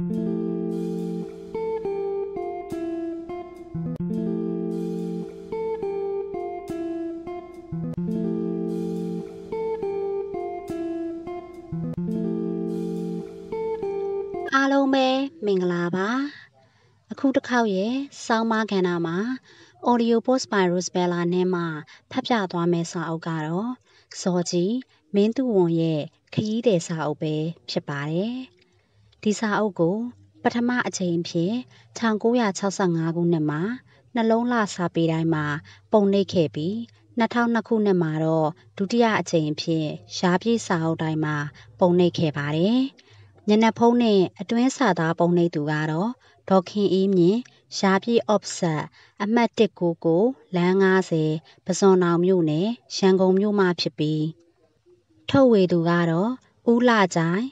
အားလုံးပဲမင်္ဂလာပါအခုတစ်ခေါက်ရဲ့စောင်းမကဏ္ဍမှာ Audio Post by Rosbella နဲ့မှဖတ်ပြသွားမယ့်စာအုပ်ကတော့ဇော်ကြီးမင်းသူဝန်ရဲ့ခရီးသည်စာအုပ်ပဲဖြစ်ပါတယ်။ဒီစာအုပ်ကို ပထမအကြိမ်အဖြစ်1965ခုနှစ်မှာနှလုံးလှစာပေတိုင်းမှာ ပုံနှိပ်ခဲ့ပြီး2002ခုနှစ်မှာတော့ဒုတိယအကြိမ်အဖြစ်ရာပြည့်စာအုပ်တိုင်းမှာပုံနှိပ်ခဲ့ပါတယ်။ညနေဖုံးနဲ့အတွင်းစာသားပုံနှိပ်သူကတော့ဒေါခင်အေးမြင့်ရာပြည့် offset အမှတ်199လမ်း90ပဇွန်အောင်မြို့နယ်ရန်ကုန်မြို့မှဖြစ်ပြီးထုတ်ဝေသူကတော့ဦးလာကြိုင်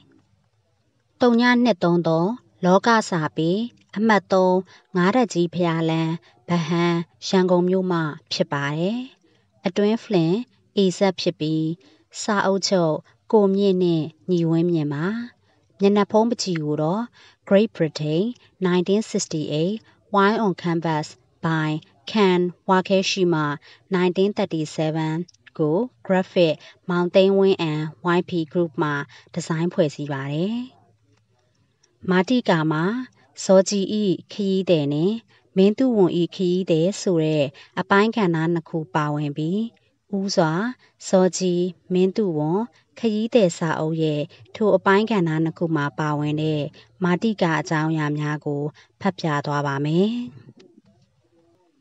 0923လောကစာပေအမှတ်3ငါးတက်ကြီးဖျားလန်းဗဟန်းရန်ကုန်မြို့မှ ဖြစ်ပါတယ်။အတွင်းဖလင်အေဆက်ဖြစ်ပြီးစာအုပ်ချုပ်ကိုမြင့်နဲ့ညီဝင်းမြင့်ပါမျက်နှာဖုံးပကြီးကိုတော့ Great Britain 1968 Wine on Canvas by Ken Wakeshima 1937ကို Graphic မောင်သိန်းဝင်း and YP Group မှဒီဇိုင်းဖွဲ့စည်းပါတယ်။မာတိကာမှာဇောကြီးဤခရီးတဲ့နဲ့မင်းသူဝန်ဤခရီးတဲ့ဆိုတဲ့အပိုင်းခန္ဓာနှစ်ခုပါဝင်ပြီးဥစွာဇောကြီးမင်းသူဝန်ခရီးတဲ့စာအုပ်ရဲ့ထိုအပိုင်းခန္ဓာနှစ်ခုမှာပါဝင်တဲ့မာတိကာအကြောင်းအရာများကိုဖတ်ပြသွားပါမယ်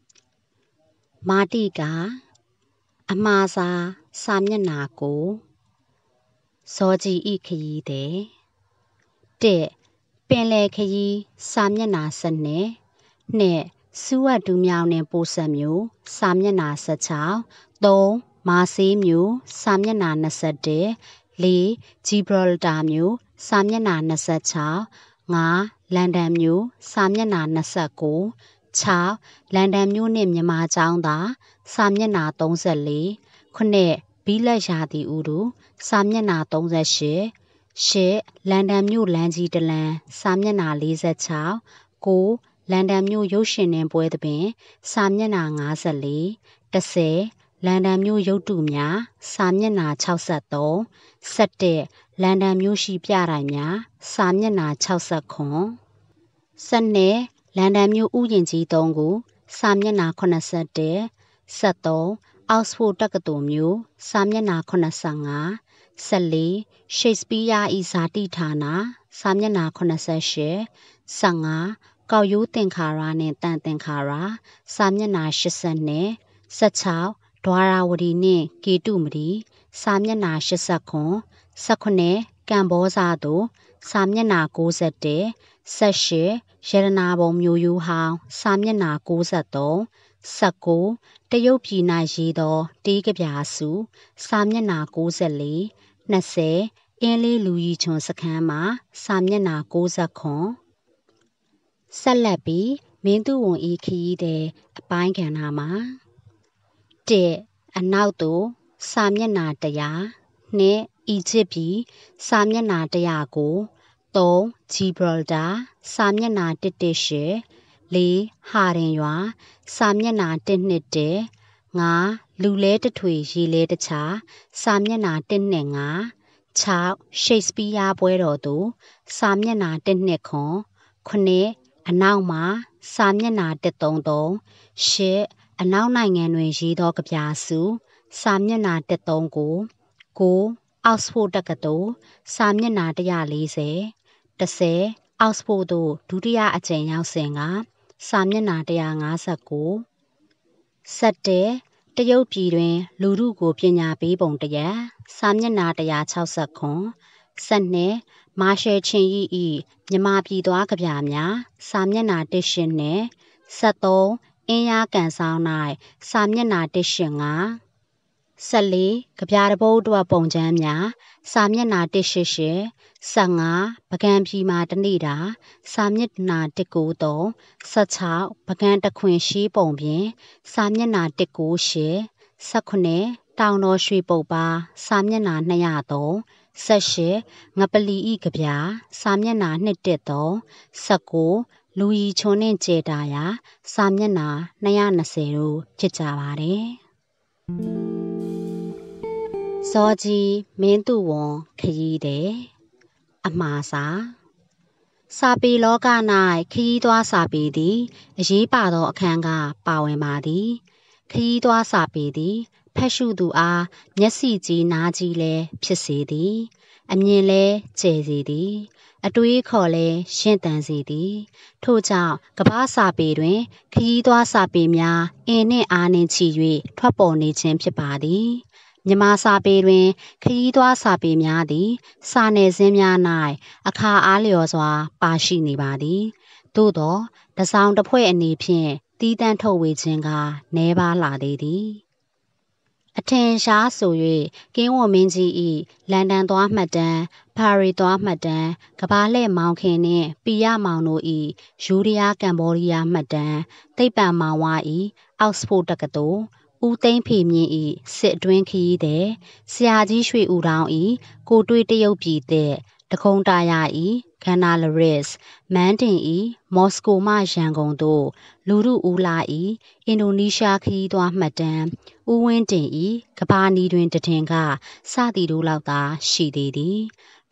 ။မာတိကာအမှားစာစာမျက်နှာကိုဇောကြီးဤခရီးတဲ့တဲ့ပင်လေခရီးစာမျက်နှာ၁၂နှစ်စူးဝတ်တူးမြောင်းနဲ့ပိုးဆက်မျိုးစာမျက်နှာ၁၆၃မာဆေးမျိုးစာမျက်နှာ၂၁၄ဂျီဘရလ်တာမျိုးစာမျက်နှာ၂၆၅လန်ဒန်မျိုးစာမျက်နှာ၂၉6လန်ဒန်မြို့နှင့်မြန်မာကျောင်းသာစာမျက်နှာ34ခုနှစ်ဘီလက်ရာသီဥတုစာမျက်နှာ38၈လန်ဒန်မြို့လမ်းကြီးတလမ်းစာမျက်နှာ46 9လန်ဒန်မြို့ရုပ်ရှင်နှင်းပွဲသဘင်စာမျက်နှာ54 10လန်ဒန်မြို့ရုပ်တုများစာမျက်နှာ63 17လန်ဒန်မြို့ရှိပြတိုင်များစာမျက်နှာ69 12လန်ဒန်မြို့ဥယျာဉ်ကြီး3ခုစာမျက်နှာ81 73အောက်စဖို့တက္ကသိုလ်မြို့စာမျက်နှာ85 14ရှိတ်စပီးယား၏ဇာတိဌာန စာမျက်နှာ88 15ကောက်ရိုးသင်္ခါရနှင့်တန်သင်္ခါရစာမျက်နှာ82 16ဒွါရာဝတီနှင့်ကေတုမတိစာမျက်နှာ89 19ကံဘောဇာသို့စာမျက်နှာ91 18ရတနာပုံမျိုးရိုးဟောင်းစာမျက်နှာ93 19တရုတ်ပြည်၌ရေးသောတေးကြပြစုစာမျက်နှာ94 20အင်းလေးလူကြီးချွန်စခန်းမှာစာမျက်နှာ69ဆက်လက်ပြီးမင်းသူဝန်ဤခရီးတဲ့အပိုင်းကဏ္ဍမှာ1အနောက်သို့စာမျက်နှာ100နဲ့အီဂျစ်ပြည်စာမျက်နှာ100ကို3ဂျီဘရယ်တာစာမျက်နှာ118 4ဟာရင်ရွာ စာမျက်နှာ121ငါလူလဲတထွေရေလဲတခြားစာမျက်နှာတစ်နဲ့ငါ6ရှိတ်စပီးယားပွဲတော်သူစာမျက်နှာတစ်နဲ့ခွန်9အနောက်မှာစာမျက်နှာ133 10အနောက်နိုင်ငံတွင်ရေးသောကဗျာစု စာမျက်နှာ139 9အောက်စဖို့တက္ကသိုလ်စာမျက်နှာ140 10အောက်စဖို့သို့ဒုတိယအကြိမ်ရောက်စဉ်က စာမျက်နှာ159 7. တရုတ်ပြည်တွင်လူထုကိုပညာပေးပုံတစ်ရပ်စာမျက်နှာ169 12. မာရှယ်ချင်အိ၏မြန်မာပြည်သွားကဗျာများစာမျက်နှာ180နဲ့ 13. အင်းယားကန်စောင်း၌စာမျက်နှာ185 14ကဗျာတပုတ်အတွက်ပုံချမ်းများစာမျက်နှာ188 15ပကံပြီမှာတနေ့တာ စာမျက်နှာ193 16ပကံတခွင်ရှိပုံပြင် စာမျက်နှာ198 19တောင်တော်ရွှေပုတ်ပါ စာမျက်နှာ203 18ငပလီဤကဗျာစာမျက်နှာ213 19လူကြီးချုံနဲ့ကျေတာရာ စာမျက်နှာ220တို့ဖြစ်ကြပါတယ်။ဇော်ကြီးမင်းသူဝန်ခရီးတယ်အမှားစာစာပေလောက၌ခရီးသွားစာပေသည်အရေးပါသောအခန်းကပါဝင်ပါသည်ခရီးသွားစာပေသည်ဖတ်ရှုသူအားမျက်စိကြီးနားကြီးလည်းဖြစ်စေသည် အမြင်လည်းကျယ်စေသည် အတွေးခေါ်လည်းရှင်းတန်စေသည် ထို့ကြောင့်ကမ္ဘာစာပေတွင်ခရီးသွားစာပေများအင်းနှင့်အားနှင့်ချီ၍ထွက်ပေါ်နေခြင်းဖြစ်ပါသည်မြန်မာစာပေတွင် ခရီးသွားစာပေများသည်စာနယ်ဇင်းများ၌အခါအားလျော်စွာ ပါရှိနေပါသည်။သို့သော်တစ်စောင်တစ်ဖွဲ့အနေဖြင့်သီးသန့်ထုတ်ဝေခြင်းကနည်းပါးလာသေးသည်။အထင်အရှားဆို၍ကင်းဝတ်မင်းကြီး၏လန်ဒန်သွားမှတ်တမ်း၊ပါရီသွားမှတ်တမ်း၊ကမ္ဘာလှည့်မောင်ခင်နှင့်ပိယမောင်တို့၏ယိုးဒယား-ကမ္ဘောဒီးယားမှတ်တမ်း၊သိပ္ပံမောင်ဝ၏အောက်စဖို့တက္ကသိုလ်ဦးသိန်းဖေမြင့်ဤစစ်အတွင်းခရီးသည်ဆရာကြီးရွှေဦးတောင်ဤကိုတွေးတရုတ်ပြည်တဲ့တကုံတာယာဤကန္နာလရစ်မန်တင်ဤမော်စကိုမှရန်ကုန်သို့ လူရုဦးလာဤအင်ဒိုနီးရှားခရီးသွားမှတ်တမ်းဦးဝင်းတင်ဤကဘာနီတွင်တထင်ကစသည်တို့လောက်သာရှိသေးသည်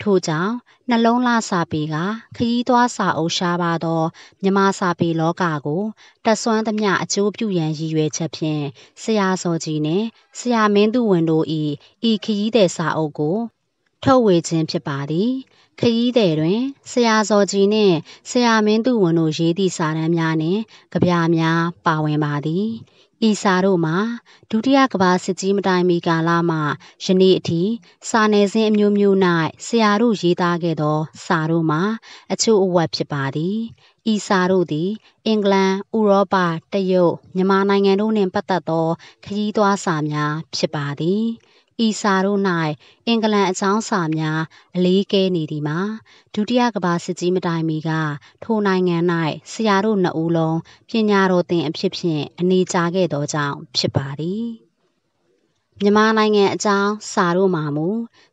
ထို့ကြောင့်နှလုံးလှစာပေကခရီးသွားစာအုပ်ရှားပါးသောမြန်မာစာပေလောကကိုတတ်စွမ်းသမျှအကျိုးပြုရန်ရည်ရွယ်ချက်ဖြင့်ဆရာဇော်ကြည်နှင့်ဆရာမင်းသုဝဏ်တို့၏ဤခရီးသည်စာအုပ်ကိုထုတ်ဝေခြင်းဖြစ်ပါသည်။ခရီးသည်တွင်ဆရာဇော်ကြည်နှင့်ဆရာမင်းသုဝဏ်တို့ရေးသည့်စာတမ်းများနှင့်ကဗျာများပါဝင်ပါသည်။ဤစာတို့မှာဒုတိယကမ္ဘာစစ်ကြီးမတိုင်မီကာလမှယနေ့အထိစာနယ်ဇင်းအမျိုးမျိုး၌ဆရာတို့ရေးသားခဲ့သော စာတို့မှာအချို့အဝက်ဖြစ်ပါသည်ဤစာတို့သည် အင်္ဂလန်ဥရောပတရုတ်မြန်မာနိုင်ငံတို့နှင့်ပတ်သက်သောခရီးသွားစာများဖြစ်ပါသည်။ဤစာတို့၌အင်္ဂလန်အကြောင်းစာများအလေးကဲနေသည်မှာဒုတိယကမ္ဘာစစ်ကြီးမတိုင်မီက ထိုနိုင်ငံ၌ဆရာတို့နှစ်ဦးလုံးပညာတော်သင်အဖြစ်ဖြင့်အနေကြာခဲ့သောကြောင့်ဖြစ်ပါသည်မြန်မာနိုင်ငံအကြောင်းစာတို့မှာမူ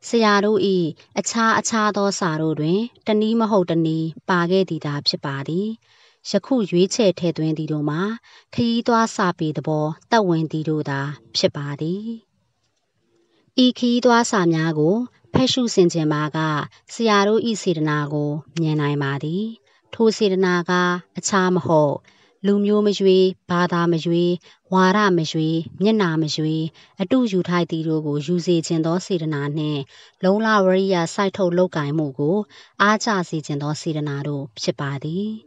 ဆရာတို့ဤအခြားအခြားသောစာတို့တွင်တနည်းမဟုတ်တနည်းပါခဲ့သည်သာဖြစ်ပါသည်ယခုရွေးချယ်ထည့်သွင်းသည်တို့မှာခရီးသွားစာပေသဘောတက်ဝင်သည်တို့သာ ဖြစ်ပါသည်ဤခီးသွားစာများကိုဖက်ရှုဆင်ခြင်ပါကဆရာတို့ဤစေတနာကို မြင်နိုင်ပါသည်ထိုစေတနာကအခြားမဟုတ်လူမျိုးမရွေးဘာသာမရွေးဝါဒမရွေးမျက်နာမရွေးအတုယူထိုက်သည်တို့ကို ယူစေခြင်းသောစေတနာနှင့်လုံလဝရိယစိုက်ထုတ်လုပ်ကင်မှုကို အားကျစေခြင်းသောစေတနာတို့ဖြစ်ပါသည်။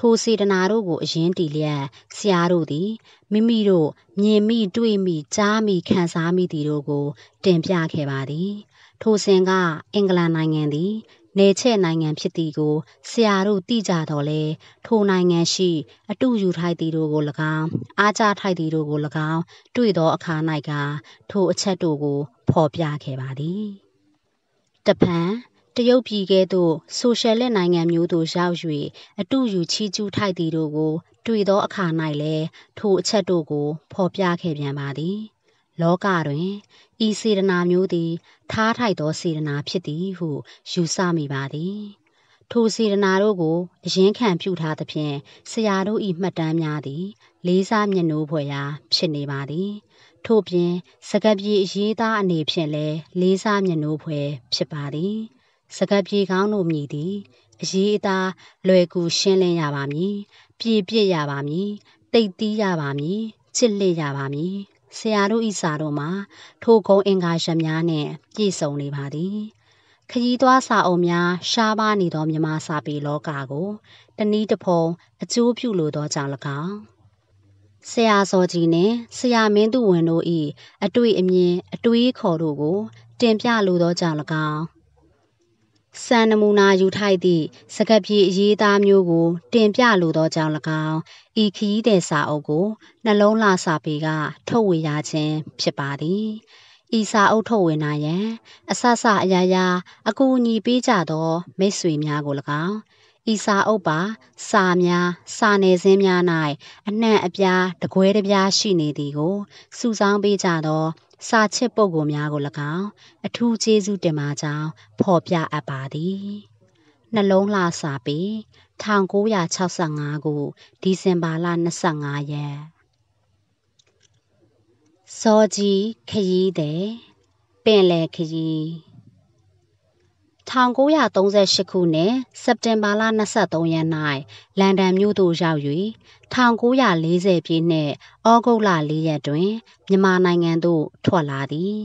ထိုစေတနာတို့ကို အရင်တည်လျက်ဆရာတို့သည်မိမိတို့မြင်မိတွေ့မိကြားမိခံစားမိသည်တို့ကို တင်ပြခဲ့ပါသည် ထိုစဉ်က အင်္ဂလန်နိုင်ငံသည်နေချက်နိုင်ငံ ဖြစ်သည်ကိုဆရာတို့သိကြတော်လဲထိုနိုင်ငံရှိအတူယူထိုက်သည်တို့ကို၎င်းအားကြထိုက်သည်တို့ကို၎င်းတွေ့သောအခါ၌ကထိုအချက်တို့ကို ဖော်ပြခဲ့ပါသည်တပံတရုတ်ပြည်ကဲ့သို့ဆိုရှယ်လစ်နိုင်ငံမျိုးသို့ရောက်၍အတုယူချီးကျူးထိုက်သည်တို့ကို တွေ့သောအခါ၌လည်းထိုအချက်တို့ကို ဖော်ပြခဲ့ပြန်ပါသည်။လောကတွင်ဤစေတနာမျိုးသည်ထားထိုက်သောစေတနာဖြစ်သည်ဟုယူဆမိပါသည်။ထိုစေတနာတို့ကိုအရင်းခံပြုထားသဖြင့်ဆရာတို့၏မှတ်တမ်းများသည်လေးစားမြတ်နိုးဖွယ်ရာ ဖြစ်နေပါသည်။ထို့ပြင်စကားပြေအရေးသားအနေဖြင့်လည်းလေးစားမြတ်နိုးဖွယ်ဖြစ်ပါသည်စကပြေကောင်းတို့မြည်သည်အရေးအသားလွယ်ကူရှင်းလင်းရပါမည်ပြည့်ပြည့်ရပါမည်တိတ်တီးရပါမည်ချစ်လက်ရပါမည်ဆရာတို့ဤစာတို့မှာထိုဂုံအင်္ဂါရများနှင့်ပြည့်စုံနေပါသည်ခရီးသွားစာအုပ်များ ရှားပါနေသောမြမစာပေလောကကို တနည်းတစ်ဖုံအကျိုးပြုလိုသောကြောင့်၎င်းဆရာစောကြီးနှင့်ဆရာမင်းသူဝင်တို့၏အတွေ့အမြင်အတွေးခေါ်တို့ကို တင်ပြလိုသောကြောင့်၎င်းစံနမူနာယူထိုက်သည့်စကားပြေအရေးသားမျိုးကို တင်ပြလိုသောကြောင့်၎င်းဤခရီးသည်စာအုပ်ကိုနှလုံးလှစာပေကထုတ်ဝေရခြင်းဖြစ်ပါသည်ဤစာအုပ်ထုတ်ဝေနိုင်ရန်အဆဆအရာရာအကူအညီပေးကြသောမိတ်ဆွေများကို၎င်းဤစာအုပ်ပါ စာများစာနယ်ဇင်းများ၌အနှံ့အပြားတကွဲတပြားရှိနေသည်ကိုစုဆောင်းပေးကြသောစာချစ်ပုဂ္ဂိုလ်များကို၎င်းအထူးကျေးဇူးတင်ပါကြောင်းဖော်ပြအပ်ပါသည်နှလုံးလှစာပေ1965ခုဒီဇင်ဘာလ25ရက်စောကြီးခရီးသည်ပင်လယ်ခရီး1938ခုနှစ်စက်တင်ဘာလ23ရက်၌လန်ဒန်မြို့သို့ရောက်၍1940ပြည့်နှစ်ဩဂုတ်လ4ရက်တွင်မြန်မာနိုင်ငံသို့ ထွက်လာသည်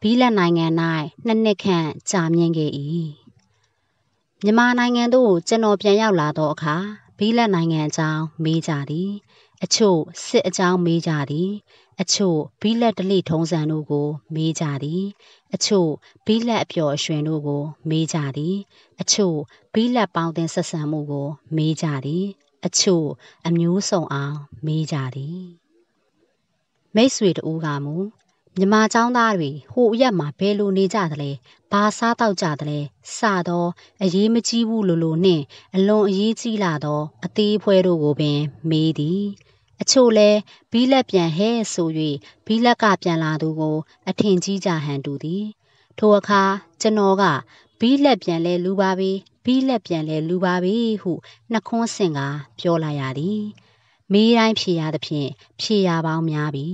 ဘီလက်နိုင်ငံ၌နှစ်နှစ်ခန့်ကြာမြင့်ခဲ့၏မြန်မာနိုင်ငံသို့ကျွန်တော်ပြန်ရောက်လာသောအခါဘီလက်နိုင်ငံအကြောင်းမေးကြသည် အချို့စစ်အကြောင်းမေးကြသည်အချို့ဘီလက်တလိထုံးစံတို့ကို မေးကြသည် အချို့ဘီလက်အပျော်အရွှင်တို့ကိုမေးကြသည်အချို့ဘီလက်ပေါင်းတင်ဆက်ဆံမှုကို မေးကြသည် အချို့အမျိုးစုံအောင်မေးကြသည်မိတ်ဆွေတူကမူမြမเจ้าသားတွေဟိုအရက်မှာဘယ်လိုနေကြသလဲဘာစားတော့ကြသလဲစတော့အရေးမကြီးဘူးလို့လို့နဲ့အလွန်အရေးကြီးလာတော့အသေးဖွဲတို့ကိုပင် မေးသည်အချို့လဲဘီးလက်ပြန်ဟဲဆို၍ဘီးလက်ကပြန်လာသူကို အထင်ကြီးကြဟန်တူသည်ထိုအခါကျွန်တော်ကဘီးလက်ပြန်လဲလူပါပြီဘီးလက်ပြန်လဲလူပါပြီဟုနှခွန်းဆင်ကပြောလာရသည်မေးတိုင်းဖြေရသဖြင့်ဖြေရပေါင်းများပြီ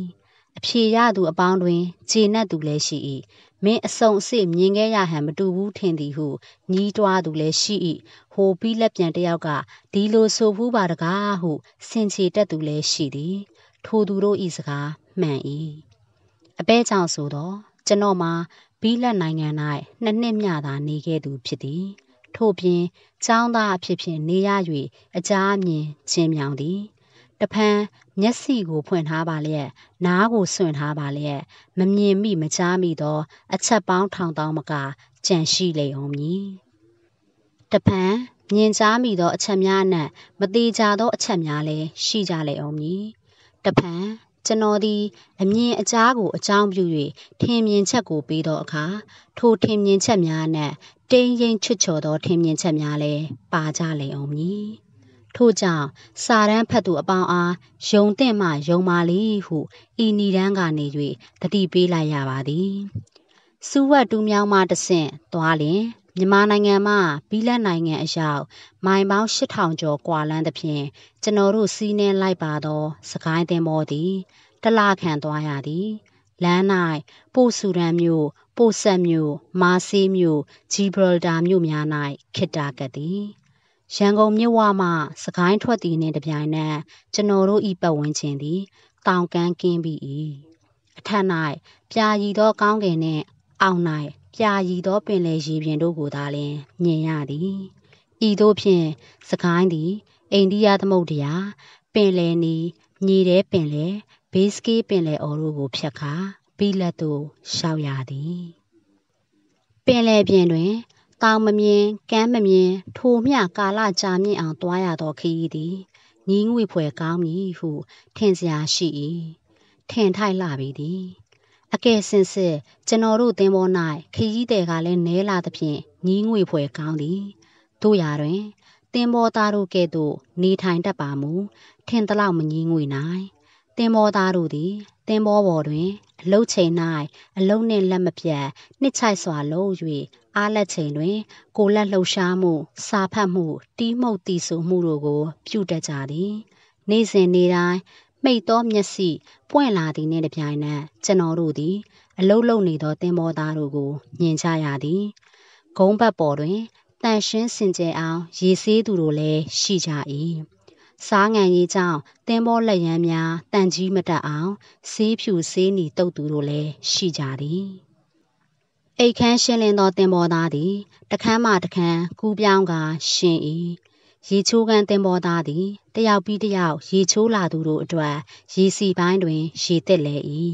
အဖြေရသူအပေါင်းတွင်ခြေနှက်သူလည်းရှိ၏မင်းအစုံအစစ်မြင်ခဲ့ရဟန်မတူဘူးထင်သည်ဟုညီးတွားသူလည်းရှိ၏ဟိုပြီးလက်ပြန်တယောက်ကဒီလိုဆိုဘူးပါတကားဟုဆင်ခြေတက်သူလည်းရှိသည် ထိုသူတို့၏စကားမှန်၏အပဲကြောင့်ဆိုတော့ကျွန်တော်မှာဘီလက်နိုင်ငံ၌နှစ်နှစ်မျှသာနေခဲ့သူဖြစ်သည် ထို့ပြင်ចောင်းသားအဖြစ်ဖြင့်နေရ၍အကြအမြင်ချင်းမြောင်သည်တဖန်မျက်စိကိုဖွင့်ထားပါလျက်နားကိုစွန့်ထားပါလျက်မမြင်မိမကြားမိသောအချက်ပေါင်းထောင်တောင်းမကကြံရှိလေအောင်မည်တဖန်မြင်ကြားမိသောအချက်များအနက်မသေးကြသောအချက်များလည်းရှိကြလေအောင်မည်တဖန်ကျွန်တော်သည်အမြင်အကြားကိုအကြောင်းပြု၍ထင်မြင်ချက်ကိုပေးသောအခါထိုထင်မြင်ချက်များနှင့်တိမ်ရင်ချွတ်ချော်သောထင်မြင်ချက်များလည်းပါကြလေအောင်မည်။ထို့ကြောင့်စာရန်ဖတ်သူအပေါင်းအားယုံသင့်မှယုံပါလေဟုဤနီရန်ကနေ၍တတိပေးလိုက်ရပါသည်စူဝတ်တူမြောင်းမှတဆင့်သွားလျင်မြန်မာနိုင်ငံမှဘီလက်နိုင်ငံအရောက်မိုင်ပေါင်း8000ကျော်ကွာလန်းသဖြင့်ကျွန်တော်တို့စီးနှင်းလိုက်ပါသောစကိုင်းတင်မောသည်တလခံသွားရသည်လမ်း၌ပို့ဆူရန်မြို့ပို့ဆက်မြို့မာဆေးမြို့ဂျီဘရယ်တာမြို့များ၌ခိတ္တာကတိရန်ကုန်မြစ်ဝမှစကိုင်းထွက်သည်နှင့်တပြိုင်နက်ကျွန်တော်တို့၏ပတ်ဝန်းကျင်သည်တောင်ကမ်းကင်းပြီ၏အထက်၌ပြာရည်သောကောင်းကင်နှင့်အောက်၌ပြာရည်သောပင်လယ်ရေပြင်တို့ကိုသာလျှင်မြင်ရသည်ဤသို့ဖြင့်စကိုင်းသည်အိန္ဒိယသမုဒ္ဒရာပင်လယ်နီမြေထဲပင်လယ်ဘေးစကေးပင်လယ်အော်တို့ကိုဖြတ်ခါဘီလက်သို့ရှောက်ရသည်ပင်လယ်ပြင်တွင်တောင်မမြင်ကမ်းမမြင်ထိုမျှကာလကြာမြင့်အောင်သွားရသောခရီးသည်ညီးငွေဖွယ်ကောင်းမည်ဟုထင်စရာရှိ၏ထင်ထိုက်လာပြီသည်အကယ်စင်စစ် ကျွန်တော်တို့သင်္ဘော၌ခရီးသည်ကလည်းနဲလာသဖြင့်ညီးငွေဖွယ်ကောင်းသည်တို့ရာတွင်သင်္ဘောသားတို့ကဲ့သို့နေထိုင်တတ်ပါမူထင်သလောက်မညီးငွေနိုင်သင်္ဘောသားတို့သည်သင်္ဘောပေါ်တွင်အလုပ်ချိန်၌အလုပ်နှင့်လက်မပြတ်နှစ်ခြိုက်စွာလုပ်၍အားလပ်ချိန်တွင် ကိုယ်လက်လှုပ်ရှားမှု၊စာဖတ်မှု၊တီးမှုတ်သီဆိုမှုတို့ကိုပြုတတ်ကြသည်။နေ့စဉ်နေ့တိုင်းမှိတ်သောမျက်စိပွင့်လာသည်နှင့်တပြိုင်နက်ကျွန်တော်တို့သည်အလုပ်လုပ်နေသောသင်္ဘောသားတို့ကိုမြင်ကြရသည်။ကုန်းပတ်ပေါ်တွင်သန့်ရှင်းစင်ကြယ်အောင်ရေစေးသူတို့လည်းရှိကြ၏စားငံရေးကြောင့်သင်္ဘောလက်ရန်များတန်ကြီးမတက်အောင်ဆေးဖြူဆေးနီတုတ်သူတို့လည်းရှိကြသည်အိတ်ခမ်းရှင်းလင်းသောသင်္ဘောသားသည် တခမ်းမှတခမ်းကူးပြောင်းကာရှင်၏ရေချိုးကန်သင်္ဘောသားသည်တယောက်ပြီးတယောက်ရေချိုးလာသူတို့အတွက်ရေစီပိုင်းတွင်ရေတက်လေ၏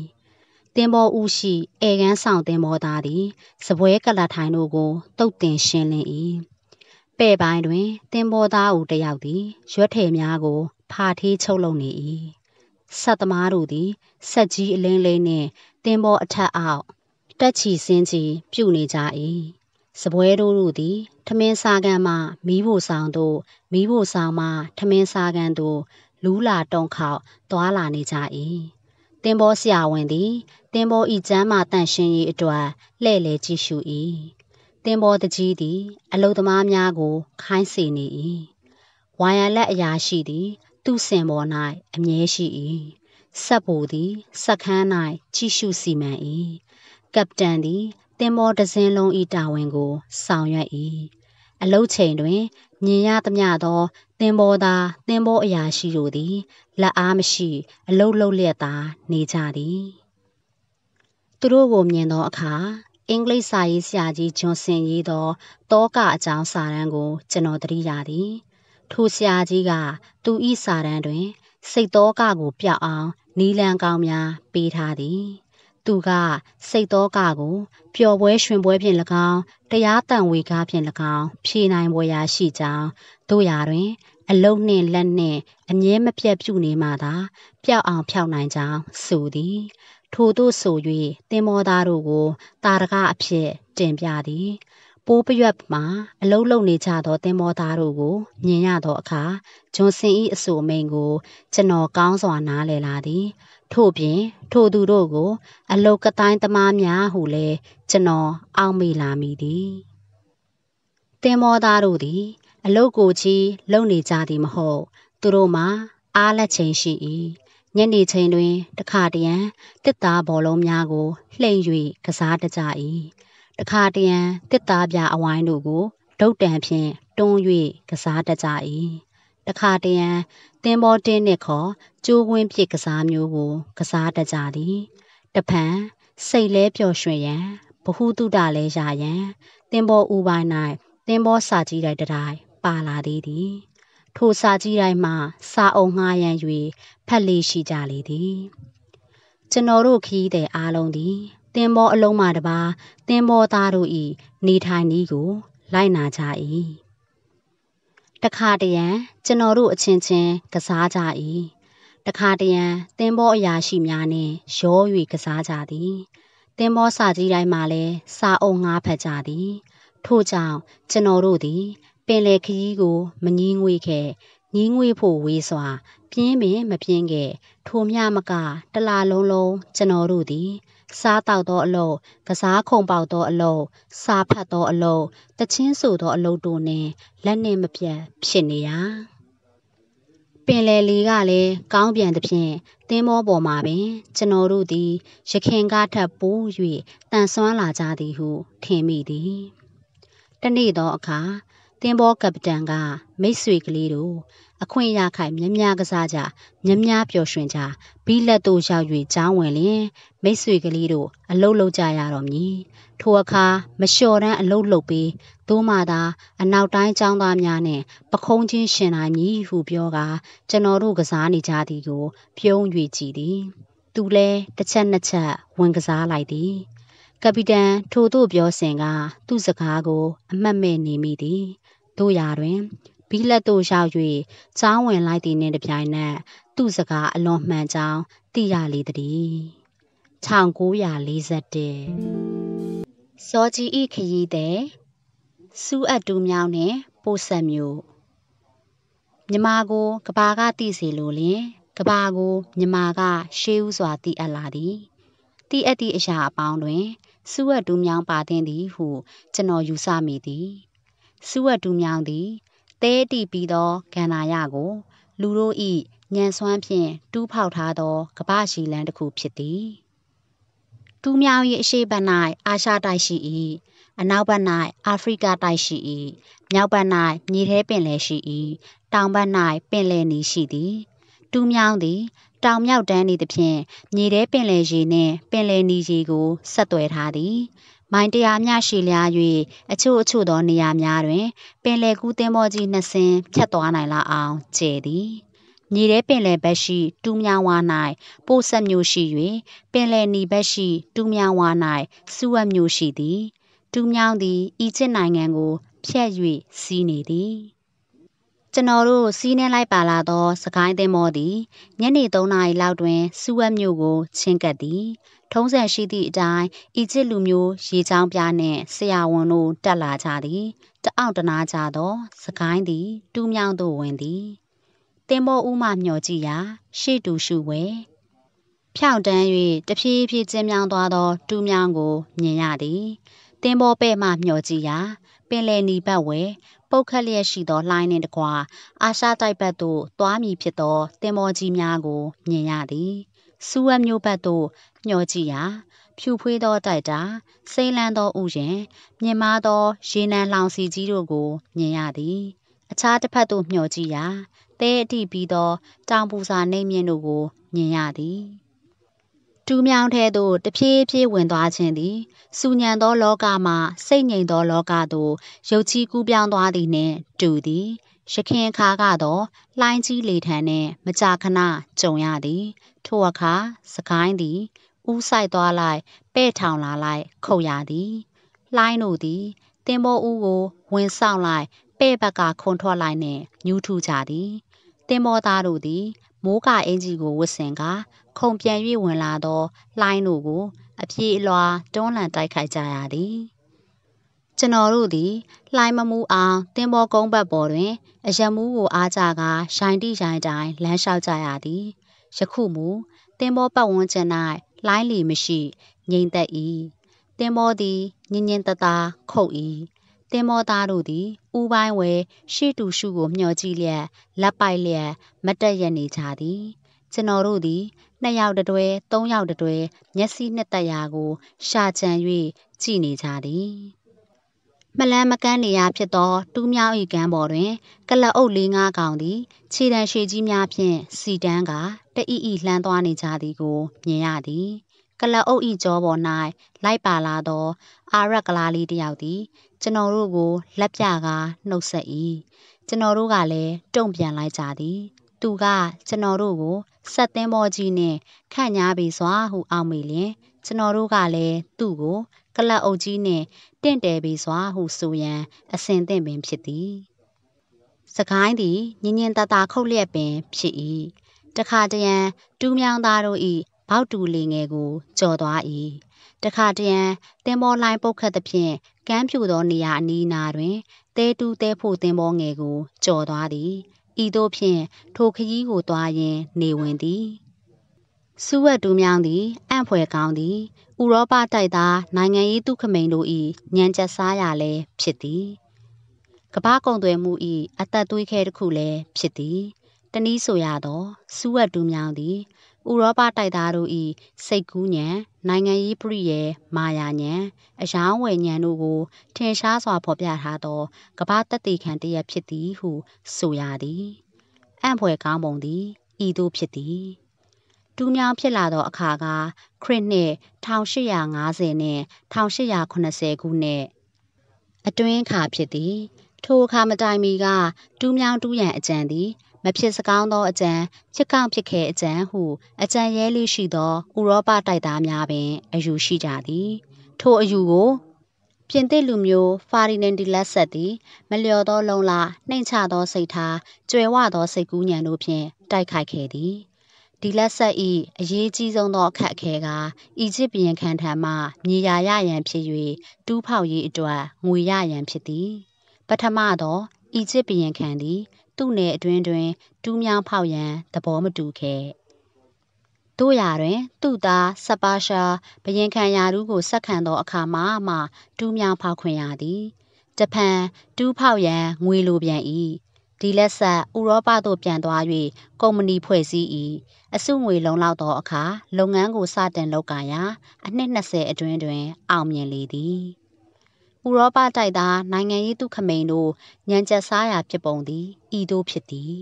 တင်ပေါ်ဦးရှိဧကန်းဆောင်တင်ပေါ်သားသည်စပွဲကလထိုင်တို့ကိုတုတ်တင်ရှင်းလင်း၏ပဲ့ပိုင်းတွင်သင်္ဘောသားဦးတယောက်သည်ရွက်ထည်များကိုဖာထေးချုပ်လုပ်နေ၏ဆက်သမားတို့သည်ဆက်ကြီးအလင်းလေးနှင့်သင်္ဘောအထက်အောက်တက်ချီစင်းချီပြုတ်နေကြ၏စပွဲတို့တို့သည် ထမင်းစားကန်မှ မီးဖို့ဆောင်တို့မီးဖို့ဆောင်မှ ထမင်းစားကန်တို့လူးလာတုံခေါက်သွာလာနေကြ၏သင်္ဘောဆရာဝန်သည်သင်္ဘောဤကျမ်းမာတန့်ရှင်းရေးအတွက်လှဲ့လေကြည့်ရှု၏တင်ပေါ်တကြီးသည်အလုသမားများကို ခိုင်းစေနေ၏ဝါယာလက်အရာရှိသည် သူ့စင်ပေါ်၌အမြဲရှိ၏ဆက်ဘူသည်ဆက်ခန်း၌ကြည့်ရှုစီမံ၏ကပတန်သည်တင်ပေါ်တစင်းလုံး၏တာဝန်ကို ဆောင်ရွက်၏အလုချိန်တွင်မြင်ရသမျှသောတင်ပေါ်သားတင်ပေါ်အရာရှိတို့သည်လက်အားမရှိ အလုတ်လုတ်လျက်သာ နေကြသည်သူတို့ကိုမြင်သောအခါအင်္ဂလိပ်စာရေးဆရာကြီးဂျွန်စင်ရေးသောတောကအကြောင်းစာတမ်းကို ကျွန်တော်သတိရသည်။ထိုဆရာကြီးကသူ၏စာတမ်းတွင်စိတ်တောကကိုပျောက်အောင် နီလန်ကောင်းများပေးထားသည်။သူကစိတ်တောကကိုပျော်ပွဲရွှင်ပွဲဖြင့်၎င်း၊တရားတန်ဝေကားဖြင့်၎င်းဖြေနိုင်ပွဲရာရှိကြောင်းတို့ရာတွင် အလုံးနှင့်လက်နှင့်အငဲမပြတ်ပြုနေမှသာပျောက်အောင်ဖြောက်နိုင်ကြောင်းဆိုသည်။ထိုသို့ဆို၍သင်္ဘောသားတို့ကိုသာဓကအဖြစ်တင်ပြသည်။ပိုးပရွက်မှာအလုပ်လုပ်နေကြသောသင်္ဘောသားတို့ကိုမြင်ရသောအခါဂျွန်စင်၏အဆိုအမိန့်ကို ကျွန်တော်ကောင်းစွာနားလည်လာသည်။ထို့ပြင်ထိုသူတို့ကို အလုပ်ကသိုင်းသမားများဟုလည်းကျွန်တော်အောက်မေ့လာမိသည်။သင်္ဘောသားတို့သည် အလုပ်ကိုချည်းလုပ်နေကြသည်မဟုတ်။သူတို့မှာအားလပ်ချိန်ရှိ၏ညနေချိန်တွင် တခါတရံတစ်သားဘောလုံးများကိုလှိမ့်၍ကစားတတ်ကြ၏တခါတရံတစ်သားပြအဝိုင်းတို့ကိုဒုတ်တံဖြင့်တွန်း၍ကစားတတ်ကြ၏တခါတရံသင်္ဘောတင်းနှင့်ခေါ်ကျိုးဝင်းပြစ်ကစားမျိုးကိုကစားတတ်ကြသည်တဖန်စိတ်လဲပျော်ရွှင်ရန်ဘဟုတုတလဲရရန် သင်္ဘောဥပိုင်း၌သင်္ဘောစာကြည့်တိုက်တိုင်းပါလာသေးသည်ထိုစာကြီးတိုင်းမှာစာအုပ်ငှားရမ်း၍ဖတ်လေရှိကြလေသည်ကျွန်တော်တို့ခရီးသည်အားလုံးသည်တင်မောအလုံးမှတပါတင်မောသားတို့၏နေထိုင်နည်းကိုလိုက်နာကြ၏တခါတရံကျွန်တော်တို့အချင်းချင်းကစားကြ၏တခါတရံတင်မောအရာရှိများနှင့်ရော၍ကစားကြသည်တင်မောစာကြီးတိုင်းမှာလည်းစာအုပ်ငှားဖတ်ကြသည် ထို့ကြောင့်ကျွန်တော်တို့သည်ပင်လေခရီးကိုမငီးငွေခဲ့ငီးငွေဖို့ဝေးစွာ ပြင်းပင်မပြင်းခဲ့ထိုမြမကတလာလုံးလုံးကျွန်တော်တို့သည် စားတောက်သောအလုပ်ကစားခုံပေါက်သောအလုပ်စာဖတ်သောအလုပ်တချင်းဆိုသောအလုပ်တို့နှင့်လက်နှင့်မပြတ်ဖြစ်နေရာပင်လေလေးကလည်းကောင်းပြန်သဖြင့်သင်းမောပေါ်မှာပင်ကျွန်တော်တို့သည် ရခင်ကားထပ်ပိုး၍တန်ဆွမ်းလာကြသည်ဟုထင်မိသည် တနေ့သောအခါသင်္ဘောကပ္ပတန်က မိတ်ဆွေကလေးတို့အခွင့်ရခိုင်မြများကစားကြမြများပျော်ရွှင်ကြဘီလက်တို့ရောက်၍ကြောင်းဝင်လင်မိတ်ဆွေကလေးတို့အလုတ်လုတ်ကြရတော်မည်ထိုအခါမလျှော်တန်းအလုတ်လုတ်ပြီးသို့မှသာအနောက်တိုင်းចောင်းသားများနှင့်ပခုံးချင်းရှင်နိုင်မည်ဟုပြောကာကျွန်တော်တို့ကစားနေကြသည်ကိုပြုံး၍ကြည်သည်သူလဲတစ်ချက်နှစ်ချက်ဝင်ကစားလိုက်သည် ကပီတန်ထိုတို့ပြောစဉ်က သူ့စကားကို အမှတ်မဲ့နေမိသည်တို့ရာတွင်ဘီလက်သို့ရောက်၍ကြောင်းဝင်လိုက်သည်နှင့်တပြိုင်နက်သူ့စကားအလွန်မှန်ကြောင်းသိရလေသည်1941စောကြီးဤခရီးသည်စူးအပ်တူမြောင်းနှင့်ပိုဆက်မျိုးမြမာကိုကဘာကတိစီလိုလင်ကဘာကိုမြမာကရှေးဥစွာတိအပ်လာသည်တိအပ်သည့်အရာအပေါင်းတွင်စူးအပ်တူမြောင်းပါတင်သည်ဟုကျွန်တော်ယူဆမိသည်စူဝတ္တုမြောင်သည်သဲအတိပြီးသော ကန္တာရကို လူတို့၏ညံစွမ်းဖြင့်တူးဖောက်ထားသောကမ္ဘာရှိလန်းတစ်ခုဖြစ်သည်တူမြောင်၏အရှေ့ဘက်၌အာရှတိုက်ရှိ၏အနောက်ဘက်၌အာဖရိကတိုက်ရှိ၏မြောက်ဘက်၌မြေထဲပင်လယ်ရှိ၏တောင်ဘက်၌ပင်လယ်နီရှိသည်တူမြောင်သည်တောင်မြောက်တန်းနေသဖြင့်မြေထဲပင်လယ်ရေနှင့် ပင်လယ်နီရေကိုဆက်သွယ်ထားသည်မိုင်တရာမျှရှည်လျား၍အချို့အချို့သောနေရာများတွင် ပင်လယ်ကူးသင်္ဘောကြီးနှစ်စင်းဖြတ်သွားနိုင်လောက်အောင်ကျယ်သည်မြေထဲပင်လယ်ဘက်ရှိတူးမြောင်းဝါ၌ပို့ဆက်မျိုးရှိ၍ပင်လယ်နီဘက်ရှိတူးမြောင်းဝါ၌စူဝက်မျိုးရှိသည်တူးမြောင်းသည်ဤချစ်နိုင်ငံကို ဖြတ်၍စီးနေသည်ကျွန်တော်တို့စီးနှင်းလိုက်ပါလာသောစကိုင်းသင်္ဘောသည်ညနေ3နာရီလောက်တွင်ဆူးအက်မြို့ကိုချဉ်းကပ်သည်။ထုံးစံရှိသည့်အတိုင်းအီဂျစ်လူမျိုးရေကြောင်းပြနှင့်ဆရာဝန်တို့တက်လာကြသည်။တအောင့်တနားကြသောစစ်ကိုင်းသည် တူးမြောင်းသို့ဝင်သည်။သင်္ဘောဦးမှမျှော်ကြည့်ရာ ရှေ့တူရှုဘွယ်ဖြောင့်တန်း၍တဖြည်းဖြည်းကျဉ်းမြောင်းသွားသော တူးမြောင်းကိုမြင်ရသည်။သင်္ဘောပဲ့မှမျှော်ကြည့်ရာပင်လယ်နီပတ်ဝဲပုတ်ခတ်လျက်ရှိသောလှိုင်းနှင့်တကွာအာရှတိုက်ဘက်သို့သွားမည်ဖြစ်သောတင်မောကြီးများကိုမြင်ရသည်။စူဝက်မြို့ဘက်သို့ညှော်ကြည့်ရာ ဖြူဖွေးသောတိုက်တာစိမ့်လန်းသောဥယျင်မြင်မာသောရေနံလောင်စီကြီးတို့ကိုမြင်ရသည်။အခြားတစ်ဖက်သို့မျှော်ကြည့်ရာတဲအတိပြီးသောတောင်ပူစာနေမြင့်တို့ကိုမြင်ရသည်။တူးမြောင်းထဲသို့တဖြည်းဖြည်းဝင်သွားခြင်းသည်စူညံသောလောကမှစိတ်ငြိမ်သောလောကသို့ရုပ်ချီးကူးပြောင်းသွားသည်နှင့်တူသည်ရခင်အခါကတော့လှိုင်းကြီးလေထန်နှင့် မကြာခဏကြုံရသည်ထိုအခါစကိုင်းသည်ဥဆိုင်သွားလိုက်ပဲ့ထောင်လာလိုက်ခုတ်ရသည်လှိုင်းတို့သည်တင်မောဦးကို ဝင်ဆောင်လိုက်ပဲ့ဘက်ကခုန်ထွက်လိုက်နှင့်ညှူးထူကြသည်တင်မောသားတို့သည်မိုးကအင်ကြီးကိုဝတ်ဆင်ကခုံပြန်၍ဝင်လာသောလှိုင်းတို့ကိုအပြေးအလွှာတွန်းလှန်တိုက်ခိုက်ကြရသည်ကျွန်တော်တို့သည်လှိုင်းမမှုအောင်တင်ပေါ်ကုန်းဘက်ပေါ်တွင်အယမူးကိုအားကြကာရိုင်းတိရိုင်းတိုင်းလမ်းလျှောက်ကြရသည်ယခုမူတင်ပေါ်ပတ်ဝန်းကျင်၌လှိုင်းလီမရှိငြိမ်သက်၏တင်ပေါ်သည်ညင်ညင်တသာခုတ်၏တင်ပေါ်သားတို့သည်ဥပိုင်းဝဲရှေ့တူရှုကိုမျှော်ကြည့်လျက်လက်ပိုက်လျက်မတက်ရနေကြသည်ကျွန်တော်တို့သည်နှစ်ယောက်တတွဲသုံးယောက်တတွဲမျက်စိနှစ်သက်ရာကို ရှာကြံ၍ကြည်နေကြသည်မလန်းမကန်းနေရာဖြစ်သောတူးမြောင်းဤကမ်းပေါ်တွင် ကလအုပ်လေးငါးကောင်သည်ခြေတံရှည်ကြီးများဖြင့်စီတန်းကတအီအီလှမ်းသွားနေကြသည်ကိုမြင်ရသည် ကလအုပ်ဤကြောပေါ်၌လိုက်ပါလာသောအာရက်ကလားလေးတစ်ယောက်သည်ကျွန်တော်တို့ကို လက်ပြကားနှုတ်ဆက်၏ကျွန်တော်တို့ကလည်းတုံ့ပြန်လိုက်ကြသည်သူကကျွန်တော်တို့ကိုစက်သင်္ဘောကြီးနဲ့ခန့်ညားပေးစွာဟုအောက်မေ့လျှင်ကျွန်တော်တို့ကလည်းသူ့ကိုကုလားအုပ်ကြီးနှင့်တင့်တယ်ပေးစွာဟုဆိုရန်အဆင်သင့်ပင်ဖြစ်သည်။စစ်ကိုင်းသည်ညင်ညင်သာသာခုတ်လျက်ပင် ဖြစ်၏။တခါတရံတူးမြောင်းသားတို့၏ဘောက်တူလှေငယ်ကိုကျော်သွား၏။တခါတရံသင်္ဘောလှိုင်းပုတ်ခတ်သဖြင့်ကမ်းဖြူသောနေရာအနီးအနားတွင်သဲတူးသဲဖို့သင်္ဘောငယ်ကိုကျော်သွားသည်ဤသို့ဖြင့်ထိုခရီးကိုသွားရင်နေဝင်သည်စူဝတ်တူးမြောင်းသည်အံ့ဖွယ်ကောင်းသည်ဥရောပတိုက်သားနိုင်ငံရေးသူခမိန်တို့၏ညံချက်စားရလည်းဖြစ်သည်ကမ္ဘာကုန်သွယ်မှု၏အသက်သွေးခဲတစ်ခုလည်းဖြစ်သည်တနည်းဆိုရသောစူဝတ်တူးမြောင်းသည်ဥရောပတိုက်သားတို့၏စိတ်ကူးဉဏ်၊နိုင်ငံရေးပရိယေမာယာဉဏ်၊အယောင်းဝယ်ဉဏ်တို့ကိုထင်ရှားစွာဖော်ပြထားသောကမ္ဘာတသက်ခံတရက်ဖြစ်သည် ဟုဆိုရသည်။အံ့ဖွယ်ကောင်းပုံသည်ဤသို့ဖြစ်သည်။တူးမြောင်းဖြစ်လာသောအခါကခရစ်နှစ်1850နဲ့1880ခုနှစ်အတွင်းအခါဖြစ်သည် ထိုအခါမတိုင်မီကတူးမြောင်းတူးရန်အကြံသည်မဖြစ်စကောင်းသောအကြံချစ်ကောင့်ဖြစ်ခဲ့အကြံဟု အကြံရဲလေးရှိသောဥရောပတိုက်သားများပင်အယူရှိကြသည် ထိုအယူကိုပြင်သစ်လူမျိုးဖာရီနန်ဒီလက်ဆက်သည် မလျော်သောလုံလနှိမ်ချသောစိတ်ထားကြွယ်ဝသောစိတ်ကူးညံတို့ဖြင့်တိုက်ခိုက်ခဲ့သည်ဒီလက်ဆက်ဤအရေးကြီးဆုံးသောအခက်အခဲကအီဂျစ်ပြည်ခံထံမှမြေယာရရန်ဖြစ်၍တူးဖောက်ရေးအတွက်ငွေရရန်ဖြစ်သည် ပထမသောအီဂျစ်ပြည်ခံသည်သူ့နယ်အတွင်းတွင်တူးမြောင်းဖောက်ရန်သဘောမတူခဲ့။သို့ရာတွင်သူ့သားစပါးရှားဘုရင်ခံရာထူးကိုဆက်ခံသောအခါမှာမှတူးမြောင်းဖောက်ခွင့်ရသည်။တစ်ဖန်တူးဖောက်ရန်ငွေလိုပြန်၏။ဒီလက်စပ်ဥရောပသို့ပြန်သွား၍ကုမ္ပဏီဖွဲ့စည်း၏။အစုငွေလုံလောက်သောအခါလုပ်ငန်းကိုစတင်လုပ်ကိုင်ရာအနှစ်၂၀အတွင်းတွင်အောင်မြင်လေသည်။ဥရောပတိုက်သားနိုင်ငံရေးသူခမိန်တို့ညံကျက်စားရာဖြစ်ပုံသည်ဤသို့ဖြစ်သည်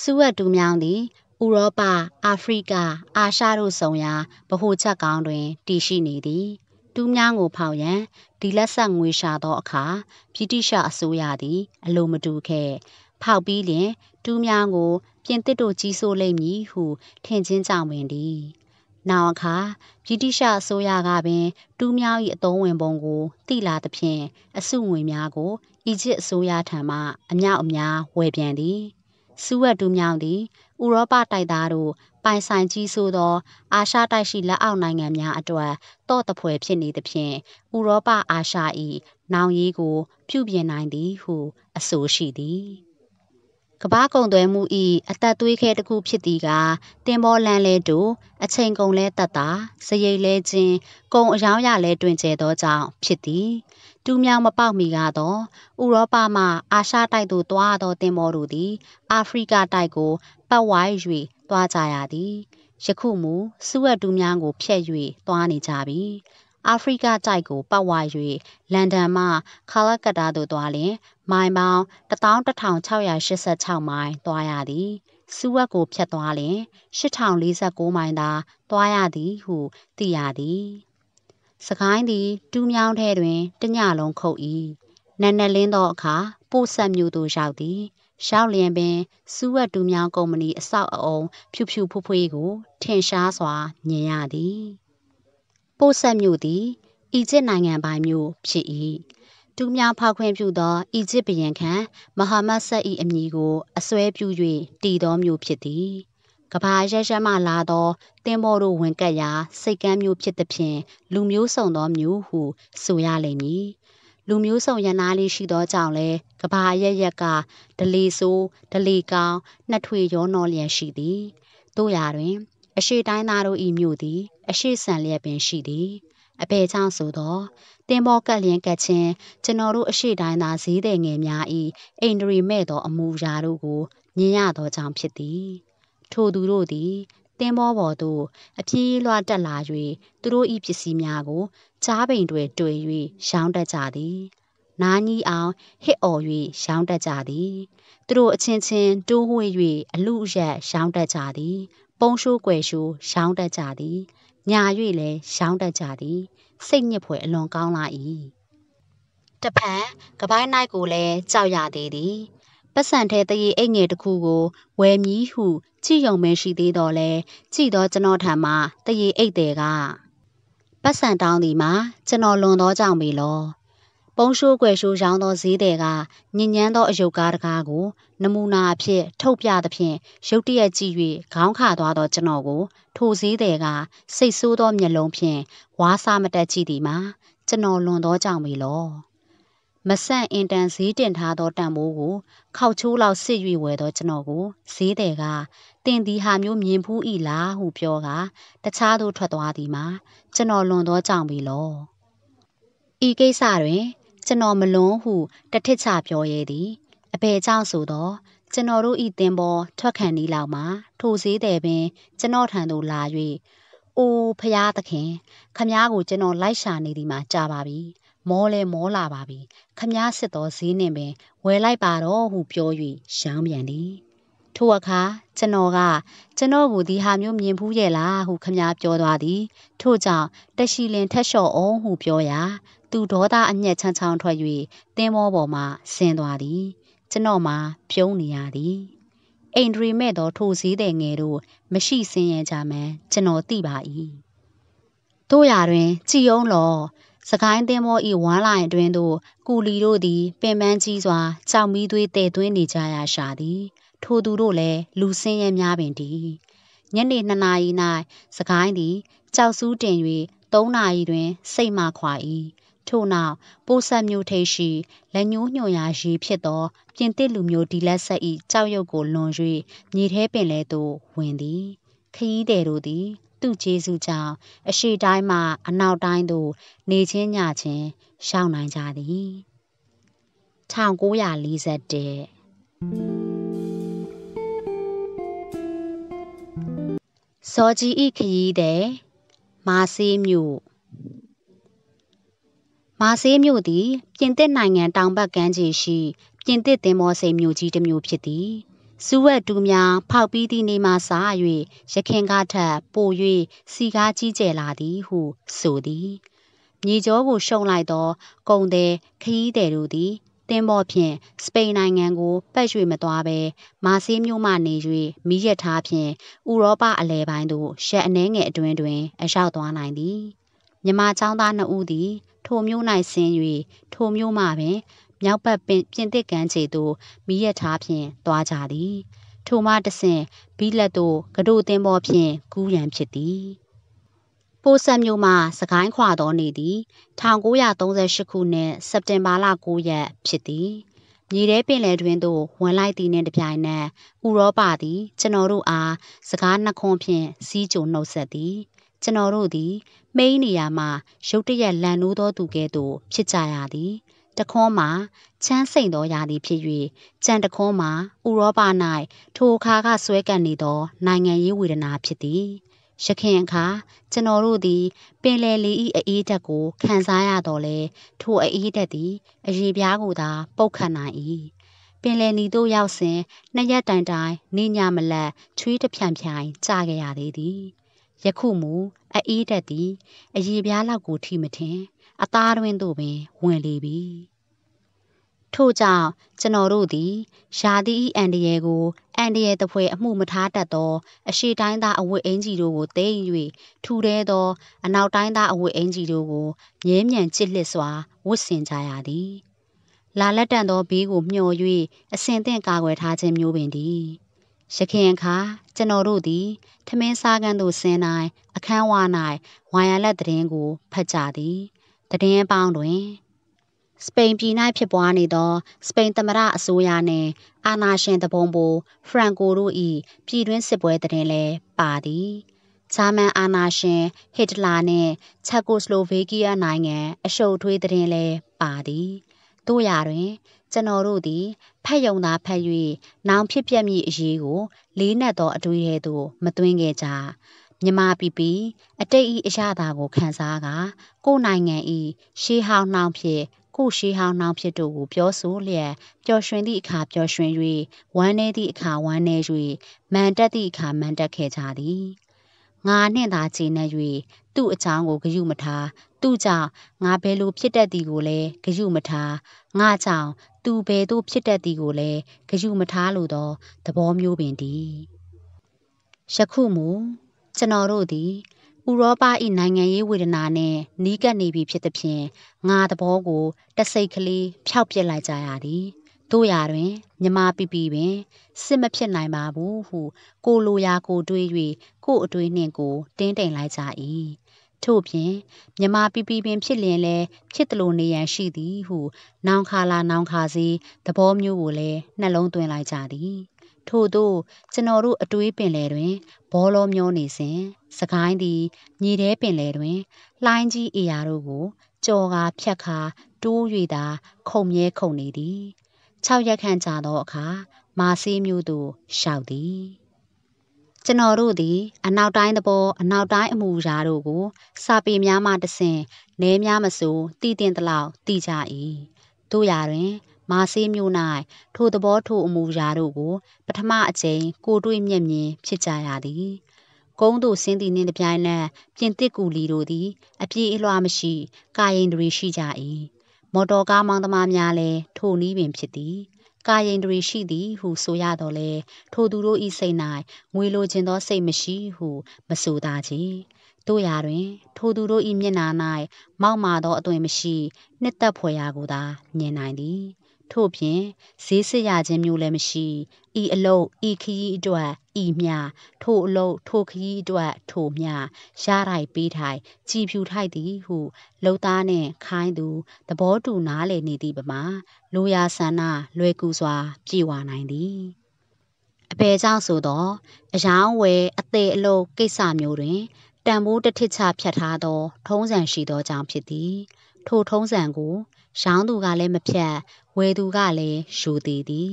ဆူဝတ်တူမြောင်သည် ဥရောပအာဖရိကအာရှတို့ဆုံရာဗဟိုချက်ကောင်းတွင် တည်ရှိနေသည်တူးမြောင်ကိုဖောက်ရန်ဒီလက်ဆက်ငွေရှာသောအခါပြည်တိရှအစိုးရသည် အလိုမတူခဲ့ ဖောက်ပြီးလျင် တူးမြောင်ကိုပြင်သစ်တို့ကြီးစိုးလိမ့်မည်ဟုထင်ချင်းကြောင်ဝင်သည်နောက်အခါဗြိတိရှအစိုးရကပင်တူးမြောင်း၏အသုံးဝင်ပုံကို သိလာသဖြင့်အစုငွေများကိုအီဂျစ်အစိုးရထံမှအမြောက်အများဝယ်ပြန်သည်စူဝက်တူးမြောင်းသည် ဥရောပတိုက်သားတို့ပိုင်ဆိုင်ကြီးဆိုသော အာရှတိုက်ရှိလက်အောက်နိုင်ငံများအတွက်တော့တပွဲဖြစ်နေသဖြင့်ဥရောပအာရှ၏နောင်ရေးကိုပြုပြင်နိုင်သည်ဟု အဆိုရှိသည်။ကဘာကုံသွဲမှုဤအသက်သွေးခဲတစ်ခုဖြစ်သည်ကတင်ပေါ်လန်းလဲတူအချိန်ကုန်လဲတက်တာစရိတ်လဲခြင်း ကုံအယောင်းရလဲတွင်ကျဲသောကြောင့်ဖြစ်သည်တူမြောင်မပေါက်မီကတော့ဥရောပမှ အာရှတိုက်သို့သွားသောတင်ပေါ်တို့သည် အာဖရိကတိုက်ကိုပတ်ဝိုင်း၍သွားကြရသည်ယခုမူစူဝက်တူများကိုဖျက်၍သွားနေကြပြီအာဖရိကတိုက်ကိုပတ်ဝ၍လန်ဒန်မှခါလကတ္တာသို့သွားလျင်မိုင်ပေါင်း11686မိုင်သွားရသည်စူဝက်ကိုဖြတ်သွားလျင်8049မိုင်သာသွားရသည်ဟု သိရသည်စကိုင်းသည်တူးမြောင်းထဲတွင်တညလုံးခုတ်၏နက်နက်လင်းသောအခါပို့ဆက်မျိုးသို့ရောက်သည်ရောက်လျင်ပင်စူးဝက်တူမြောင်းကုမ္ပဏီအဆောက်အအုံ ဖြူဖြူဖွေးဖွေးကို ထင်ရှားစွာမြင်ရသည်ပို့ဆက်မြို့သည်အီဂျစ်နိုင်ငံပိုင်မြို့ဖြစ်၏သူများဖောက်ခွင့်ပြုသောအီဂျစ်ဘုရင်ခံမဟာမတ်ဆက်၏အမည်ကို အစွဲပြု၍တည်သောမြို့ဖြစ်သည်ကဘာရရမလာသောတင်မောတို့ဝင်ကပ်ရာ စိတ်ကမ်းမျိုးဖြစ်သည်ဖြင့်လူမျိုးစုံသောမျိုးဟုဆိုရလိမ့်မည်လူမျိုးစုံရနာလေးရှိသောကြောင့်လဲကဘာရရက်ကဒလီဆိုးဒလီကောင်နှစ်ထွေရောနှောလျက်ရှိသည်တို့ရာတွင် အရှိတိုင်းသားတို့၏မြို့သည်အရှိဆန်လျက်ပင်ရှိသည်အပေကြောင့်ဆိုသောတင်ပေါ်ကက်လျင်ကက်ချင်းကျွန်တော်တို့အရှိတိုင်းသာဈေးတဲ့ငယ်များ၏အိန္ဒြိမဲ့သောအမူအရာတို့ကိုမြင်ရသောကြောင့်ဖြစ်သည်ထိုသူတို့သည်တင်ပေါ်ပေါ်သို့အပြေးလွှားတက်လာ၍သူတို့၏ပစ္စည်းများကိုကြားပိန်တွေတွေ့၍ရောင်းတတ်ကြသည်နားကြီးအောင်ဟစ်အော်၍ရောင်းတတ်ကြသည်သူတို့အချင်းချင်းတိုးဝှေ့၍အလူအယက် ရောင်းတတ်ကြသည်ပုံရှိုးကွယ်ရှိုးရောင်းတတ်ကြသည်ညာ၍လည်းရောင်းတတ်ကြသည်စိတ်ညစ်ဖွယ်အလွန်ကောင်းလာ၏တဖန်ကပိုင်း၌ကိုလည်းကြောက်ရသေးသည်ပတ်စံထဲတရေအိတ်ငယ်တစ်ခုကိုဝယ်မည်ဟုကြည်ယုံမဲရှိသေးတော်လဲကြည်တော်ကျွန်တော်ထံမှတရေအိတ်တွေကပတ်စံတောင်းဒီမှာကျွန်တော်လွန်တော့ကြောင့်မေလောပုံးရှိုးကွယ်ရှိုးရောင်းသောဈေးသည်ကညဉ့်ညမ်းသောအယုတ်ကားတကားကိုနမူနာအဖြစ် ထုတ်ပြသဖြင့်ရုတ်တရက်ကြည့်၍ခေါင်းခါသွားသော ကျွန်တော်ကိုထိုဈေးသည်ကစိတ်ဆိုးသောမျက်လုံးဖြင့်ဝါစာမတက်ကြည့်သည်မှာကျွန်တော်လွန်သောကြောင့်ပေလောမဆန့်အင်တန်ဈေးတင်ထားသောတံမိုးကိုခောက်ချိုးလောက်စစ်၍ဝယ်သော ကျွန်တော်ကိုဈေးသည်ကတင်သည်ဟာမျိုးမြင်ဖူး၏လားဟုပြောကတခြားသို့ထွက်သွားသည်မှာကျွန်တော်လွန်သောကြောင့်ပေလောဤကိစ္စတွင်ကျွန်တော်မလွန်းဟုတထစ်ချပြောရဲသည်အဘယ်ကြောင့်ဆိုတော့ကျွန်တော်တို့ဤတင်ပေါ်ထွက်ခံဒီလောက်မှာထိုစည်းတယ်ပင် ကျွန်တော်ထံသို့လာ၍အိုဖျားသခင် ခမားကိုကျွန်တော်လိုက်ရှာနေသည်မှာကြာပါပြီမောလဲမောလာပါပြီခမားစစ်တော်ဈေးနှင့်ပင်ဝယ်လိုက်ပါတော့ဟုပြော၍ရောင်းပြန်သည် ထိုအခါကျွန်တော်ကကျွန်တော်ကိုဒီဟာမျိုးမြင်ဘူးရဲ့လားဟုခမားပြောသွားသည်ထို့ကြောင့်တရှိလင်ထက်လျှော့အောင်ဟုပြောရာသူဒေါသအညက်ချမ်းချောင်းထွက်၍သင်္ဘောပေါ်မှဆင်းသွားသည် ကျွန်တော်မှာပြုံးနေရသည်အိန္ဒြေမဲ့သောထိုစည်းတဲ့ငယ်တို့ မရှိဆင်းရဲကြမှန်းကျွန်တော်သိပါ၏တို့ရာတွင်ကြည်ုံလောစကိုင်းသင်္ဘောဤဝမ်းလိုင်အတွင်သို့ကူလီတို့သည် ပင်ပန်းကြီးစွာကြောင်မီးသွေးတည်သွင်းနေကြရရှာသည် ထိုသူတို့လည်းလူဆင်းရဲများပင်တည်ညနေ2နာရီ၌စကိုင်းသည်ကြောက်စူးတင်၍3နာရီတွင် စိတ်မခွာ၏ထို့နောက်ပိုးဆတ်မြို့ထိပ်ရှိလက်ညှိုးညွှန်ရာရေဖြစ်သောပြင်သစ်လူမျိုးဒီလက်စပ်၏ကျောက်ရုပ်ကိုလွန်၍မြေထဲပင်လယ်သို့ဝင်သည်။ခရီးသည်တို့သည် သူ့ကျေးဇူးကြောင့်အရှေ့တိုင်းမှ အနောက်တိုင်းသို့ နေ့ချင်းညချင်းရောက်နိုင်ကြသည်။၁၉၄၁ဇော်ဂျီ၏ခရီးသည်မာဆေးမြို့မာဆေးမြို့သည်ပြင်သစ်နိုင်ငံ တောင်ဘက်ကမ်းခြေရှိပြင်သစ်သင်္ဘောဆိပ်မြို့ကြီးတစ်မြို့ဖြစ်သည်။စူးဝက်တူးများဖောက်ပြီးသည့်နေ့မှစ၍ယခင်ကထက်ပို၍စီကားကြီးကျယ်လာသည်ဟုဆိုသည်။မြေကျောကိုရှုံလိုက်သောကုံသည်ခရီးသည်တို့သည်တင်းဘော့ဖြင့်စပိန်နိုင်ငံကိုပတ်ရွေမသွားဘဲမာဆေးမြို့မှနေ၍မိရထားဖြင့်ဥရောပအလယ်ပိုင်းသို့ရက်အနှဲငယ်အတွင်းတွင်အရောက်သွားနိုင်သည်မြမချောင်းသားနှစ်ဦးသည်ထိုမြို့၌ဆင်း၍ထိုမြို့မှပင်မြောက်ဘက်ပင်ပြင်သစ်ကမ်းခြေသို့မိရထားဖြင့်သွားကြသည် ထိုမှတဆင့်ဘီလက်သို့ကဒိုသင်္ဘောဖြင့်ကူးရန်ဖြစ်သည်ပိုဆက်မြို့မှစကိုင်းခွာသောနေ့သည်1938ခုနှစ်စက်တင်ဘာလ9ရက်ဖြစ်သည်မြေထဲပင်လယ်တွင်သို့ဝင်လိုက်သည့်နှင့်တပြိုင်နက်ဥရောပသည် ကျွန်တော်တို့အားစကားနှခွန်းဖြင့်စီးကြိုနှုတ်ဆက်သည်ကျွန်တော်တို့သည်မိန်နေရာမှာရုတ်တရက်လန်နိုးသောသူကဲ့သို့ဖြစ်ကြရသည် တခွန်းမှာ ချမ်းစိမ့်သောရာသီဖြစ်၍ကြံတခွန်းမှာ ဥရောပ၌ထိုအခါကဆွဲကပ်နေသော နိုင်ငံရေးဝေဒနာဖြစ်သည်ရခင်အခါကျွန်တော်တို့သည် ပင်လယ်လေ၏အေးဓာတ်ကိုခံစားရတော့လေထိုအေးဓာတ်သည် အရေပြားကိုသာ ပုတ်ခတ်နိုင်၏ပင်လယ်နီသို့ရောက်စဉ်နှစ်ရက်တိုင်တိုင် နေညမလတ်ချွေးတစ်ဖြန့်ဖြိုင်ကျခဲ့ရသေးသည်ယခုမူအေးတက်သည်အရေပြားလောက်ကိုထိမထင်အသားတွင်သို့ပင်ဝင်လေပြီထို့ကြောင့်ကျွန်တော်တို့သည်ယာတိအန်တရယ်ကို အန်တရယ်တပွဲ အမှုမထားတတ်သော အရှိတိုင်းသားအဝတ်အင်ကြီးတို့ကိုသိမ့်၍ထူထဲသော အနောက်တိုင်းသားအဝတ်အင်ကြီးတို့ကိုမြဲမြံချစ်လက်စွာဝတ်ဆင်ကြရသည်လာလက်တန်သောဘေးကိုမျှော်၍အစင်သင့်ကာကွယ်ထားခြင်းမျိုးပင်သည်ယခင်အခါကျွန်တော်တို့သည်ထမင်းစားကန်းသို့ဆင်းနိုင် အခန်းဝ၌ဝိုင်ရလက်တည်ကိုဖတ်ကြသည်တည်င်းပေါင်းတွင်စပိန်ပြည်၌ဖြစ်ပွားနေသော စပိန်သမ္မတအစိုးရနှင့်အာဏာရှင်တပုံပိုဖရန်ကိုတို့၏ပြည်တွင်းစစ်ပွဲသတင်းလည်းပါသည်ဂျာမန်အာဏာရှင်ဟစ်တလာနှင့်ချက်ကိုစလိုဗေးကီးယားနိုင်ငံ အရှုပ်ထွေးသတင်းလည်းပါသည်တို့ရာတွင်ကျွန်တော်တို့သည်ဖက်ယုံသာဖက်၍နောင်ဖြစ်ပျက်မည်အရေးကိုလေးနက်သောအတွေ့အထိတို့မသွင်းခဲ့ကြမြမပီပီအတိတ်ဤအရာသာကိုခန်းစားကကိုနိုင်ငံဤရှေးဟောင်းနှောင်းဖြစ်ကိုရှေးဟောင်းနှောင်းဖြစ်တို့ကိုပြောဆိုလျက်ပျော်ရွှင်သည့်အခါပျော်ရွှင်၍ဝမ်းနည်းသည့်အခါဝမ်းနည်း၍မန်တက်သည့်အခါမန်တက်ခဲ့ကြသည်ငါနှင့်သာခြေနဲ့၍သူ့အချောင်းကိုဂယုမထားသူ့ကြောင့်ငါဘယ်လိုဖြစ်တတ်သည်ကိုလည်းဂယုမထားငါကြောင့်သူဘယ်သို့ဖြစ်တတ်သည်ကိုလည်းဂယုမထားလိုသောသဘောမျိုးပင်တည်းယခုမူကျွန်တော်တို့သည် ဥရောပ၏နိုင်ငံရေးဝေဒနာနှင့်နီးကပ်နေပြီဖြစ်သဖြင့်ငါသဘောကိုတစိတ်ကလေးဖျောက်ပစ်လိုက်ကြရသည်တို့ရာတွင်မြမပီပီပင်စစ်မဖြစ်နိုင်ပါဘူးဟု ကိုလိုရာကိုတွေး၍ကို့အတွေးနှင့်ကို တင်းတိမ်လိုက်ကြ၏ထို့ပြင်မြမပီပီပင်ဖြစ်လျင်လဲဖြစ်တလို့နေရန်ရှိသည်ဟု နောင်ခါလာနောင်ခါစီသဘောမျိုးကိုလည်းနှလုံးသွင်းလိုက်ကြသည် ထို့သောကျွန်တော်တို့အတွေးပင်လယ်တွင်ဘောလုံးမျောနေစဉ်စကိုင်းသည်ညီတဲပင်လယ်တွင်လှိုင်းကြီးအေရာတို့ကိုကြော်ကာဖြက်ခါတိုး၍သာ ခုံမြဲခုံနေသည်၆ရက်ခန့်ကြာသောအခါ မာဆေးမျိုးသို့ရှောက်သည်ကျွန်တော်တို့သည်အနောက်တိုင်းသဘောအနောက်တိုင်းအမူအရာတို့ကိုစာပေများမှတဆင့်၊နယ်များမဆိုသိသင့်သလောက်သိကြ၏သို့ရာတွင် မာဆေးမြို့၌ထိုသဘောထိုအမူအရာတို့ကို ပထမအကြိမ်ကိုယ်တွေ့မျက်မြင်ဖြစ်ကြရသည်။ကုန်းသို့ဆင်းသည်နှင့်တပြိုင်နက်ပြင်သစ်ကူလီတို့သည်အပြေးအလွှားမရှိကာယိန္ဒြေရှိကြ၏။မော်တော်ကားမောင်းသမားများလည်းထိုနည်းပင်ဖြစ်သည်ကာယိန္ဒြေရှိသည်ဟုဆိုရတော့လေထိုသူတို့ဤစိတ်၌ငွေလိုခြင်းသောစိတ်မရှိဟု မဆိုတာကြီးတို့ရာတွင် ထိုသူတို့ဤမျက်နာ၌မောက်မာသောအသွင်မရှိနှစ်သက်ဖွယ်ရာကိုသာမြင်နိုင်သည် ထို့ပြင်ဈေးစစ်ရခြင်းမျိုးလည်းမရှိဤအလုတ်ဤခရီးအတွက်ဤမြထိုအလုံးထိုခရီးအတွက်ထိုမြရတိုင်းပေးထိုင်ကြည်ဖြူထိုက်သည်ဟု လုံသားနှင့် ခိုင်းသူသဘောတူနားလည်နေသည့်ပမာ လူရဆန္ဒလွယ်ကူစွာပြေဝနိုင်သည်အပေကြောင့်ဆိုသောအယောင်းဝယ်အသေးအလုံးကိစ္စမျိုးတွင်တံမိုးတစ်ထစ်ချဖြတ်ထားသော ထုံးစံရှိသောကြောင့်ဖြစ်သည် ထိုထုံးစံကိုရောင်းသူကလည်းမဖြတ်ဝယ်သူကလည်းယူသေးသည်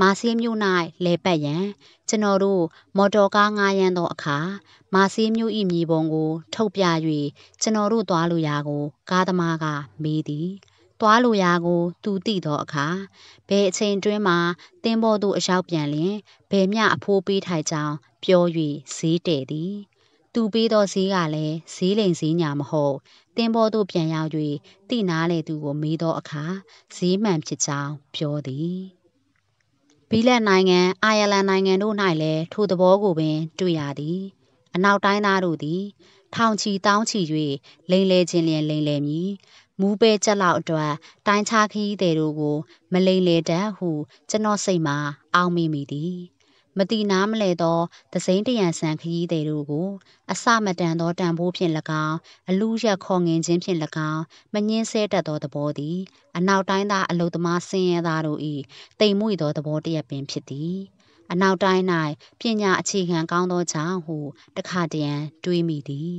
မာဆေးမြို့၌လည်ပတ်ရန် ကျွန်တော်တို့မော်တော်ကားငှားရမ်းသောအခါမာဆေးမြို့၏မြေပုံကို ထုတ်ပြ၍ကျွန်တော်တို့သွားလိုရာကို ကားသမားကမေးသည်။သွားလိုရာကိုသူသိသောအခါဘယ်အချိန်အတွင်းမှာသင်္ဘောသို့အရောက်ပြန်လျှင်ဘယ်မျှအဖိုးပေးထိုက်ကြောင်းပြော၍ဈေးတည်သည်။သူပေးသောဈေးကလည်းဈေးလိမ်ဈေးညာမဟုတ်။သင်္ဘောသို့ပြန်ရောက်၍သိနားလည်သူကိုမေးသောအခါဈေးမှန်ဖြစ်ကြောင်းပြောသည်ဘီလက်နိုင်ငံ၊အိုင်ယာလန်နိုင်ငံတို့၌လည်းထိုသဘောကိုပင်တွေ့ရသည်။အနောက်တိုင်းသားတို့သည် ထောင်ချီတောင်းချီ၍လိမ်လဲခြင်းလျင်လိမ်လဲမည်။မူးပဲကြက်လောက်အတွက်တိုင်းခြားခရီးသည်တို့ကို မလိမ်လဲတတ်ဟုကျွန်တော်စိတ်မှာအောင်းမိမိသည်။မတိနာမလဲသောသစိမ့်တရံဆန်ခရီးသည်တို့ကိုအစမတန်သောတန်ဖိုးဖြင့်၎င်းအလူရက်ခေါငင်ခြင်းဖြင့်၎င်းမငင်းဆဲတတ်သောသဘောသည် အနောက်တိုင်းသားအလုသမားဆင်းရဲသားတို့၏တိမ်မွေ့သောသဘောတရက်ပင်ဖြစ်သည် အနောက်တိုင်း၌ပညာအခြေခံကောင်းသောကြောင့်ဟုတခါတရံတွေးမိသည်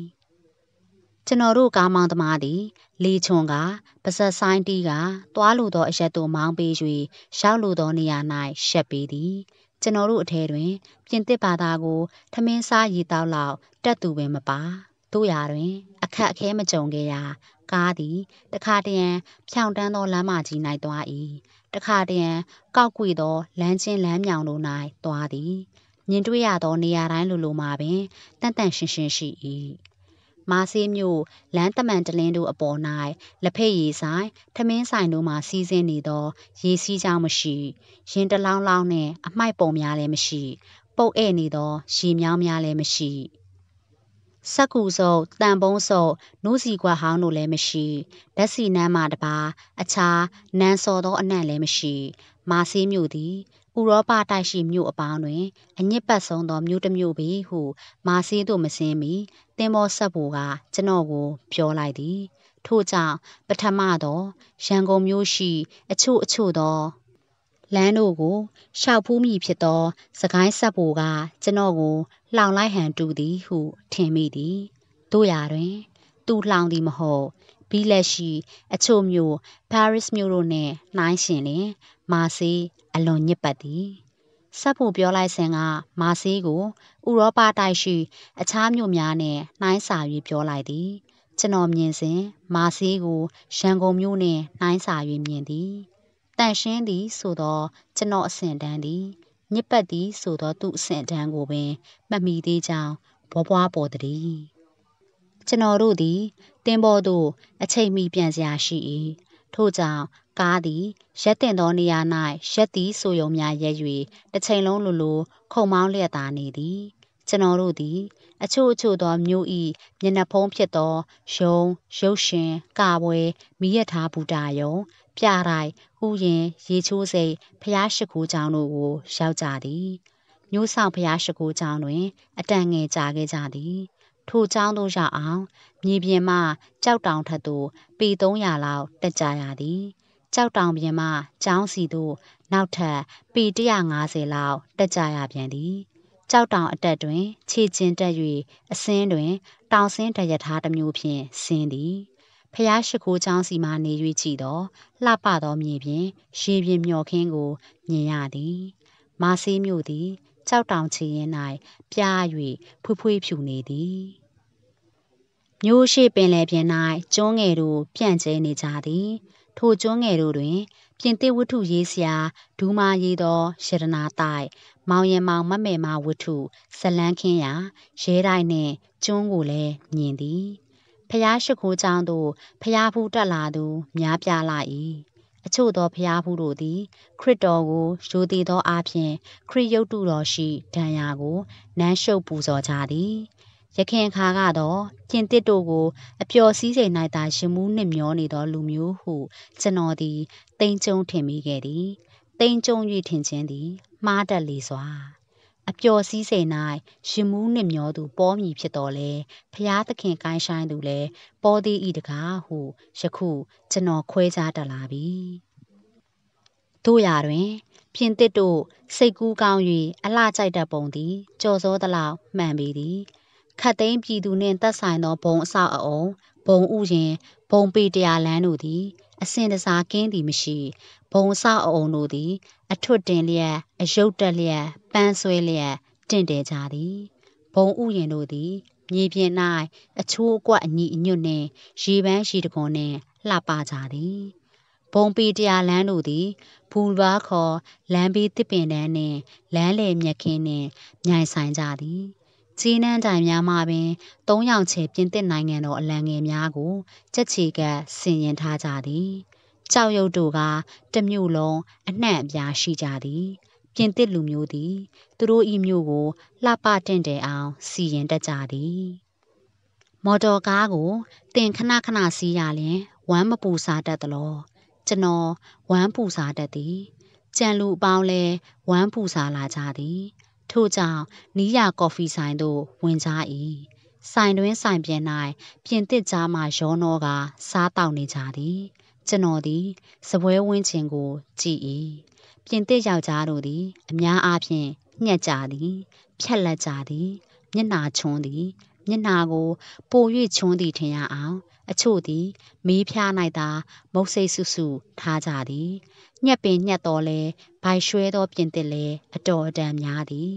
ကျွန်တော်တို့ကားမောင်းသမားသည်လေချွန်ကပါဇက်ဆိုင်တီးကသွားလိုသော အရက်သို့မောင်းပေး၍ရောက်လိုသောနေရာ၌ရှက်ပေးသည်ကျွန်တော်တို့အထဲတွင် ပြင်သစ်ဘာသာကိုထမင်းစားရေသောက်လောက်တတ်သူပင်မပါ။သို့ရာတွင် အခက်အခဲမကြုံခဲ့ရာကားသည် တခါတရံဖြောင့်တန်းသောလမ်းမကြီး၌သွား၏။တခါတရံကောက်ကွေ့သောလမ်းကျဉ်းလမ်းမြောင်တို့၌သွားသည်။မြင်တွေ့ရသောနေရာတိုင်းလိုလိုမှာပင်သန့်သန့်ရှင်းရှင်းရှိ၏မာဆေးမြို့လမ်းတမန်တလင်းတို့အပေါ်၌လက်ဖက်ရည်ဆိုင်ထမင်းဆိုင်တို့မှစီးဆင်းနေသော ရေစီးကြောင်းမရှိ ရင်တလောင်းလောင်းနှင့်အမိုက်ပုံများလည်းမရှိ ပုတ်ဧည့်နေသောရေမြောင်းများလည်းမရှိစက္ကူစုပ်တန်ပုံးစုပ်နုစီကွက်ဟောင်းတို့လည်းမရှိဓာတ်စီနမ်းမှတပါ အခြားနန်းစော်သောအနံ့လည်းမရှိ မာဆေးမြို့သည်ဥရောပတိုက်ရှိမြို့အပေါင်းတွင်အညစ်ပတ်ဆုံးသောမြို့တစ်မြို့ပေဟု မာဆေးသို့မဆင်းမီသင်္ဘောစက်ဗိုလ်ကကျွန်တော့်ကိုပြောလိုက်သည်။ထို့ကြောင့်ပထမတော့ရန်ကုန်မြို့ရှိ အချို့အချို့သောလမ်းတို့ကိုရှောက်ဖူးမည်ဖြစ်သောစစ်ကိုင်းစက်ဗိုလ်ကကျွန်တော့်ကိုလှောင်လိုက်ဟန်တူသည် ဟုထင်မိသည်။သို့ရာတွင် သူလှောင်သည်မဟုတ်။ဘိလက်ရှိအချို့မြို့၊ပဲရစ်မြို့တို့နှင့်နှိုင်းယှဉ်လျှင်မာဆေးအလွန်ညစ်ပတ်သည်ဆက်ဖို့ပြောလိုက်စဉ်ကမာဆေးကို ဥရောပတိုက်ရှိအခြားမြို့များနှင့်နှိုင်းစာ၍ပြောလိုက်သည် ကျွန်တော်မြင်စဉ်မာဆေးကိုရန်ကုန်မြို့နှင့်နှိုင်းစာ၍မြင်သည်တန်ရှင်းသည် ဆိုသောကျွန်တော်အဆင့်တန်းသည်ညစ်ပတ်သည် ဆိုသော သူ့အဆင့်တန်းကိုပင်မှတ်မိသေးကြောင်းဘွားဘွားပေါ်သည်ကျွန်တော်တို့သည်တင်ပေါ်သို့အချိန်မီပြန်စရာရှိ၏ထို့ကြောင့်ကားသည်ရပ်သင့်သောနေရာ၌ရပ်သည်ဆိုရုံများရပ်၍တစ်ချိန်လုံးလိုလိုခုန်မောင်းလျက်သာနေသည်။ကျွန်တော်တို့သည် အချို့အချို့သောမြို့၏မျက်နှာဖုံးဖြစ်သောရုံး၊ရုပ်ရှင်၊ကပွဲ၊မီးရထားဘူတာရုံ၊ပြတိုက်၊ဥယျာဉ်၊ရေချိုးဆိပ်၊ဘုရားရှိခိုးကျောင်းတို့ကိုရောက်ကြသည်။မြို့စောင့်ဘုရားရှိခိုးကျောင်းတွင် အတန်ငယ်ကြာခဲ့ကြသည်။ထိုကျောင်းသို့ရောက်အောင် မြေပြင်မှကျောက်တောင်ထက်သို့ပေ၃၀၀လောက်တက်ကြရသည်ကြောက်တောင်ပြင်မှကျောင်းစီသို့ နောက်ထပ်ပေ150လောက်တက်ကြရပြန်သည်ကြောက်တောင်အတက်တွင်ခြေကျင်တက်၍အစင်းတွင် တောင်စင်းတရထားတစ်မျိုးဖြင့်ဆင်းသည်ဖျားရှိခိုးချောင်းစီမှနေ၍ကြည်တော့လှပသောမြေပြင်ရေပြင်မျောခင်းကိုမြင်ရသည် မာဆေးမြို့သည်ကြောက်တောင်ချီရင်၌ပြား၍ဖွေးဖွေးဖြူနေသည်မျိုးရှိပင်လယ်ပြင်၌ကျွန်းငယ်တို့ပြန့်ကျဲနေကြသည်ထိုကျွန်းငယ်တို့တွင် ပြင်သစ်ဝတ္ထုရေးဆရာဒူးမားရေးသောရတနာသိုက်၊မောင်ရန်မောင်မမယ်မဝတ္ထုဇာတ်လမ်းခင်းရာရဲတိုက်နှင့်ကျွန်းကိုလည်းမြင်သည်။ဘုရားရှိခိုးကျောင်းသို့ဘုရားဖူးတက်လာသူများပြားလှ၏။အချို့သောဘုရားဖူးတို့သည် ခရစ်တော်ကိုရိုသေသောအားဖြင့်ခရစ်ရုပ်တုတော်ရှိဒဏ်ရာကိုနမ်းရှုတ်ပူဇော်ကြသည်ယခင်အခါကတော့ပြင်သစ်တို့ကို အပျော်စီးစိမ်၌သာရင်မူးနှစ်မျောနေသောလူမျိုးဟုကျွန်တော်သည်တိမ်ကြုံထင်မိခဲ့သည်တိမ်ကြုံ၍ထင်ခြင်းသည် မှားတတ်လေစွာ အပျော်စီးစိမ်၌ရင်မူးနှစ်မျောသူပေါ်မည်ဖြစ်တော်လဲဖျားသခင်ကိုင်းဆိုင်သူလဲပေါ်သည်ဤတကားဟုယခုကျွန်တော်ခွဲခြားတတ်လာပြီတို့ရာတွင်ပြင်သစ်တို့ စိတ်ကူးကောင်း၍အလှကြိုက်တတ်ပုံသည်ကြော်စောသလောက်မှန်ပေသည်ခတ်သိမ်းပြည်သူနှင့်သက်ဆိုင်သောဘုံအဆောက်အအုံဘုံဥယင်ဘုံပေတရားလန်းတို့သည် အစဉ်တစားကင်းသည်မရှိဘုံအဆောက်အအုံတို့သည်အထွတ်တင်လျက်အယုတ်တက်လျက်ပန်းဆွဲလျက်တင့်တယ်ကြသည်ဘုံဥယင်တို့သည် မြေပြင်၌အချိုးအကွက်အညီအညွတ်နှင့်ရေပန်းရေတကွန်နှင့်လှပကြသည်ဘုံပေတရားလမ်းတို့သည်ဘူလ်ဗားခေါ်လမ်းဘေးတစ်ပင်တန်းနှင့်လမ်းလေမြက်ခင်းနှင့်မြိုင်ဆိုင်ကြသည်ချီးနှန်းတိုင်များမှပင်သုံးယောက်ချေပြင်သစ်နိုင်ငံတော် အလံငယ်များကိုကြက်ချီကဆင်ရင်ထားကြသည်။ကြောက်ရုပ်တို့ကတမျိုးလုံးအနှံ့အပြားရှိကြသည်။ပြင်သစ်လူမျိုးသည်သူတို့၏မျိုးကိုလှပတင့်တယ်အောင်စီရင်တတ်ကြသည်။မော်တော်ကားကိုတင်ခဏခဏစီးရလျင်ဝမ်းမပူစားတတ်သလော။ကျွန်တော်ဝမ်းပူစားတတ်သည်။ကြံလူအပေါင်းလဲဝမ်းပူစားလာကြသည်။ထို့ကြောင့်နီးယာကော်ဖီဆိုင်သို့ဝင်ကြ၏ဆိုင်တွင်ဆိုင်ပြန်၌ပြင်သစ်ကြားမှရောနှောက စားတောက်နေကြသည်ကျွန်တော်သည်စပွဲဝင်းချင်းကိုကြည်၏ပြင်သစ်ယောက်ျားတို့သည် အများအားဖြင့်ညှက်ကြသည် ဖြက်လက်ကြသည်မျက်နာချွန်းသည် မျက်နာကို ပို၍ချွန်းသည်ထင်ရအောင် အချို့သည်မေးဖျား၌သာမုတ်ဆိတ်ဆုဆုထားကြသည်ညက်ပင်ညက်တော်လဲဘိုင်ရွှဲသောပြင်သစ်လဲအတော်အတန်များသည်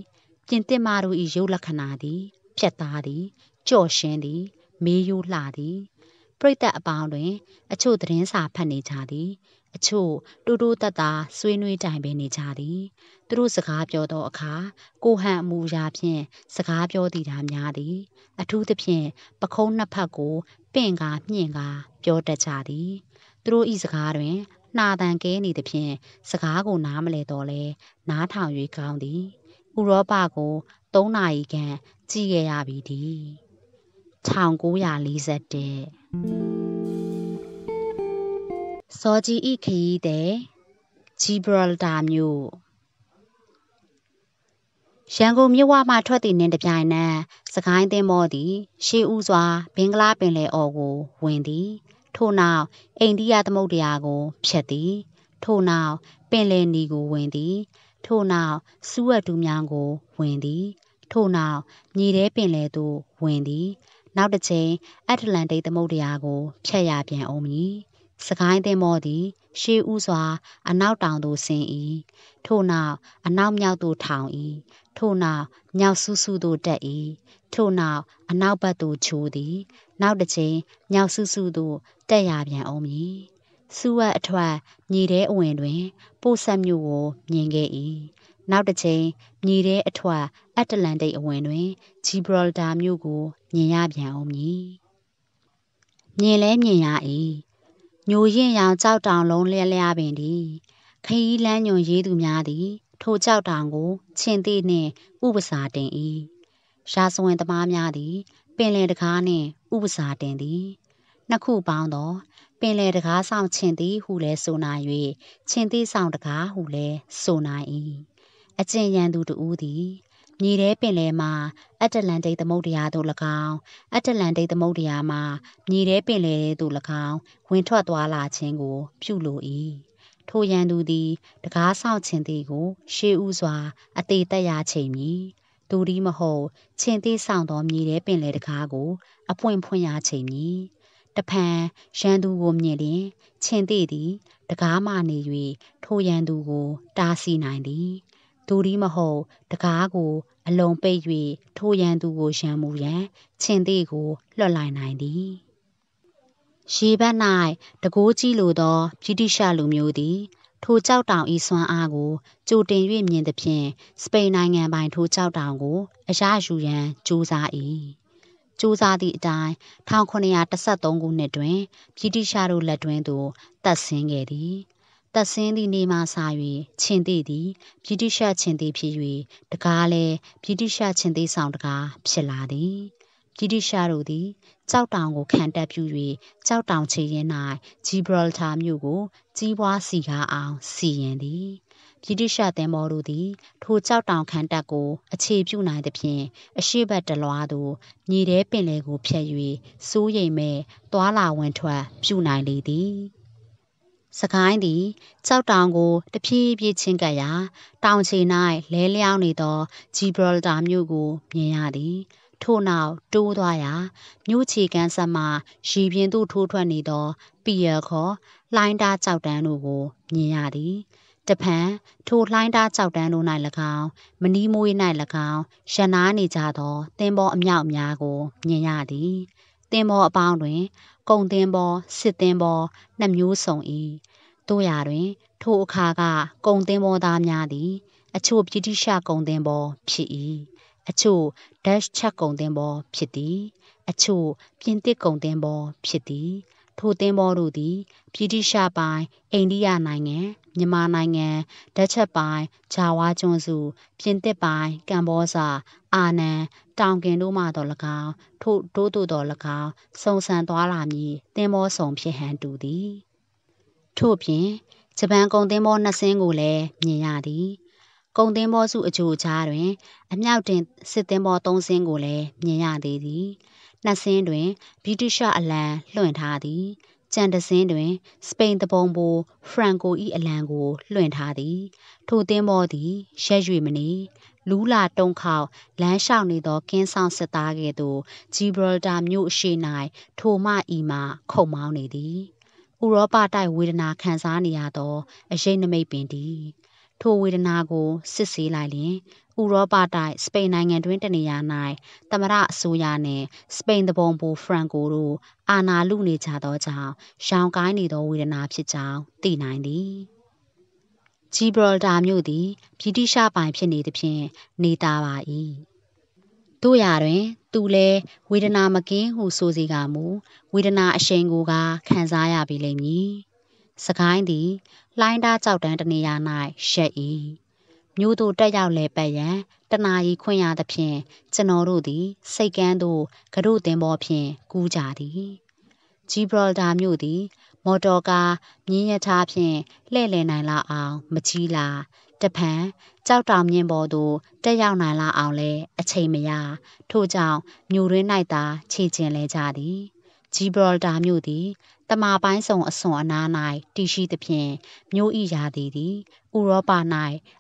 ပြင်သစ်မာတို့၏ရုပ်လက္ခဏာသည်ဖြက်သားသည်ကြော့ရှင်းသည်မေးယိုးလှသည်ပြိသက်အပေါင်းတွင် အချို့သတင်းစာဖတ်နေကြသည်အချို့တူတူတတ်တာဆွေးနွေးတိုင်ပင်နေကြသည်သူတို့စကားပြောသောအခါကိုဟန်အမူအရာဖြင့်စကားပြောသည်သာများသည်အထူးသဖြင့်ပခုံးနှစ်ဖက်ကို ပင့်ကာမြင့်ကာ ပြောတတ်ကြသည်သူတို့၏စကားတွင်နှာတန်ကဲနေသဖြင့်စကားကိုနားမလဲတော့လဲနားထောင်၍ကောင်းသည် ဥရောပကို၃နာရီခန့်ကြည့်ခဲ့ရပြီဒီ1941စောကြီးဤခရီးသည်ဂျီဘရလ်တာမြို့ရန်ကုန်မြို့ဝမှထွက်သည့်နှင်းတပြိုင်နက်စကိုင်းသင်္ဘောသည်ရှေးဦးစွာဘင်္ဂလားပင်လယ်အော်ကို ဝင်သည်ထို့နောက်အိန္ဒိယသမုဒ္ဒရာကိုဖြတ်သည် ထို့နောက်ပင်လယ်နီကိုဝင်သည် ထို့နောက်စူးအတူးများကိုဝင်သည် ထို့နောက်မြေထဲပင်လယ်သို့ဝင်သည် နောက်တစ်ချိန်အတ္တလန္တိတ်သမုဒ္ဒရာကိုဖြတ်ရပြန်ဦးမည်စကိုင်းသင်္ဘောသည် ရှေးဦးစွာအနောက်တောင်သို့ဆင်း၏ထို့နောက်အနောက်မြောက်သို့ထောင်၏ထို့နောက်မြောက်စုစုသို့တက်၏ထို့နောက်အနောက်ဘက်သို့ချိုးသည်နောက်တစ်ချိန်မြောက်စုစုသို့တက်ရပြန်အောင်မည်စူဝတ်အထွတ်မြေထဲအဝင်တွင် ပို့ဆက်မြို့ကို မြင်ခဲ့၏နောက်တစ်ချိန်မြေထဲအထွတ်အတ္တလန္တိတ်အဝင်တွင်ဂျီဘရလ်တာမြို့ကိုမြင်ရပြန်အောင်မည်မြင်လဲမြင်ရ၏ညိုရင်ရောင်ကြောက်တောင်လုံးလျက်လျပင်သည်ခရီးလန်းညွန်ရေးသူများသည် ထိုကြောက်တောင်ကိုချင်းသိနှင့်ဥပစာတင်၏ရာဇဝင်သမားများသည် ပင်လယ်တကားနှင့်ဥပစာတင်သည်နှစ်ခုပေါင်းသောပင်လယ်တကားဆောင်ခြင်သည်ဟုလည်းဆိုနိုင်၍ခြင်သည်ဆောင်တကားဟုလည်းဆိုနိုင်၏အကျင့်ရန်သူတူဦးသည်မြေထဲပင်လယ်မှာအတ္တလန်တိတ်သမုဒ္ဒရာသို့၎င်းအတ္တလန်တိတ်သမုဒ္ဒရာမှာမြေထဲပင်လယ်သို့၎င်းဝင်ထွက်သွားလာခြင်းကိုပြုလို၏ထိုရန်သူသည် တကားဆောင်ခြင်းသည်ကို ရှေးဥစွာအသေးတက်ရချိန်မီသူဒီမဟုတ်ခြင်းသေးဆောင်သောမြေထဲပင်လယ်တကားကိုအပွင့်ဖွင့်ရချိန်မီတဖန်ရန်သူကိုမြင်လျင်ခြင်သေးသည်တကားမှနေ၍ထိုရန်သူကို တားဆီးနိုင်သည်သူဒီမဟုတ်တကားကို အလုံးပိတ်၍ထိုရန်သူကိုရန်မူရန်ခြင်သေးကိုလွှတ်လိုက်နိုင်သည်ရေဘက်၌တကိုးကြီးလိုသောဗြိတိရှလူမျိုးသည် ထိုကြောက်တောင်ဤဆွမ်းအားကိုကြိုတင်၍မြင်သဖြင့်စပိန်နိုင်ငံပိုင်ထိုကြောက်တောင်ကို အရယူရန်ကြိုးစား၏စူးစမ်းသည့်အတိုင်း1913ခုနှစ်တွင်ဗြိတိရှတို့လက်တွင်သို့တပ်ဆင်းခဲ့သည်။တပ်ဆင်းသည့်နေ့မှစ၍ချင်းသေးသည်ဗြိတိရှချင်းသေးဖြစ်၍တကားလည်းဗြိတိရှချင်းသေးဆောင်တကားဖြစ်လာသည်။ဗြိတိရှားတို့သည်ကြောက်တောင်ကိုခံတပ်ပြု၍ကြောက်တောင်ချေရင်၌ဂျီဘရယ်တာမြို့ကို ကြီးပွားစီကားအောင်စီရင်သည်။ဗြိတိရှသင်္ဘောတို့သည် ထိုကျောက်တောင်ခံတပ်ကို အခြေပြုနိုင်သဖြင့်အရှေ့ဘက်တလွှားသို့မြေထဲပင်လယ်ကိုဖြတ်၍စိုးရိမ်မဲ့သွားလာဝင်ထွက် ပြုနိုင်လေသည်။စစ်ကိုင်းသည်ကျောက်တောင်ကို တဖြည်းဖြည်းချဉ်းကပ်ရာတောင်ခြေ၌လဲလျားနေသောဂျီဘရယ်တာမြို့ကို မြင်ရသည်။ထို့နောက်တိုးသွားရာမြို့ခြေကမ်းစပ်မှရေပြင်သို့ထိုးထွက်နေသော ပီရယ်ခေါ်လှိုင်းတားကျောက်တန်းတို့ကို မြင်ရသည်တဖန်ထိုလှိုင်းသားကြောက်တန်းတို့၌၎င်းမနီးမွေး၌၎င်းရနာနေကြသော သင်္ဘောအမြောက်များကိုမြင်ရသည် သင်္ဘောအပေါင်းတွင် ကုံသင်္ဘောစစ်သင်္ဘောနှမျိုးစုံ၏တို့ရာတွင် ထိုအခါကကုံသင်္ဘောသားများသည် အချို့ဗြိတိရှကုံသင်္ဘောဖြစ်၏အချို့ဒက်ချ်ကုံသင်္ဘောဖြစ်သည် အချို့ပြင်သစ်ကုံသင်္ဘောဖြစ်သည်ထိုသင်္ဘောတို့သည်ပြည်တိရှပိုင်အိန္ဒိယနိုင်ငံမြန်မာနိုင်ငံဒက်ချက်ပိုင်ဂျာဝါကျွန်းစုပြင်သစ်ပိုင်ကမ်ဘောဇာအာနန်တောင်ကင်တို့မှတော်၎င်းထို့တိုးတို့တော်၎င်းစုံစံသွားလာမည်သင်္ဘောဆောင်ဖြစ်ဟန်တူသည်ထို့ပြင်ဂျပန်ကုန်သင်္ဘောနှစ်စင်းကိုလည်းမြင်ရသည် ကုန်သင်္ဘောစုအချို့ကြားတွင် အမြောက်တင်စစ်သင်္ဘော၃စင်းကိုလည်းမြင်ရသေးသည်။နှစ်စင်းတွင်ဗြိတိသျှအလံလွှင့်ထားသည်။ကျန်တစ်စင်းတွင် စပိန်သူပုန်ဗိုလ်ဖရန်ကို၏အလံကို လွှင့်ထားသည်။ထိုသင်္ဘောသည်ရပ်၍မနေ၊လူးလာတုန်ခေါက်လမ်းလျှောက်နေသောကင်းစောင့်စစ်သားကဲ့သို့ဂျီဗရာလ်တာမြို့အရှေ့၌ထိုမှဤမှခုတ်မောင်းနေသည်။ဥရောပတိုက်ဝေဒနာခံစားနေရသော အရိပ်နိမိတ်ပင်တည်း။ထိုဝေဒနာကိုစစ်ဆေးလိုက်လျှင်ဥရောပတိုင်းစပိန်နိုင်ငံတွင်တနေရာ၌သမ္မတအစိုးရနှင့်စပိန်တဘုံဘူဖရန်ကိုတို့အာဏာလုနေကြသောကြောင့်ရှောင်ကိုင်းနေသောဝေဒနာဖြစ်ကြောင်းသိနိုင်သည်။ဂျီဘရလ်တာမြို့သည်ဗြိတိရှပိုင်ဖြစ်နေသဖြင့်နေသာပါ၏တို့ရာတွင် သူလည်းဝေဒနာမကင်းဟုဆိုစေကမူဝေဒနာအရှိန်ကိုကာခံစားရပြီလိမ့်မည်။စကိုင်းသည်လှိုင်းသားကြောက်တန်းတနေရာ၌ရှက်၏မြို့သို့တက်ရောက်လည်ပတ်ရန်တနာရီခွင့်ရသဖြင့်ကျွန်တော်တို့သည်ဆိပ်ကမ်းသို့ကတို့သင်္ဘောဖြင့်ကူးကြသည်။ဂျီဘရော်တာမြို့သည် မော်တော်ကား၊မြင်းရထားဖြင့်လှည့်လည်နိုင်လောက်အောင်မကြီးလှ၊တဖန်ကျောက်တောင်မြင့်ပေါ်သို့တက်ရောက်နိုင်လောက်အောင်လည်းအချိန်မရ၊ထို့ကြောင့်မြို့တွင်း၌သာခြေကျင်လည်ကြသည်။ဂျီဘရော်တာမြို့သည်တမာပိုင်းဆောင်အစွန်အနား၌တည်ရှိသဖြင့်မြို့ဤရာသည်သည် ဥရောပ၌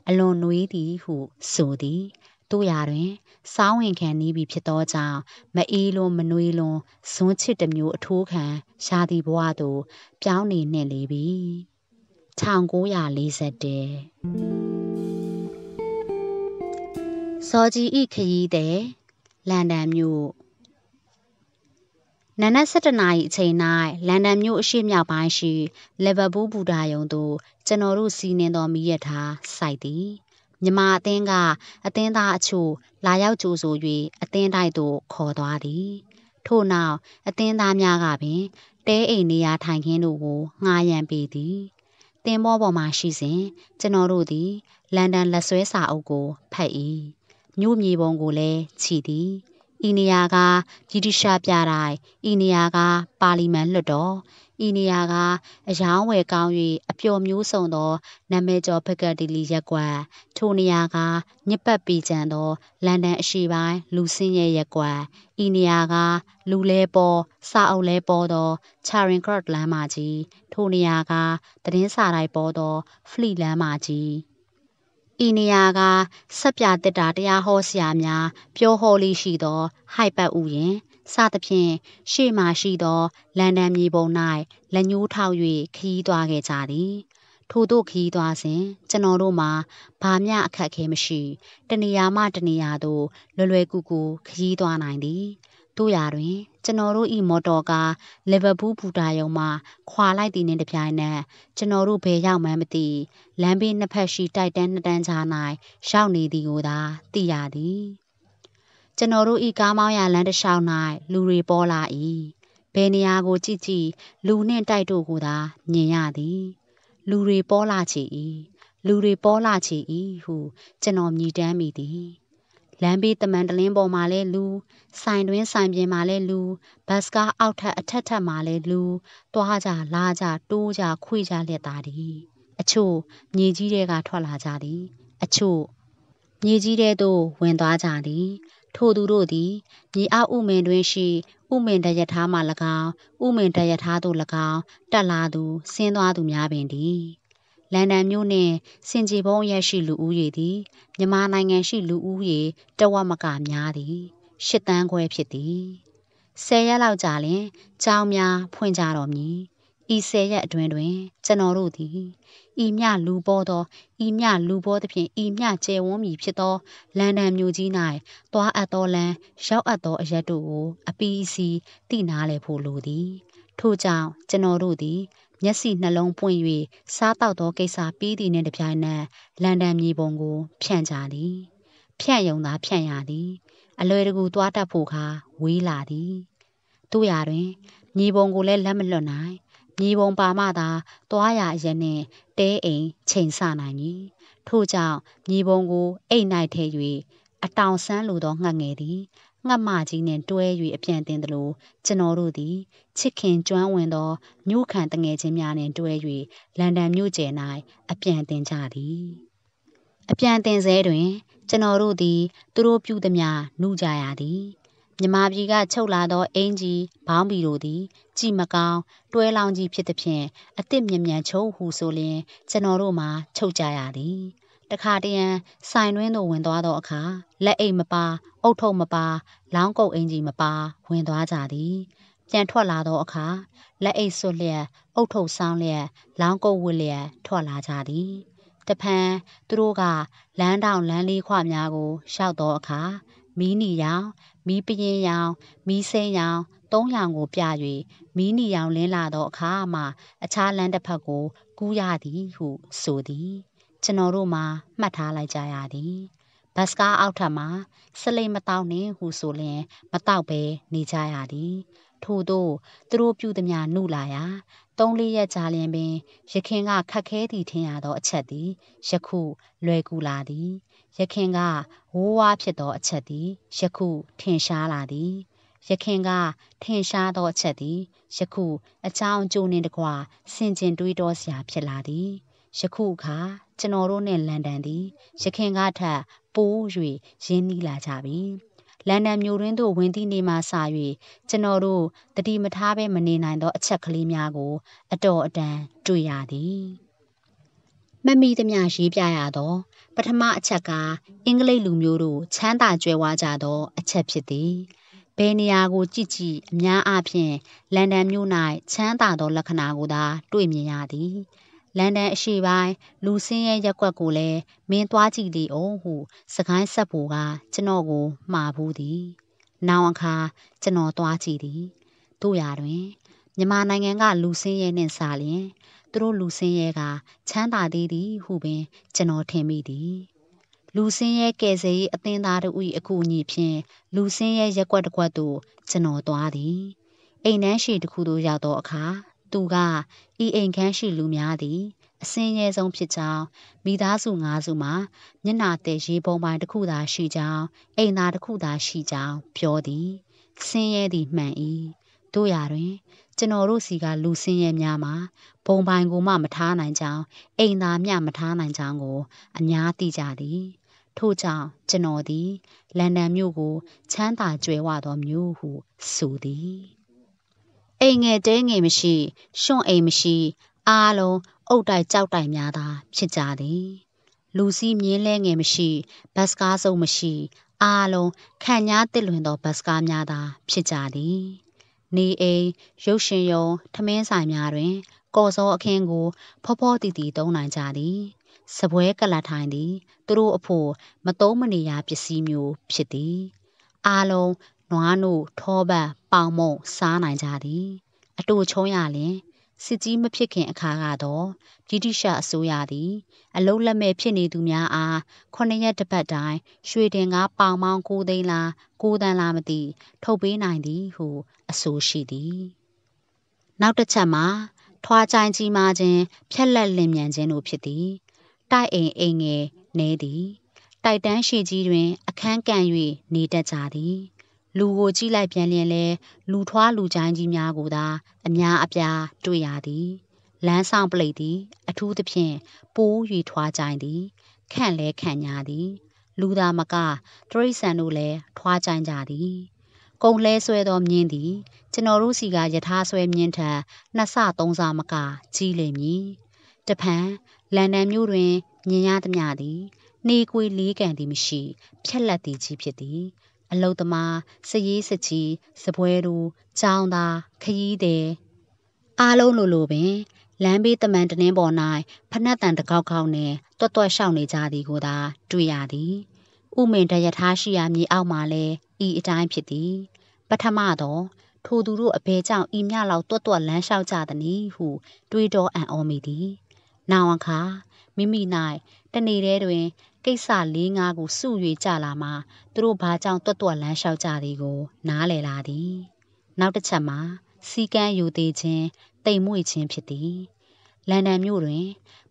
အလွန်နွေးသည်ဟုဆိုသည်တို့ရာတွင် စောင်းဝင်ခံနေပြီဖြစ်သောကြောင့်မအေးလွန်မနှွေးလွန်ဇွန်းချစ်တမျိုးအထိုးခံရာသီဘဝသို့ပြောင်းနေနှင့်လေပြီ1941စောကြီးဤခရီးသည်လန်ဒန်မြို့နနက်7:00နာရီအချိန်၌လန်ဒန်မြို့အရှေ့မြောက်ပိုင်းရှိလီဗာပူးဘူတာရုံသို့ကျွန်တော်တို့စီးနင်းသောမီးရထားဆိုက်သည်။မြန်မာအသင်းကအသင်းသားအချို့လာရောက်ကြိုဆို၍အသင်းတိုက်သို့ခေါ်သွားသည်။ထို့နောက်အသင်းသားများကပင်တဲအိမ်နေရာထိုင်ခင်းတို့ကိုငှားရမ်းပေးသည်။သင်္ဘောပေါ်မှာရှိစဉ် ကျွန်တော်တို့သည်လန်ဒန်လက်စွဲစာအုပ်ကိုဖတ်၏။မြို့မြေပုံကိုလည်းချီသည်ဤနေရာကဗြိတိရှပြတိုင်းဤနေရာကပါလီမန်လွှတ်တော်ဤနေရာကအယောင်းဝယ်ကောင်း၍အပျော်မျိုးစုံသောနာမည်ကျော်ဖက်ကတီလီရက်ကွက်ထိုနေရာကညစ်ပတ်ပီကြံသောလန်ဒန်အရှေ့ပိုင်းလူစင်းရဲ့ရက်ကွက်ဤနေရာကလူလဲပေါ်စာအုပ်လဲပေါ်သောချာရင်ကရော့လမ်းမကြီးထိုနေရာကသတင်းစာတိုင်းပေါ်သောဖလီလမ်းမကြီးဤနေရာကဆက်ပြတက်တာတရားဟောဆရာများပြောဟောလေးရှိသောဟိုက်ပတ်ဥယင်စသဖြင့်ရှေ့မှရှိသောလန်ဒန်မြေပုံ၌လက်ညှိုးထောက်၍ခရီးသွားခဲ့ကြသည်ထို့သို့ခရီးသွားစဉ်ကျွန်တော်တို့မှာဘာမျှအခက်အခဲမရှိတနေရာမှတနေရာသို့လွယ်လွယ်ကူကူခရီးသွားနိုင်သည်တို့ရာတွင်ကျွန်တော်တို့ဤမော်တော်ကားလီဗာပူးဘူတာယုံမှာခွာလိုက်သည်နှင့်တပြိုင်နက်ကျွန်တော်တို့ဘယ်ရောက်မှန်းမသိလမ်းဘေးနှစ်ဖက်ရှိတိုက်တန်းနှစ်တန်းကြား၌ရောက်နေသည်ကိုသာသိရသည်ကျွန်တော်တို့ဤကားမောင်းရလမ်းတစ်လျှောက်၌လူတွေပေါ်လာ၏ဘယ်နေရာကိုကြည့်ကြည့်လူနှင့်တိုက်တို့ကိုသာမြင်ရသည် လူတွေပေါ်လာချေ၏လူတွေပေါ်လာချေ၏ဟုကျွန်တော်မြည်တမ်းမိသည်လမ်းဘေးတမန်တလင်းပေါ်မှာလည်းလူ၊ဆိုင်တွင်းဆိုင်ပြင်မှာလည်းလူ၊ဘတ်စ်ကားအောက်ထပ်အထက်ထပ်မှာလည်းလူ၊သွားကြလာကြတိုးကြခွေကြလက်သားသည်။အချို့မြေကြီးတဲကထွက်လာကြသည်။အချို့မြေကြီးတဲသို့ဝင်သွားကြသည်။ထိုသူတို့သည်မြေအောက်ဥမင်တွင်ရှိဥမင်တရထားမှ၎င်းဥမင်တရထားသို့၎င်းတက်လာသူဆင်းသွားသူများပင်သည်။လန်ဒန်မြို့နှင့်ဆင်ခြေဖုံးအရပ်ရှိလူဦးရေသည်မြန်မာနိုင်ငံရှိလူဦးရေတဝက်မကများသည်၈သန်းခွဲဖြစ်သည်၁၀ရက်လောက်ကြာလျှင်ကျောင်းများဖွင့်ကြတော်မူဤ၁၀ရက်အတွင်းတွင်ကျွန်တော်တို့သည်ဤမျှလူပေါ်သောဤမျှလူပေါ်သဖြင့်ဤမျှကျယ်ဝန်းမည်ဖြစ်သောလန်ဒန်မြို့ကြီး၌သွားအပ်သောလမ်းရောက်အပ်သောအရက်တို့ကိုအပီးစီသိနာလေဖို့လိုသည် ထို့ကြောင့်ကျွန်တော်တို့သည်မျက်စိနှလုံးပွင့်၍စားတောက်သောကိစ္စပြီးသည်နှင့်တပြိုင်နက်လန်ဒန်မြေပုံကိုဖြန့်ကြသည်ဖြန့်ယုံသာဖြန့်ရသည် အလွယ်တကူသွားတတ်ဖို့ကဝေးလာသည်တို့ရာတွင်မြေပုံကိုလည်းလက်မလွတ်နိုင်မြေပုံပါမှသာသွားရအရနှင့်တဲအိမ်ချိန်ဆနိုင်မည်ထို့ကြောင့်မြေပုံကိုအိမ်၌ထည့်၍အတောင်ဆန်းလိုသောငှက်ငယ်သည်ငှက်မကြီးနှင့်တွဲ၍အပြန်တင်သလိုကျွန်တော်တို့သည်ချစ်ခင်ကျွမ်းဝင်သောမြို့ခံတငယ်ချင်းများနှင့်တွဲ၍လန်ဒန်မြို့ကျယ်၌အပြန်တင်ကြသည်အပြန်တင်ဆဲတွင် ကျွန်တော်တို့သည်သူတို့ပြုသည်များနှုကြရသည်မြမပြည်ကချုပ်လာသော အင်ကြီးဘောင်းဘီတို့သည်ကြည်မကောင်းတွဲလောင်းကြီးဖြစ်သည်ဖြင့်အစ်စ်မြ мян ချုပ်ဟုဆိုလျင် ကျွန်တော်တို့မှာချုပ်ကြရသည်တခါတရံဆိုင်တွင်းသို့ဝင်သွားသောအခါလက်အိတ်မပါအုတ်ထုပ်မပါလောင်းကုတ်အင်ကြီးမပါဝင်သွားကြသည်ပြန်ထွက်လာသောအခါလက်အိတ်ဆွလျက်အုတ်ထုပ်ဆောင်းလျက်လောင်းကုတ်ဝတ်လျက်ထွက်လာကြသည်တဖန်သူတို့ကလမ်းတောင်လမ်းလေးခွများကို ရှောက်သောအခါမီးနီရောင်မီးပရင်ရောင်မီးစိမ်းရောင်သုံးရောင်ကိုပြ၍မီးနီရောင်လင်းလာသောအခါမှ အခြားလမ်းတစ်ဖက်ကိုကူးရသည်ဟုဆိုသည်ကျွန်တော်တို့မှာမှတ်ထားလိုက်ကြရသည်ဘတ်စကားအောက်ထပ်မှာဆလိမတောက်နှင့်ဟူဆိုလျင် မတောက်ပဲနေကြရသည်ထို့သောသူတို့ပြုသည်များနှုလာရာသုံးလေးရက်ကြာလျင်ပင် ရခင်ကခက်ခဲသည်ထင်ရသောအချက်သည်ယခုလွယ်ကူလာသည် ရခင်ကဝိုးဝါးဖြစ်သောအချက်သည်ယခုထင်ရှားလာသည် ရခင်ကထင်ရှားသောအချက်သည်ယခုအချောင်းကျုံနှင့်တကွဆင်ကျင်တွေးတော်စရာဖြစ်လာသည်ယခုအခါကျွန်တော်တို့နဲ့လန်ဒန်သည်ရခင်ကားထက်ပို၍ရင်းနှီးလာကြပြီလန်ဒန်မြို့တွင်သို့ဝင်သည့်နေမှစ၍ကျွန်တော်တို့တတိမထားဘဲမနေနိုင်သောအချက်ကလေးများကို အတော်အတန်တွေ့ရသည်မမီသည်များရေးပြရသောပထမအချက်ကအင်္ဂလိပ်လူမျိုးတို့ချမ်းသာကြွယ်ဝကြသော အချက်ဖြစ်သည်ဘယ်နေရာကိုကြည့်ကြည့်အများအားဖြင့်လန်ဒန်မြို့၌ချမ်းသာသောလက္ခဏာကိုသာ တွေ့မြင်ရသည်။လန်ဒန်အရှိပိုင်းလူဆင်းရဲရက်ကွက်ကိုလည်းမင်းသွားကြည့်သည်အောင်ဟုစကိုင်းဆက်ဖို့ကကျွန်တော်ကိုမှားဘူးသည်။နောက်အခါကျွန်တော်သွားကြည့်သည်။တို့ရာတွင်မြန်မာနိုင်ငံကလူဆင်းရဲနှင့်စာလျင်သူတို့လူဆင်းရဲကချမ်းသာသေးသည် ဟုပင်ကျွန်တော်ထင်မိသည်။လူဆင်းရဲကယ်ဆယ်ရေးအသင်းသားတို့၏အကူအညီဖြင့်လူဆင်းရဲရက်ကွက်တစ်ကွက်သို့ကျွန်တော်သွားသည်။အိမ်နှန်းရှိတစ်ခုသို့ရောက်သောအခါသူကဤအိမ်ခန်းရှိလူများသည်အဆင်းရဲဆုံးဖြစ်ကြောင်း၊မိသားစုငါးစုမှာမျက်နှာသစ်ရေပုံပိုင်တစ်ခုသာရှိကြောင်း၊အိမ်သာတစ်ခုသာရှိကြောင်းပြောသည်။ဆင်းရဲသည်မှန်၏။သို့ရာတွင် ကျွန်တော်တို့ဆီကလူဆင်းရဲများမှာဘုံပိုင်ကိုမှမထားနိုင်ကြောင်း၊အိမ်သာမျှမထားနိုင်ကြောင်းကို အများသိကြသည်။ထို့ကြောင့်ကျွန်တော်သည်လန်ဒန်မြို့ကိုချမ်းသာကြွယ်ဝသောမြို့ဟုဆိုသည်အိမ်ငယ်တဲငယ်မရှိရွှွန့်အိမ်မရှိအားလုံးအုတ်တိုက်ကြောက်တိုက်များသာဖြစ်ကြသည်လူစည်းမြင်းလဲငယ်မရှိဘတ်စကားစုံမရှိအားလုံးခံ냐တစ်လွင်သောဘတ်စကားများသာဖြစ်ကြသည်နေအိမ်ရုပ်ရှင်ရုံထမင်းဆိုင်များတွင်ကော်စောအခင်းကိုဖောဖောတီတီသုံးနိုင်ကြသည်စပွဲကလထိုင်သည်သူတို့အဖို့မတုံးမနေရပစ္စည်းမျိုးဖြစ်သည်အားလုံးနွားနို့ထောပတ်ပေါင်မုံစားနိုင်ကြသည် အတူချုံးရလျင်စစ်ကြီးမဖြစ်ခင်အခါကတော့ဗြိတိရှအစိုးရသည် အလုံးလက်မဲ့ဖြစ်နေသူများအားခုနှစ်ရက်တစ်ပတ်တိုင်းရွှေတင်ကားပေါင်ပေါင်း9သိန်းလား9သန်းလားမသိထုတ်ပေးနိုင်သည် ဟု အဆိုရှိသည်နောက်တစ်ချက်မှာထွားချိုင်းကြီးမာခြင်းဖြက်လက်လင်မြန်ခြင်းတို့ဖြစ်သည်တိုက်အိမ်အိမ်ငယ်နေသည် တိုက်တန်းရှိကြီးတွင် အခန်းကန့်၍နေတတ်ကြသည်လူကိုကြည့်လိုက်ပြန်လျင်လဲလူထွားလူချိုင်းကြီးများကိုသာအများအပြားတွေ့ရသည်လမ်းဆောင်ပလိတ်သည် အထူးသဖြင့်ပိုး၍ထွားကြိုင်သည်ခန့်လဲခန့်ညာသည် လူသာမကတရိษံတို့လည်းထွားကြိုင်ကြသည်ကုံလဲဆွဲသောမြင်းသည်ကျွန်တော်တို့စီကယထာဆွဲမြင်းထံနှစ်ဆသုံးဆမက ကြီးလိမ့်မည်တဖန်လန်ဒန်မြို့တွင်မြင်ရသမျှသည်နေကွေလေးကန်သည်မရှိ ဖြက်လက်သည်ကြီးဖြစ်သည်အလုတ်သမားစရေးစကြီးစပွဲသူចောင်းသားခရီးသည်အားလုံးလိုလိုပင်လမ်းဘေးတမန်တင်းင်းပေါ်၌ဖနှက်တန်တကောက်ကောက်နှင့်တွတ်တွတ်ရှောင်နေကြသည်ကိုသာတွေ့ရသည် ဥမင်တရထားရှိရာမြေအောက်မှာလည်းဤအတိုင်းဖြစ်သည် ပထမတော့ထိုသူတို့အဘဲကြောင့်ဤမြလောက်တွတ်တွတ်လမ်းလျှောက်ကြသည်နီဟု တွေးတော်အံ့ဩမိသည် နောက်အခါမိမိ၌တနေ့တည်းတွင်ကိစ္စ၄၅ကိုစု၍ကြလာမှသူတို့ဘာကြောင့်တွတ်တွတ်လမ်းလျှောက်ကြသည်ကို နားလည်လာသည်နောက်တစ်ချက်မှာစီကန်းယူသေးခြင်းတိမ်မွေ့ခြင်းဖြစ်သည်လန်ဒန်မြို့တွင်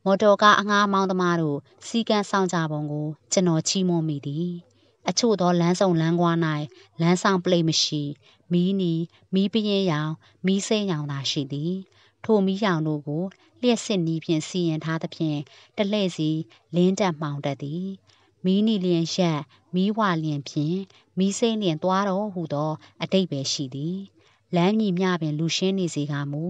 မော်တော်ကားအငှားမောင်းသမားတို့စီကန်းဆောင်ကြပုံကို ကျွန်တော်ချီးမွမ်းမိသည် အချို့သောလမ်းဆောင်လမ်းကွာ၌လမ်းဆောင်ပလိတ်မရှိ မီးနီမီးပရင်ရောင်မီးစိမ်းရောင်သာရှိသည်ထိုမီးရောင်တို့ကိုလျှပ်စစ်နည်းဖြင့်စီရင်ထားသဖြင့်တစ်လှည့်စီလင်းတတ်မှောင်တတ်သည်။မီးနီလျှင်ရပ်၊မီးဝလျှင်ဖြင့်မီးစိမ်းလျှင်သွားတော့ဟူသောအဓိပ္ပါယ်ရှိသည်။လမ်းမည်မျှပင် လူရှင်းနေစေကာမူ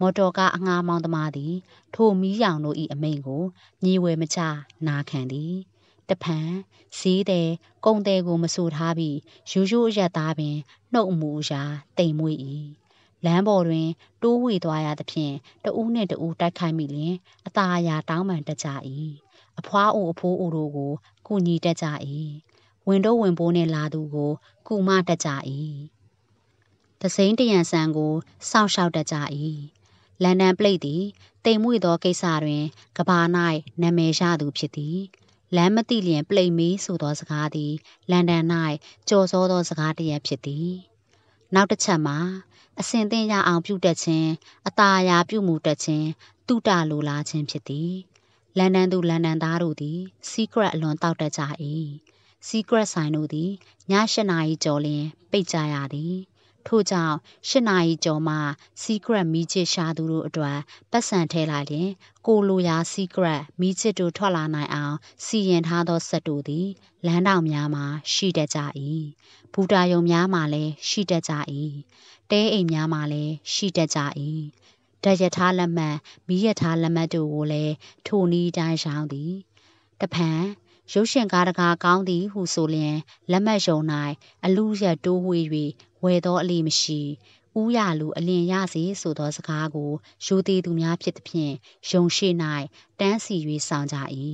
မော်တော်ကားအငှားမောင်းသမားသည် ထိုမီးရောင်တို့၏အမိန့်ကိုမြေဝယ်မကျနာခံသည်။တစ်ဖန်ဈေးသည်၊ကုန်သည်ကိုမဆိုထားဘိရိုးရိုးအရပ်သားပင်နှုတ်အမူအယာသိမ်မွေ့၏လမ်းပေါ်တွင်တိုးဝှေ့သွားရသဖြင့်တဦးနှင့်တဦးတိုက်ခိုက်မိလျှင်အသာအရာတောင်းပန်တတ်ကြ၏အဖွားအိုအဖိုးအိုတို့ကိုကူညီတတ်ကြ၏ဝန်ထုပ်ဝန်ပိုးနှင့်လာသူကိုကူမတတ်ကြ၏တံစိမ်းတရံဆန်ကိုစောင့်ရှောက်တတ်ကြ၏လန္တန်ပလိပ်သည်သိမ်မွေ့သောကိစ္စတွင်ကမ္ဘာ၌နာမည်ရသူဖြစ်သည်။လမ်းမသိလျှင်ပလိပ်မေးဆိုသောစကားသည်လန္ဒန်၌ကျော်စောသောစကားတစ်ရပ်ဖြစ်သည်။နောက်တစ်ချက်မှာအစဉ်သင့်ရအောင်ပြုတက်ခြင်းအตาရာပြုမူတက်ခြင်းတုတလိုလားခြင်းဖြစ်သည်လန်ဒန်သူလန်ဒန်သားတို့သည် secret အလွန်တောက်တတ်ကြ၏ secret ဆိုင်တို့သည်ည၈နာရီကျော်လျင်ပိတ်ကြရသည် ထို့ကြောင့်၈နာရီကျော်မှ secret မီးချစ်ရှာသူတို့အတွက်ပတ်စံထဲလိုက်လျင် ကိုလိုရာ secret မီးချစ်တို့ထွက်လာနိုင်အောင် စီရင်ထားသောစက်တို့သည်လမ်းတောင်များမှာရှိတတ်ကြ၏ဘူတာယုံများမှာလည်းရှိတတ်ကြ၏တဲအိမ်များမှာလည်းရှိတတ်ကြ၏တရထားလက်မှတ်မီးရထားလက်မှတ်တို့ကိုလည်းထိုနည်းတိုင်းရောင်းသည်တဖန်ရုပ်ရှင်ကားတကားကောင်းသည်ဟုဆိုလျင်လက်မှတ်ရုံ၌အလူရက်တိုးဝှေ့၍ဝယ်သောအလီမရှိဥရလူအလင်ရစေဆိုသောစကားကိုယူသေးသူများဖြစ်သည်ဖြင့်ယုံရှိ၌တန်းစီ၍ဆောင်ကြ၏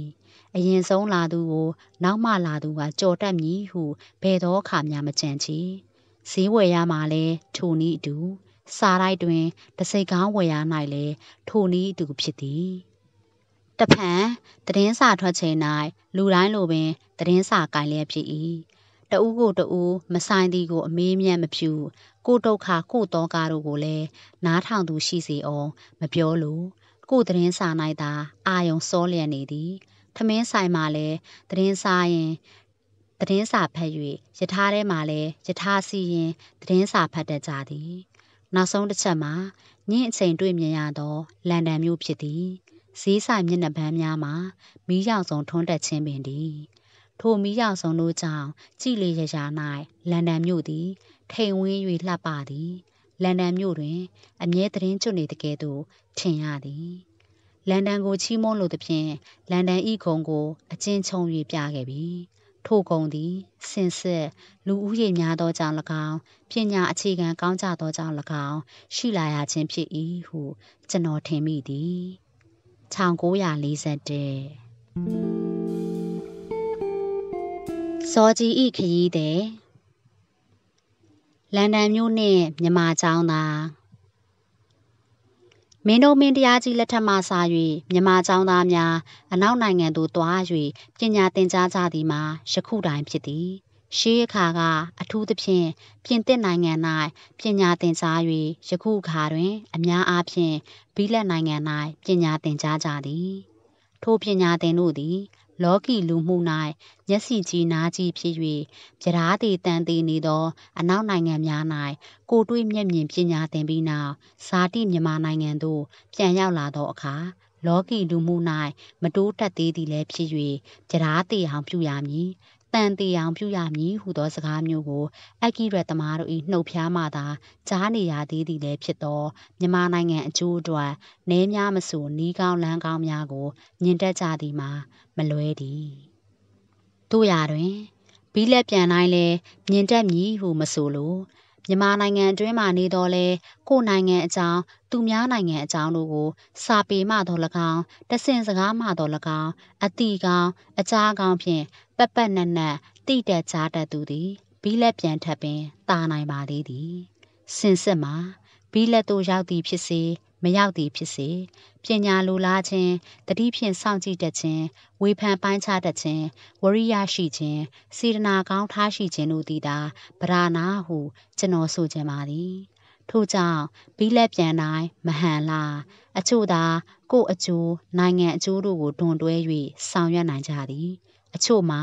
အရင်ဆုံးလာသူကို နောက်မှလာသူကကြော်တက်မည်ဟုဘယ်သောအခါမှမကြံချီဈေးဝယ်ရမှာလည်းထိုနည်းအတူ စာတိုက်တွင် တစိတ်ကောင်းဝယ်ရ၌လည်းထိုနည်းအတူဖြစ်သည်တဖန်သတင်းစာထွက်ချိန်၌လူတိုင်းလိုပင်သတင်းစာကင်လျက်ဖြစ်၏တဦးကိုတဦးမဆိုင်သည်ကိုအမေးမြန်းမဖြူကိုဒုက္ခကိုတောကားတို့ကိုလည်းနားထောင်သူရှိစေအောင်မပြောလိုကိုသတင်းစာ၌သာအာယုံစောလျက်နေသည်ထမင်းဆိုင်မှာလည်းသတင်းစာရင်သတင်းစာဖတ်၍ယထာထဲမှာလည်းယထာစီရင်သတင်းစာဖတ်တတ်ကြသည် နောက်ဆုံးတစ်ချက်မှာညင်းအချိန်တွေ့မြင်ရသောလန်ဒန်မြို့ဖြစ်သည်ဈေးဆိုင်မျက်နှာပန်းများမှာမီးရောင်စုံထွန်းတက်ခြင်းပင်သည် ထိုမီးရောင်စုံတို့ကြောင့်ကြည်လေရရာ၌လန်ဒန်မြို့သည်ထိန်ဝင်း၍လှပသည်လန်ဒန်မြို့တွင် အမြဲသတင်းကျွနေတကယ်သို့ထင်ရသည်လန်ဒန်ကိုချီးမွမ်းလိုသဖြင့်လန်ဒန်ဤဂုံကို အချင်းချုံ၍ပြခဲ့ပြီထို့ကုန်သည်စင်စစ်လူဦးရေများသောကြောင့်၎င်း၊ပညာအခြေခံကောင်းကြသောကြောင့်၎င်းရှိလာရခြင်းဖြစ်၏ဟု ကျွန်တော်ထင်မိသည်။1941ဇော်ဂျီ၏ခရီးသည်လန်ဒန်မြို့နှင့်မြန်မာကျောင်းသားမင်းတို့မင်းတရားကြီးလက်ထက်မှစ၍မြမចောင်းသားများအနောက်နိုင်ငံသို့တွား၍ပညာသင်ကြားကြသည်မှာယခုတိုင်ဖြစ်သည် ရှေးအခါကအထူးသဖြင့်ပြင်သစ်နိုင်ငံ၌ပညာသင်ကြား၍ယခုအခါတွင် အများအားဖြင့်ဘီလက်နိုင်ငံ၌ပညာသင်ကြားကြသည် ထိုပညာသင်တို့သည်လောကီလူမှု၌မျက်စိကြီးနားကြီးဖြစ်၍ပြရားသေးတန်သေးနေသော အနောက်နိုင်ငံများ၌ကိုတွေးမျက်မြင်ပညာသင်ပြီးနောက်ဇာတိမြန်မာနိုင်ငံသို့ပြန်ရောက်လာသောအခါလောကီလူမှု၌မတိုးတက်သေးသည်လည်းဖြစ်၍ကြရားသေးအောင်ပြုရမည်တန်တေအောင်ပြုရမည်ဟုသောစကားမျိုးကို အကီရက်သမားတို့၏နှုတ်ဖျားမှသာကြားနေရသေးသည်လည်းဖြစ်သောမြန်မာနိုင်ငံအကျိုးအတွက်နည်းများမဆိုနီးကောင်းလမ်းကောင်းများကိုမြင်တတ်ကြသည်မှာမလွဲသည်တို့ရာတွင်ဘီလက်ပြန်တိုင်းလဲမြင်တတ်မည်ဟုမဆိုလိုမြန်မာနိုင်ငံအတွင်းမှာနေတော့လဲကိုယ်နိုင်ငံအကြောင်းသူများနိုင်ငံအကြောင်းတို့ကို စာပေမှသော၎င်းတဆင့်စကားမှသော၎င်းအတီကောင်အကြားကောင်ဖြင့်ပက်ပက်နက်နက်တိတက်ကြားတတ်သူသည်ဘီးလက်ပြန်ထပ်ပင်တာနိုင်ပါသေးသည် စင်စစ်မှာဘီးလက်တို့ရောက်သည်ဖြစ်စေမရောက်သည်ဖြစ်စေပညာလိုလားခြင်းတတိဖြင့်စောင့်ကြည့်တတ်ခြင်းဝေဖန်ပိုင်းခြားတတ်ခြင်းဝရိယရှိခြင်းစေတနာကောင်းထားရှိခြင်းတို့သည်သာဗราဏဟုကျွန်တော်ဆိုချင်ပါသည်ထို့ကြောင့်ဘီလက်ပြန်တိုင်းမဟန်လာ အချို့သာကို့အကျိုးနိုင်ငံအကျိုးတို့ကိုတွန်တွဲ၍ဆောင်ရွက်နိုင်ကြသည် အချို့မှာ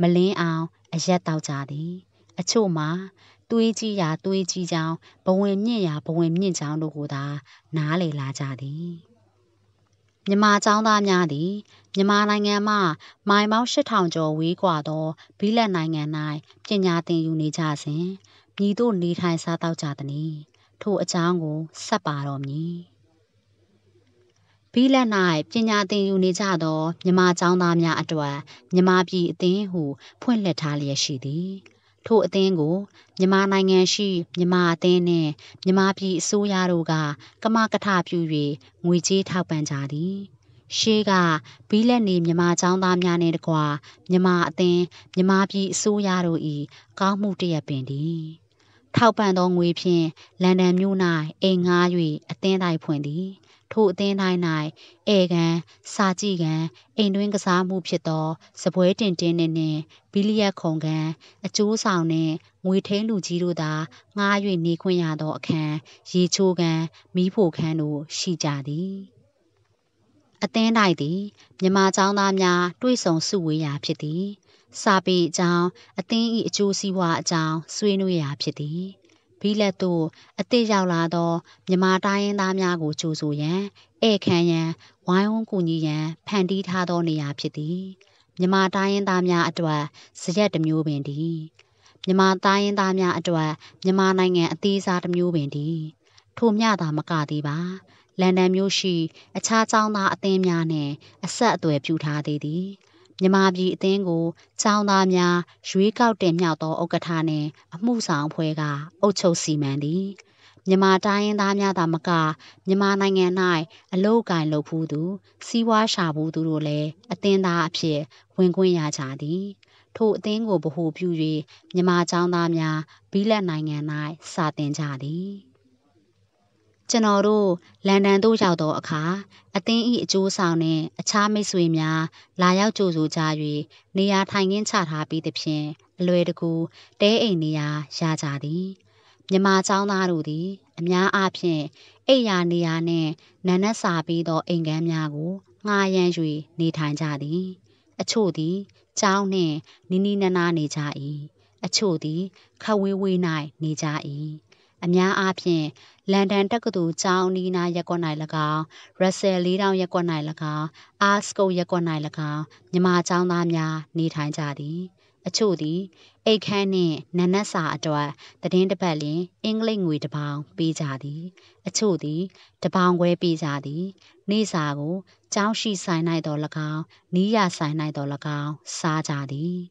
မလင်းအောင် အရက်တောက်ကြသည် အချို့မှာသွေးကြီးရာသွေးကြီးချောင်းဘဝင်မြင့်ရာဘဝင်မြင့်ချောင်းတို့ကိုသာနားလေလာကြသည်မြန်မာចောင်းသားများသည်မြန်မာနိုင်ငံမှမိုင်ပေါင်း8000ကျော်ဝေးကွာသောဘီလက်နိုင်ငံ၌ပညာသင်ယူနေကြစဉ်မြည်တို့နေထိုင်စားသောက်ကြသည်။ထိုအကြောင်းကိုဆက်ပါတော်မူ။ဘီလက်၌ပညာသင်ယူနေကြသောမြန်မာចောင်းသားများအတွက်မြန်မာပြည်အသင်းဟုဖွင့်လှစ်ထားလျက်ရှိသည်။ထိုအသင်းကိုမြန်မာနိုင်ငံရှိမြန်မာအသင်းနှင့်မြန်မာပြည်အစိုးရတို့ကကမကထပြု၍ငွေကြေးထောက်ပံ့ကြသည်ရှေးကဘီလက်နေမြန်မာចောင်းသားများနှင့်တကွမြန်မာအသင်းမြန်မာပြည်အစိုးရတို့၏ကောင်းမှုတရက်ပင်သည် ထောက်ပံ့သောငွေဖြင့်လန်ဒန်မြို့၌အိမ်ငှား၍အသင်းတိုင်ဖွင့်သည်ထိုအသင်းတိုင်း၌ဧကန်၊စာကြည့်ကန်၊အိမ်တွင်းကစားမှုဖြစ်သောစပွဲတင်တင်းနှင့်နှင့်ဘီလီယက်ခုံကန်၊အကျိုးဆောင်နှင့်ငွေထိန်လူကြီးတို့သာငှား၍နေခွင့်ရသောအခန်း၊ရေချိုးကန်၊မီးဖိုခန်းတို့ရှိကြသည်။အသင်းတိုက်သည်မြမကျောင်းသားများတွေ့ဆုံစုဝေးရာဖြစ်သည်စာပေအကြောင်းအသင်း၏အကျိုးစီးပွားအကြောင်းဆွေးနွေးရာဖြစ်သည်ဘီလက်သို့အသစ်ရောက်လာသောမြမတိုင်းရင်းသားများကိုကြိုဆိုရန်ဧကန်ရန်ဝိုင်းဝန်းကူညီရန် ဖန်တီးထားသောနေရာဖြစ်သည်မြမတိုင်းရင်းသားများအတွက်စရက်တစ်မျိုးပင်သည်မြမတိုင်းရင်းသားများအတွက်မြမနိုင်ငံ အသေးစားတစ်မျိုးပင်သည်ထိုမျှသာမကသေးပါလန်ဒန်မြို့ရှိ အခြားကျောင်းသားအသင်းများနှင့်အဆက်အသွယ်ပြုထားသေးသည်။မြန်မာပြည်အသင်းကိုကျောင်းသားများရွေးကောက်တင်မြှောက်သောဥက္ကဋ္ဌနှင့်အမှုဆောင်အဖွဲ့ကအုပ်ချုပ်စီမံသည်မြန်မာတိုင်းရင်းသားများသာမကမြန်မာနိုင်ငံ၌အလုတ်ကင်လုပ်ဖူးသူစီးပွားရှာဖူးသူတို့လည်းအသင်းသားအဖြစ်ဝင်ခွင့်ရကြသည် ထိုအသင်းကိုဗဟုပြု၍မြန်မာကျောင်းသားများဘီလက်နိုင်ငံ၌စာတင်ကြသည်ကျွန်တော်တို့လန်ဒန်သို့ရောက်သောအခါအသင်း၏အကျိုးဆောင်နှင့်အခြားမိတ်ဆွေများ လာရောက်ကြိုဆိုကြ၍နေရာထိုင်ခင်းချထားပြီးသဖြင့်အလွယ်တကူတဲအိမ်နေရာရကြသည်မြမเจ้าသားတို့သည်အများအားဖြင့်အိယာနေရာနှင့်နန်းနက်စာပြီးသောအိမ်ကမ်းများကိုငှားရမ်း၍နေထိုင်ကြသည်အချို့သည်เจ้าနှင့်နီနီနာနာနေကြ၏အချို့သည်ခဝေးဝေး၌နေကြ၏အများအားဖြင့်လန်ဒန်တက္ကသိုလ်ကျောင်းနီးနားရက်ကွက်၌၎င်း၊ရက်ဆယ်လေးတောင်ရက်ကွက်၌၎င်း၊အာစကုတ်ရက်ကွက်၌၎င်းမြမကျောင်းသားများနေထိုင်ကြသည်။အချို့သည်အိတ်ခမ်းနှင့်နနက်စာအတွက်သတင်းတစ်ပတ်လျင်အင်္ဂလိပ်ငွေတစ်ပေါင်ပေးကြသည်။အချို့သည်တစ်ပေါင်ခွဲပေးကြသည်။နေ့စာကိုကျောင်းရှိဆိုင်၌တော်၎င်း၊နီးရဆိုင်၌တော်၎င်းစားကြသည်။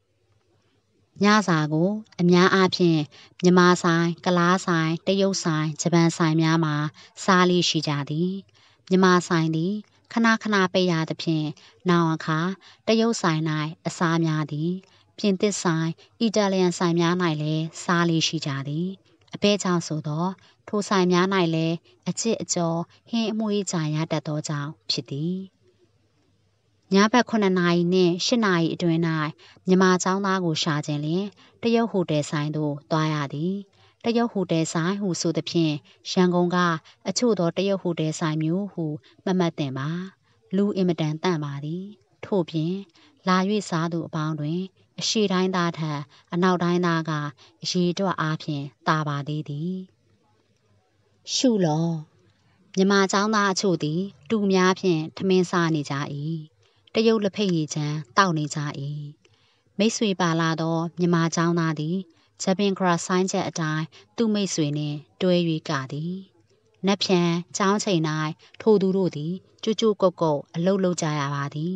ညစာကို အများအားဖြင့်မြန်မာဆိုင်၊ကလားဆိုင်၊တရုတ်ဆိုင်၊ဂျပန်ဆိုင်များမှာစားလေ့ရှိကြသည်။မြန်မာဆိုင်သည်ခဏခဏပိတ်ရသဖြင့်နောင်အခါတရုတ်ဆိုင်၌အစားများသည်။ပြင်သစ်ဆိုင်၊အီတာလျံဆိုင်များ၌လည်းစားလေ့ရှိကြသည်။အဘဲကြောင့်ဆိုသောထိုဆိုင်များ၌လည်းအကျစ်အကျော်ဟင်းအမွှေးကြိုင်ရတတ်သောကြောင့်ဖြစ်သည်။ညဘက်9နာရီနဲ့10နာရီအတွင်း၌မြန်မာចောင်းသားကိုရှာကျင်လျင်တရုတ်ဟိုတယ်ဆိုင်သို့ သွားရသည် တရုတ်ဟိုတယ်ဆိုင်ဟုဆိုသဖြင့်ရန်ကုန်ကအချို့သော တရုတ်ဟိုတယ်ဆိုင်မျိုးဟုမှတ်မှတ်တင်ပါလူအင်မတန်တန့်ပါသည် ထို့ပြင်လာ၍စားသူအပေါင်းတွင် အရှိတိုင်းသားထက်အနောက်တိုင်းသားကအရေအတွက်အားဖြင့်တာပါသေးသည် ရှုလောမြမเจ้าသားအချို့သည်တူများဖြင့်ထမင်းစားနေကြ၏တရုတ်လက်ဖက်ရည်ချမ်းတောက်နေကြ၏မိတ်ဆွေပါလာသောမြမာเจ้าသားသည်ဂျပန်ကရာဆိုင်ချက်အတိုင်းသူ့မိတ်ဆွေနှင့် တွဲ၍ကသည်နက်ဖြန်เจ้าချိန်၌ထိုသူတို့သည်ကြွကြွကုတ်ကုတ်အလုတ်လုတ်ကြရပါသည်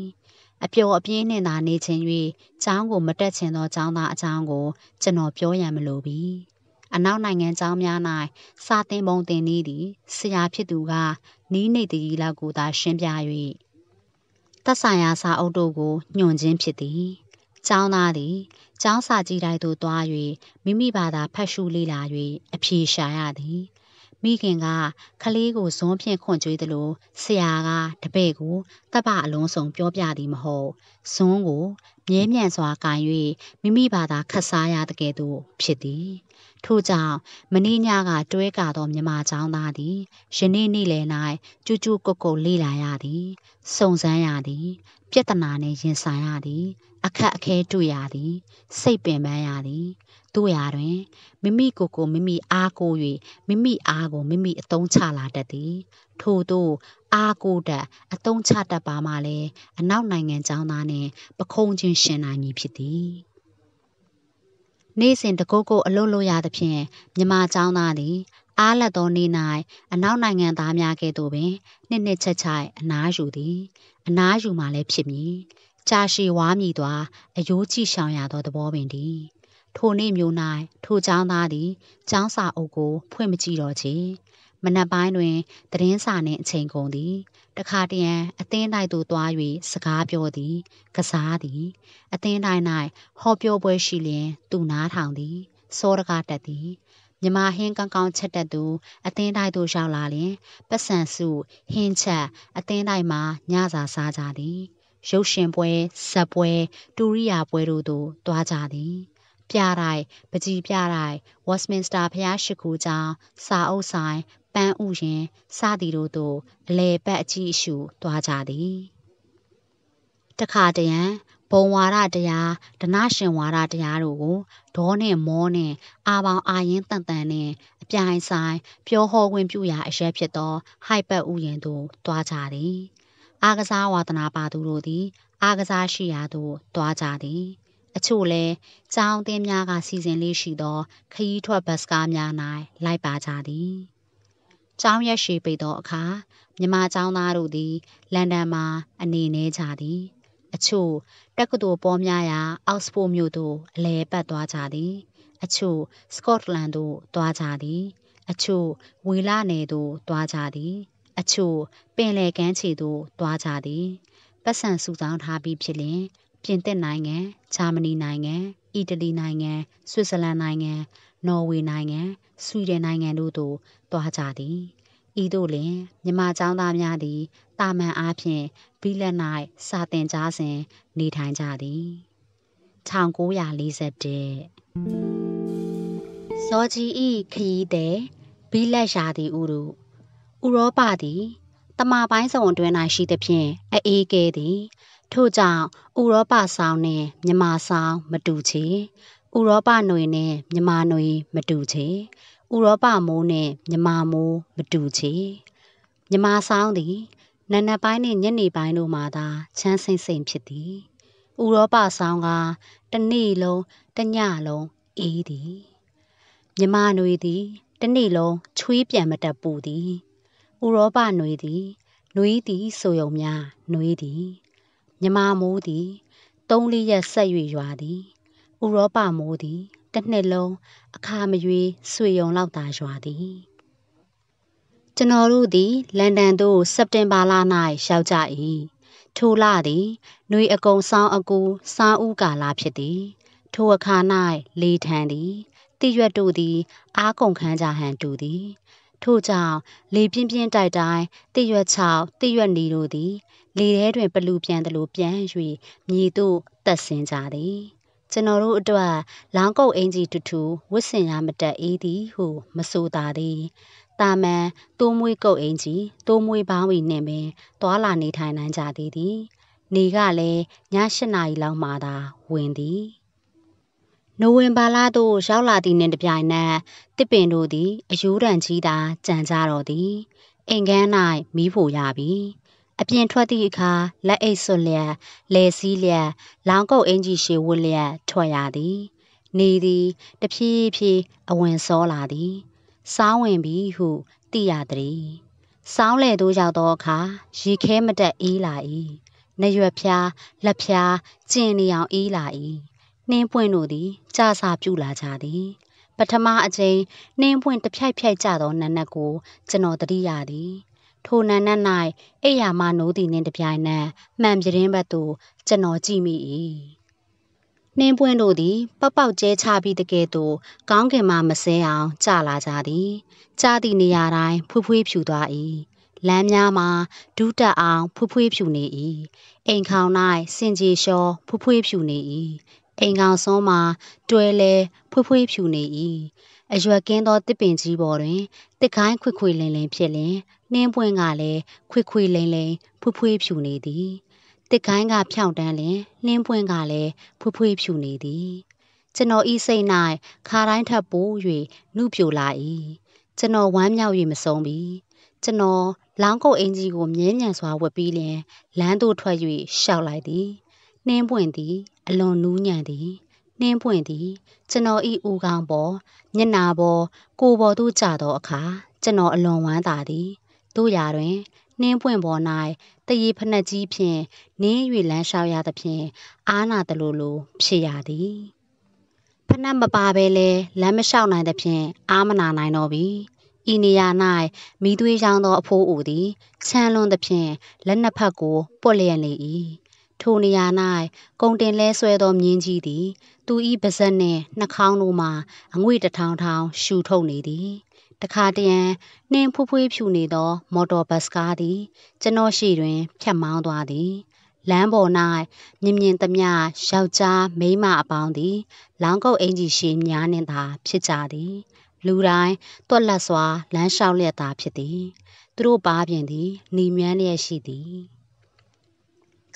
အပျော်အပြင်းနှင့်သာနေခြင်း၍ကျောင်းကိုမတက်ချင်သောကျောင်းသားအကြောင်းကို ကျွန်တော်ပြောရန်မလိုပြီအနောက်နိုင်ငံကျောင်းများ၌စာသင်ပုံသင်နည်းသည်ဆရာဖြစ်သူကနီးနေတည်လောက်ကိုသာရှင်းပြသက်ဆိုင်ရာစာအုပ်တို့ကိုညွှန်ခြင်းဖြစ်သည်။ကျောင်းသားသည်ကျောင်းစာကြည့်တိုက်သို့သွား၍မိမိဘာသာဖတ်ရှုလေ့လာ၍အဖြေရှာရသည်။မိခင်ကကလေးကိုဇွန်းဖြင့်ခွန်ကြွေးသလိုဆရာကတပည့်ကိုတပ်ပအလုံးစုံပြောပြသည်မဟုတ်ဇွန်းကိုမြဲမြံစွာကင်၍မိမိဘာသာခတ်စားရတကယ်သို့ဖြစ်သည်ထို့ကြောင့်မနေ့ညကတွဲကာသောမြမเจ้าသားသည်ယနေ့နေ့လယ်၌ကျူးကျူးကုတ်ကုတ်လေ့လာရသည်စုံစမ်းရသည် ပြဿနာနှင့်ရင်ဆိုင်ရသည် အခက်အခဲတွေ့ရသည်စိတ်ပင်ပန်းရသည်တို့ရာတွင်မိမိကိုယ်ကိုမိမိအားကိုး၍မိမိအားကိုမိမိအသုံးချလာတတ်သည်ထို့သို့အားကိုးတတ်အသုံးချတတ်ပါမှလည်းအနောက်နိုင်ငံကျောင်းသားနှင့် ပခုံးချင်းရှင်နိုင်မည်ဖြစ်သည်နေ့စဉ်တကုတ်ကိုအလုပ်လုပ်ရသဖြင့်မြမကျောင်းသားသည် အားလက်သောနေ့၌အနောက်နိုင်ငံသားများကဲ့သို့ပင် နှစ်နှစ်ချက်ချိုက်အနားယူသည် အနားယူမှလည်းဖြစ်မည်ကြာရှည်ဝါမည်သွားအယိုးကြည့်ရှောင်ရသောသဘောပင်သည် ထိုနေ့မျိုး၌ထိုကျောင်းသားသည်ကျောင်းစာအုပ်ကိုဖွင့်မကြည့်တော့ချေမနက်ပိုင်းတွင် သတင်းစာနှင့်အချိန်ကုန်သည်တခါတရံအသင်းတိုင်းသို့သွား၍စကားပြောသည် ကစားသည်အသင်းတိုင်း၌ဟောပြောပွဲရှိလျင်သူနားထောင်သည်စောတကားတက်သည်မြမဟင်းကောင်းကောင်းချက်တက်သူအသင်းတိုင်းသို့ရောက်လာလျင်ပတ်စံစုဟင်းချက်အသင်းတိုင်းမှာညစာစားကြသည် ရုပ်ရှင်ပွဲဇက်ပွဲ တူရိယာပွဲတို့သို့သွားကြသည်ပြတိုင်ပကြီးပြတိုင် Westminster ဖျားရှိခိုးကြောင်းစာအုပ်ဆိုင်ပန်းဥယင်စသည်တို့သို့အလေပတ်အကြည့်ရှုသွားကြသည်တခါတရံဘုံဝါရတရားဒနရှင်ဝါရတရားတို့ကိုဒေါနဲ့မောနဲ့အာပေါင်အာရင်တန်တန်နဲ့အပြိုင်ဆိုင်ပြောဟောခွင့်ပြုရာအရက်ဖြစ်သော ဟိုက်ပတ်ဥယင်သို့သွားကြသည် အာကစားဝါသနာပါသူတို့သည် အာကစားရှိရာသို့သွားကြသည်အချို့လည်းကျောင်းအသင်းများကစီစဉ်လေးရှိသော ခရီးထွက်ဘတ်စ်ကားများ၌လိုက်ပါကြသည်။ကျောင်းရက်ရှည်ပိတ်သောအခါမြမကျောင်းသားတို့သည်လန်ဒန်မှာအနေနေကြသည်။အချို့တက္ကသိုလ်ပေါများရာအောက်စဖို့မြို့သို့အလဲပတ်သွားကြသည်။အချို့စကော့တလန်သို့သွားကြသည်။အချို့ဝေလာနယ်သို့သွားကြသည်။အချို့ ပင်လယ်ကမ်းခြေသို့သွားကြသည်။ပတ်စံစုဆောင်ထားပြီးဖြစ်လျင်ပြင်သစ်နိုင်ငံ၊ဂျာမနီနိုင်ငံ၊အီတလီနိုင်ငံ၊ဆွစ်ဇာလန်နိုင်ငံ၊နော်ဝေနိုင်ငံ၊ဆွီဒင်နိုင်ငံတို့သို့သွားကြသည်။ဤသို့လျှင်မြမကျောင်းသားများသည်တာမန်အားဖြင့်ဘီလက်၌စာသင်ကြားစဉ်နေထိုင်ကြသည်။1941ဇော်ဂျီဤခရီးသည်ဘီလက်ရာသီဥတုဥရောပသည်တမပိုင်းစုံအတွင်း၌ရှိသဖြင့်အအေးကဲသည်။ထို့ကြောင့်ဥရောပဆောင်နဲ့မြန်မာဆောင်မတူချေဥရောပຫນွေနဲ့မြန်မာຫນွေမတူချေဥရောပမိုးနဲ့မြန်မာမိုးမတူချေမြန်မာဆောင်သည်နံနက်ပိုင်းနှင့်ညနေပိုင်းတို့မှာသာချမ်းစိမ့်စိမ့်ဖြစ်သည် ဥရောပဆောင်ကတစ်နေ့လုံးတစ်ညလုံးအေးသည်မြမနွေသည်တစ်နေ့လုံးချွေးပြန်မတက်ပူသည် ဥရောပနွေသည်နွေသည် ဆိုုံများနွေသည်မြမမိုးသည်သုံးလေးရက်ဆက်၍ရွာသည် ဥရောပမိုးသည်တစ်နှစ်လုံးအခါမရွေးဆွေယုံလောက်သာရွာသည်ကျွန်တော်တို့သည်လန်ဒန်သို့စက်တင်ဘာလ၌ရောက်ကြ၏ထိုလသည်ຫນွေအကုံဆောင်းအကူစာဥကာလဖြစ်သည်ထိုအခါ၌လေထန်သည်တိရွတ်တို့သည် အာကုန်ခန်းကြဟန်တူသည် ထို့ကြောင့်လေပြင်းပြင်းတိုက်တိုင်းတိရွတ်ချောက်တိရွတ်နီတို့သည်လေထဲတွင်ပလူပြန်သလိုပြန်၍မြေသို့တက်ဆင်းကြသည်ကျွန်တော်တို့အတွက်လောင်းကုတ်အင်ကြီးတူတူဝတ်ဆင်ရမတက်အေးသည်ဟုမဆိုသာသည်တာမန်တိုးမွေးကုတ်အင်ကြီးတိုးမွေးပေါင်း၏နှင့်ပင်သွာလာနေထိုင်နိုင်ကြသည်သည် နေကလည်းည၈နာရီလောက်မှသာဝင်သည်နိုဝင်ဘာလသို့ရောက်လာသည့်နှင့်တပြိုင်နက်တစ်ပင်တို့သည်အယိုးတန်ကြီးသာကြံကြတော့သည်အိမ်ခန်း၌မီးဖို့ရပြီအပြင်ထွက်သည့်အခါလက်အိတ်ဆွလျက်လယ်စည်းလျက်လောင်ကုတ်အင်ကြီးရှည်ဝတ်လျက်ထွက်ရသည် နေသည် တဖြည်းဖြည်းအဝင်စောလာသည် စောင်းဝင်ပြီဟုသိရသည်စောင်းလေသို့ရောက်သောအခါရေခဲမတက်အေးလာ၏နရွက်ဖြားလက်ဖြားကျင်နေအောင်အေးလာ၏နှင်းပွင့်တို့သည်ကြဆာပြူလာကြသည်ပထမအကြိမ်နှင်းပွင့်တစ်ဖြိုက်ဖြိုက်ကြသောနနက်ကိုကျွန်တော်တတိရသည်ထိုနန္န၌အိယာမနိုးသည်နှင့်တပြိုင်နက်မှန်ပြတင်းဘက်သို့ကျွန်တော်ကြည့်မိ၏နှင်းပွင့်တို့သည်ပပောက်ကျဲချပြီးတကယ်သို့ကောင်းကင်မှမစဲအောင်ကျလာကြသည်ကျသည့်နေရာတိုင်းဖွေးဖွေးဖြူသွား၏လမ်းများမှာဒူးတက်အောင်ဖွဖွေးဖြူနေ၏အိမ်ခေါင်၌စင်ကြေလျှောဖွဖွေးဖြူနေ၏အိမ်ခေါင်ဆုံးမှာတွဲလဲဖွဖွေးဖြူနေ၏အရွက်ကင်းသောတစ်ပင်ကြီးပေါ်တွင်တစ်ခိုင်းခွေခွေလင်းလင်းဖြစ်လင်းနှင်းပွင့်ကလည်းခွေခွေလိမ့်လိမ့်ဖွေးဖွေးဖြူနေသည်တစ်ကိုင်းကဖြောင့်တန်းလင်နှင်းပွင့်ကလည်းဖွေးဖွေးဖြူနေသည်ကျွန်တော်ဤစိတ်၌ခါတိုင်းထပ်ပိုး၍နှုပြိုလာ၏ကျွန်တော်ဝမ်းမြောက်၍မဆုံးပြီကျွန်တော်လောင်းကုတ်အင်ကြီးကိုမြင်းညံစွာဝတ်ပြီးလျင်လမ်းသို့ထွက်၍ရှောက်လိုက်သည်နှင်းပွင့်သည် အလွန်နူးညံ့သည်နှင်းပွင့်သည်ကျွန်တော်ဤဦးကောင်းပေါ်ညနာပေါ်ကိုပေါ်သို့ကြသောအခါကျွန်တော်အလွန်ဝမ်းသာသည်တို့ရာတွင်နှင်းပွင့်ပေါ်၌တရေဖနက်ကြီးဖြင့်နင်း၍လမ်းလျှောက်ရသဖြင့်အာနာတလိုလိုဖြစ်ရသည်ဖနက်မပါဘဲလဲလမ်းမလျှောက်နိုင်သဖြင့်အာမနာနိုင်တော့ပြီဤနေရာ၌မိသွေးရောင်းသောအဖိုးအိုသည်ဆန်းလွန်သဖြင့်လက်နှစ်ဖက်ကိုပွက်လျက်နေ၏ထိုနေရာ၌ကုံတင်လဲဆွဲသောမြင်းကြီးသည် သူ၏ပါဇက်နှင့်နှာခေါင်းတို့မှအငွေ့တထောင်ထောင် ရှူထုတ်နေသည်တခါတရံနှင်းဖူးဖွေးဖြူနေသော မော်တော်ဘတ်စ်ကားသည် ကျွန်တော်ရှိတွင် ဖြတ်မောင်းသွားသည်လမ်းပေါ်၌မြင်မြင်သမျှယောက်ျားမိန်းမအပေါင်းသည် လောင်းကုတ်အင်ကြီးရှိများနှင့်သာဖြစ်ကြသည် လူတိုင်းတွက်လက်စွာလမ်းလျှောက်လျက်သာဖြစ်သည်သူတို့ပါပြင်သည်နီမြန်းလျက်ရှိသည်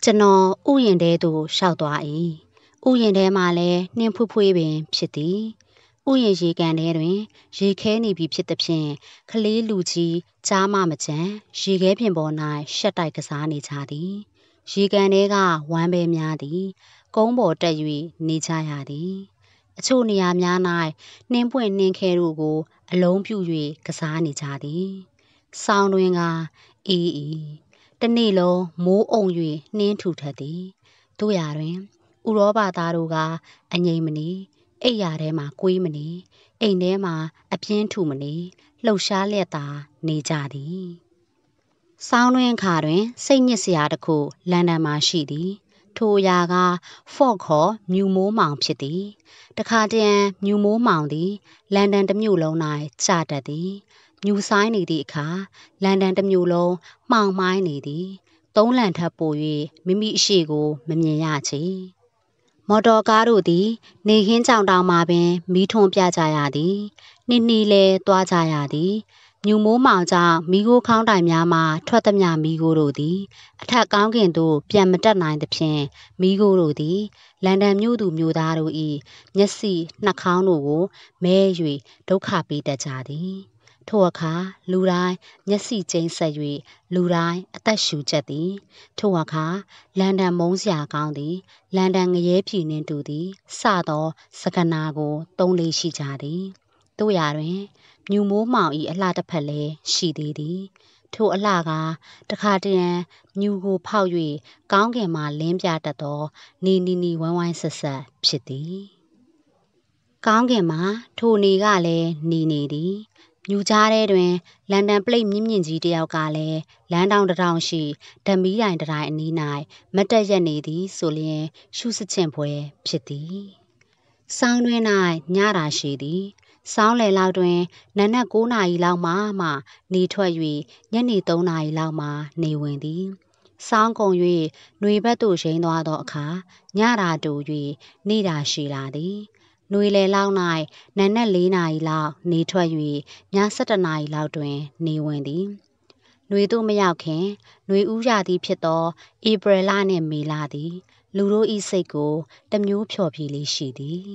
ကျွန်တော်ဥယျင်ထဲသို့လျှောက်သွား၏ဥယျင်ထဲမှာလည်းနှင်းဖွေးဖွေးပင်ဖြစ်သည်ဥယျာဉ်ရေကန်ထဲတွင်ရေခဲနေပြီဖြစ်သဖြင့်ကလေးလူကြီးကျားမမကျန်ရေခဲပြင်ပေါ်၌ရှပ်တိုက်ကစားနေကြသည်။ရေကန်ထဲကဝမ်းဗဲများသည်ကုန်းပေါ်တက်၍နေကြရသည်။အချို့နေရာများ၌နှင်းပွင့်နှင်းခဲတို့ကို အလုံးပြု၍ကစားနေကြသည်။ဆောင်းတွင်းကားအေး၏။တစ်နေ့လုံးမိုးအုံ့၍နှင်းထူထပ်သည်။သို့ရာတွင် ဥရောပသားတို့ကားအငြိမ်မနေအိပ်ရာထဲမှာကွေးမနေအိမ်ထဲမှာအပြင်းထူမနေလှုပ်ရှားလျက်သာနေကြသည်ဆောင်းတွင်ခါတွင် စိတ်ညစ်စရာတစ်ခုလန်ဒန်မှာရှိသည်ထိုအရာကဖော့ခေါ်မြူမိုးမောင်ဖြစ်သည်တခါတည်းမြူမိုးမောင်သည်လန်ဒန်တစ်မြို့လုံး၌ကြာတတ်သည်မြူဆိုင်နေသည့်အခါလန်ဒန်တစ်မြို့လုံးမှောင်မိုင်းနေသည်သုံးလန်ထပ်ပို၍မိမိအရှိကို မမြင်ရချေ။မော်တော်ကားတို့သည် နေခင်းကြောင်တောင်မှပင်မီးထွန်းပြကြရသည် နှီးနှီးလဲသွားကြရသည်မြူမိုးမောင်ကြောင့်မီးခိုးခေါင်းတိုင်များမှထွက်သည်။မီးခိုးတို့သည်အထက်ကောင်းကင်သို့ပြန်မတက်နိုင်သဖြင့်မီးခိုးတို့သည်လန်ဒန်မြို့သူမြို့သားတို့၏မျက်စိနှာခေါင်းတို့ကို မဲ၍ဒုက္ခပေးတတ်ကြသည်။ထိုအခါလူတိုင်းမျက်စိကျိန်းဆက်၍လူတိုင်းအသက်ရှူချက်သည် ထိုအခါလန်ဒန်မုန်းစရာကောင်းသည် လန်ဒန်ငရဲပြည်နှင့်တူသည်စသော စကနာကိုသုံးလေးရှိကြသည်တို့ရာတွင်မြူမိုးမောင်၏အလှတစ်ဖက်လည်းရှိသေးသည် ထိုအလှကတခါတရံမြူကိုဖောက်၍ကောင်းကင်မှလင်းပြတတ်သောနီနီနီဝိုင်းဝိုင်းဆက်ဆက်ဖြစ်သည်ကောင်းကင်မှာထိုနေကလည်းနေနေသည်မြူကြားထဲတွင်လန်ဒန်ပလိပ်မြင့်မြင့်ကြီးတစ်ယောက်ကလည်းလမ်းထောင့်တစ်ထောင့်ရှိဓာတ်မီးတိုင်တစ်တိုင်အနီး၌မတ်တပ်ရပ်နေသည်ဆိုလျှင် ရှုစက်ချင့်ဖွယ်ဖြစ်သည်။ဆောင်းတွင်း၌ညတာရှည်သည်။ဆောင်းလယ်လောက်တွင်နံနက်၉နာရီလောက်မှာမှနေထွက်၍ညနေ၃နာရီလောက်မှာနေဝင်သည်။ဆောင်းကုန်၍နွေဘက်သို့ယိမ်းသွားသောအခါညတာတို၍နေ့တာရှည်လာသည်နှွေလယ်လောက်၌နံနက်၄နာရီလောက်နေထွက်၍ည7နာရီလောက်တွင် နေဝင်သည်။နှွေသို့မရောက်ခင်နှွေဦးရသည်ဖြစ်သောဧပြီလနှင့်မေလသည် လူတို့၏စိတ်ကိုတမျိုးဖြော်ပြလေးရှိသည်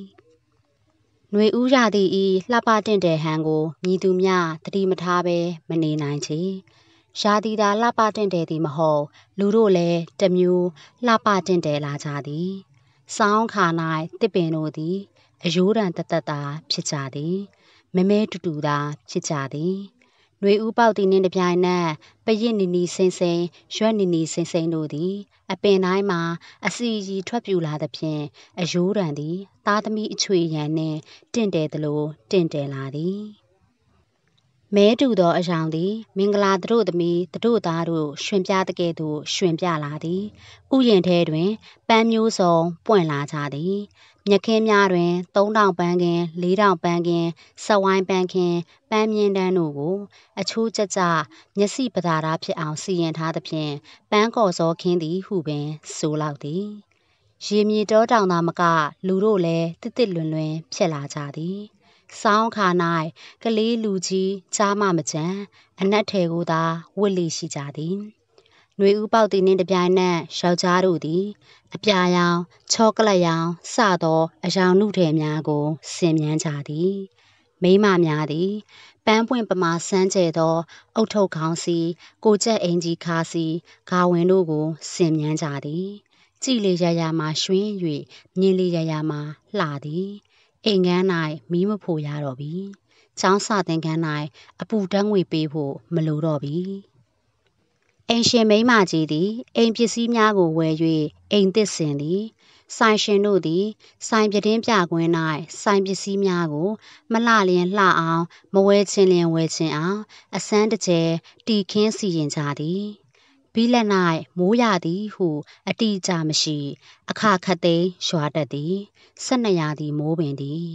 ။နှွေဦးရသည်၏လှပတင့်တယ်ဟန်ကိုမြည်သူများတတိမထားဘဲမနေနိုင်ချေ။ရှားသည်သာလှပတင့်တယ်သည်မဟုတ် လူတို့လည်းတမျိုးလှပတင့်တယ်လာကြသည်။ဆောင်းခါ၌တစ်ပင်တို့သည်အယိုးတန်တသက်သာဖြစ်ကြသည်မဲမဲတူတူသာဖြစ်ကြသည်ຫນွေဥပေါက်သည်နှင့်တပြိုင်နက်ပရစ်နီနီဆင်းဆင်းရွက်နီနီဆင်းဆင်းတို့သည် အပင်တိုင်းမှာအစီရီထွက်ပြူလာသဖြင့်အယိုးတန်သည် သားသမီးအချွေရန်နှင့်တင့်တယ်သလိုတင့်တယ်လာသည်မဲတူသောအယောင်သည် မင်္ဂလာသူတို့သမီးသူတို့သားတို့ရှင်ပြတကဲ့သို့ရှင်ပြလာသည်ဥယျင်ထဲတွင်ပန်းမျိုးစုံပွင့်လာကြသည်မြခင်းများတွင်3000ပန်းခင်4000ပန်းခင်ဆဝိုင်းပန်းခင်ပန်းမြင့်တန်းတို့ကို အချိုးကျကျမျက်စိပဒါရာဖြစ်အောင်စီရင်ထားသဖြင့်ပန်းကော်စောခင်းသည်ဟုပင်ဆိုလောက်သည်ရေမြေတောတောင်သာမက လူတို့လည်းတစ်တစ်လွင်လွင် ဖြစ်လာကြသည်ဆောင်းခါ၌ကလေးလူကြီးကြားမမကြံအနက်ထဲကိုသာဝစ်လိရှိကြသည်ຫນွေဦးပေါက်သည်နှင့်တပြိုင်နက်ယောက်ျားတို့သည် အပြာရောင်ချောကလက်ရောင်စသောအရောင်နုထည်များကိုဆင်မြန်းကြသည်မိမများသည်ပန်းပွင့်ပမာဆန်းကျဲသော အုတ်ထုပ်ခေါင်းစီ ကိုကြက်အင်ကြီးခါစီဂါဝင်တို့ကိုဆင်မြန်းကြသည်ကြည်လေရရမှာရွှင်း၍မြင်လေရရမှာလှသည်အိမ်ငန်း၌မီးမဖို့ရတော့ပြီ။ချောင်းစာသင်ခန်း၌အပူတန်းငွေပေးဖို့မလိုတော့ပြီ။အိမ်ရှင်မိန်းမကြီးသည်အိမ်ပစ္စည်းများကိုဝယ်၍အိမ်သစ်ဆင်သည် ဆိုင်ရှင်တို့သည်ဆိုင်ပြတင်းပြကွင်း၌ဆိုင်ပစ္စည်းများကို မလှလျင်လှအောင် မဝဲချင်းလျင်ဝဲချင်းအောင်အစမ်းတကျဲတီခင်းစီရင်ကြသည်ဘီလက်၌မိုးရသည်ဟု အတိအကျမရှိ အခါခတ်သိမ်းရွာတတ်သည်၁၂ရာသီမိုးပင်သည်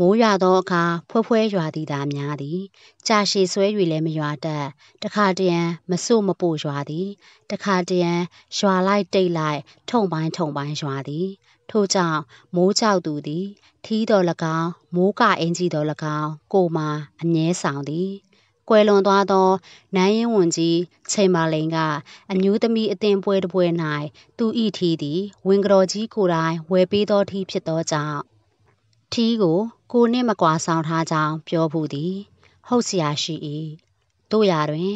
မိုးရွာသောအခါဖွဲဖွဲရွာသည်သာများသည်ကြာရှည်ဆွဲ၍လည်းမရွာတတ် တခါတရံမစို့မပို့ရွာသည် တခါတရံရွာလိုက်တိတ်လိုက်ထုံပိုင်းထုံပိုင်းရွာသည် ထို့ကြောင့်မိုးကြောက်သူသည်ထီးတော်၎င်းမိုးကအင်ကြီးတော်၎င်းကိုမာအငဲဆောင်သည်ကွယ်လွန်သွားသောနိုင်ရင်ဝန်ကြီးချိန်မာလိန်ကအမျိုးသမီးအသင်ပွဲတစ်ပွဲ၌သူ၏ထီးသည် ဝင်ကတော်ကြီးကိုယ်တိုင်ဝယ်ပေးသောထီးဖြစ်သောကြောင့်ထီးကို ကိုနှင့်မကွာဆောင်ထားကြောင်းပြောဘူးသည်ဟုတ်เสียရှိ၏တို့ရာတွင်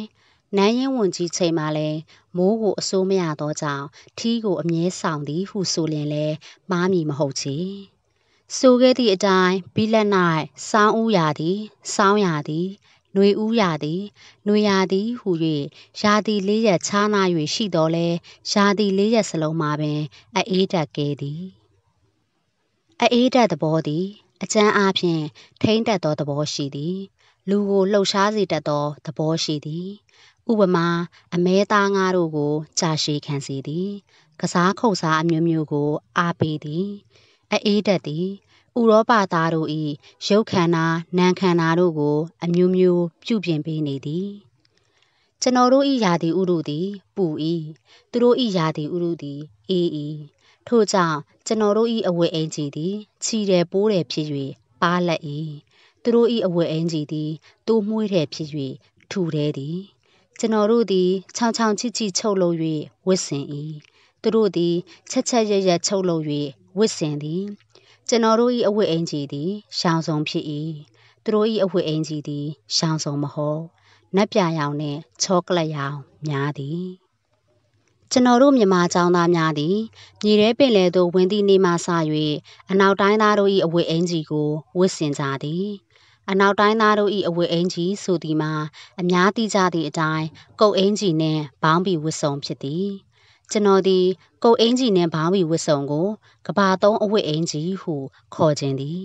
နန်းရင်ဝန်ကြီးချိန်မှလည်းမိုးကိုအစိုးမရသောကြောင့်ထီးကိုအမြဲဆောင်သည်ဟုဆိုလျင်လည်းမားမီမဟုတ်ချေဆိုခဲ့သည့်အတိုင်းဘီလက်၌စောင်းဥရာသည်စောင်းရာသည်နှွေဥရာသည်နှွေရာသည်ဟူ၍ရာသီလေးရက်ခြားနား၍ရှိတော်လဲရာသီလေးရက်စလုံးမှာပင်အေးတက်ခဲ့သည်အအေးဓာတ်သဘောသည်အကျမ်းအားဖြင့်ထိမ့်တက်သောသဘောရှိသည်လူကိုလှုပ်ရှားစေတတ်သောသဘောရှိသည် ဥပမာအမဲသားငါတို့ကိုကြာရှည်ခံစေသည် ကစားခုတ်စားအမျိုးမျိုးကို အားပေးသည်အအေးဓာတ်သည် ဥရောပသားတို့၏ရုပ်ခန္ဓာနာမ်ခန္ဓာတို့ကို အမျိုးမျိုးပြုပြင်ပေးနေသည်ကျွန်တော်တို့၏ယာတိဥရုသည် ပူ၏သူတို့၏ယာတိဥရုသည်အေး၏ထို့ကြောင့်ကျွန်တော်တို့၏အဝတ်အင်ကြီးသည် ခြီတယ်ပိုးတယ်ဖြစ်၍ပါလက်၏သူတို့၏အဝတ်အင်ကြီးသည်တိုးမွေးတယ်ဖြစ်၍ထူတယ်သည် ကျွန်တော်တို့သည် ချောင်ချောင်ချစ်ချစ်ချုပ်လုပ်၍ဝတ်ဆင်၏သူတို့သည်ချက်ချက်ရရချုပ်လုပ်၍ဝတ်ဆင်သည် ကျွန်တော်တို့၏အဝတ်အင်ကြီးသည်ရှောင်စုံဖြစ်၏သူတို့၏အဝတ်အင်ကြီးသည်ရှောင်စုံမဟုတ်နက်ပြာရောင်နှင့်ချောကလက်ရောင် များသည်ကျွန်တော်တို့မြန်မာကျောင်းသားများသည်မြေထဲပင်လယ်သို့ဝင်သည့်နေ့မှစ၍အနောက်တိုင်းသားတို့၏အဝတ်အင်ကြီးကိုဝတ်ဆင်ကြသည်အနောက်တိုင်းသားတို့၏အဝတ်အင်ကြီးဆိုသည်မှာအများသိကြသည့်အတိုင်းကုတ်အင်ကြီးနှင့်ဘောင်းဘီဝတ်စုံဖြစ်သည်ကျွန်တော်သည်ကုတ်အင်ကြီးနှင့်ဘောင်းဘီဝတ်စုံကိုကဘာသုံးအဝတ်အင်ကြီးဟု ခေါ်ခြင်းသည်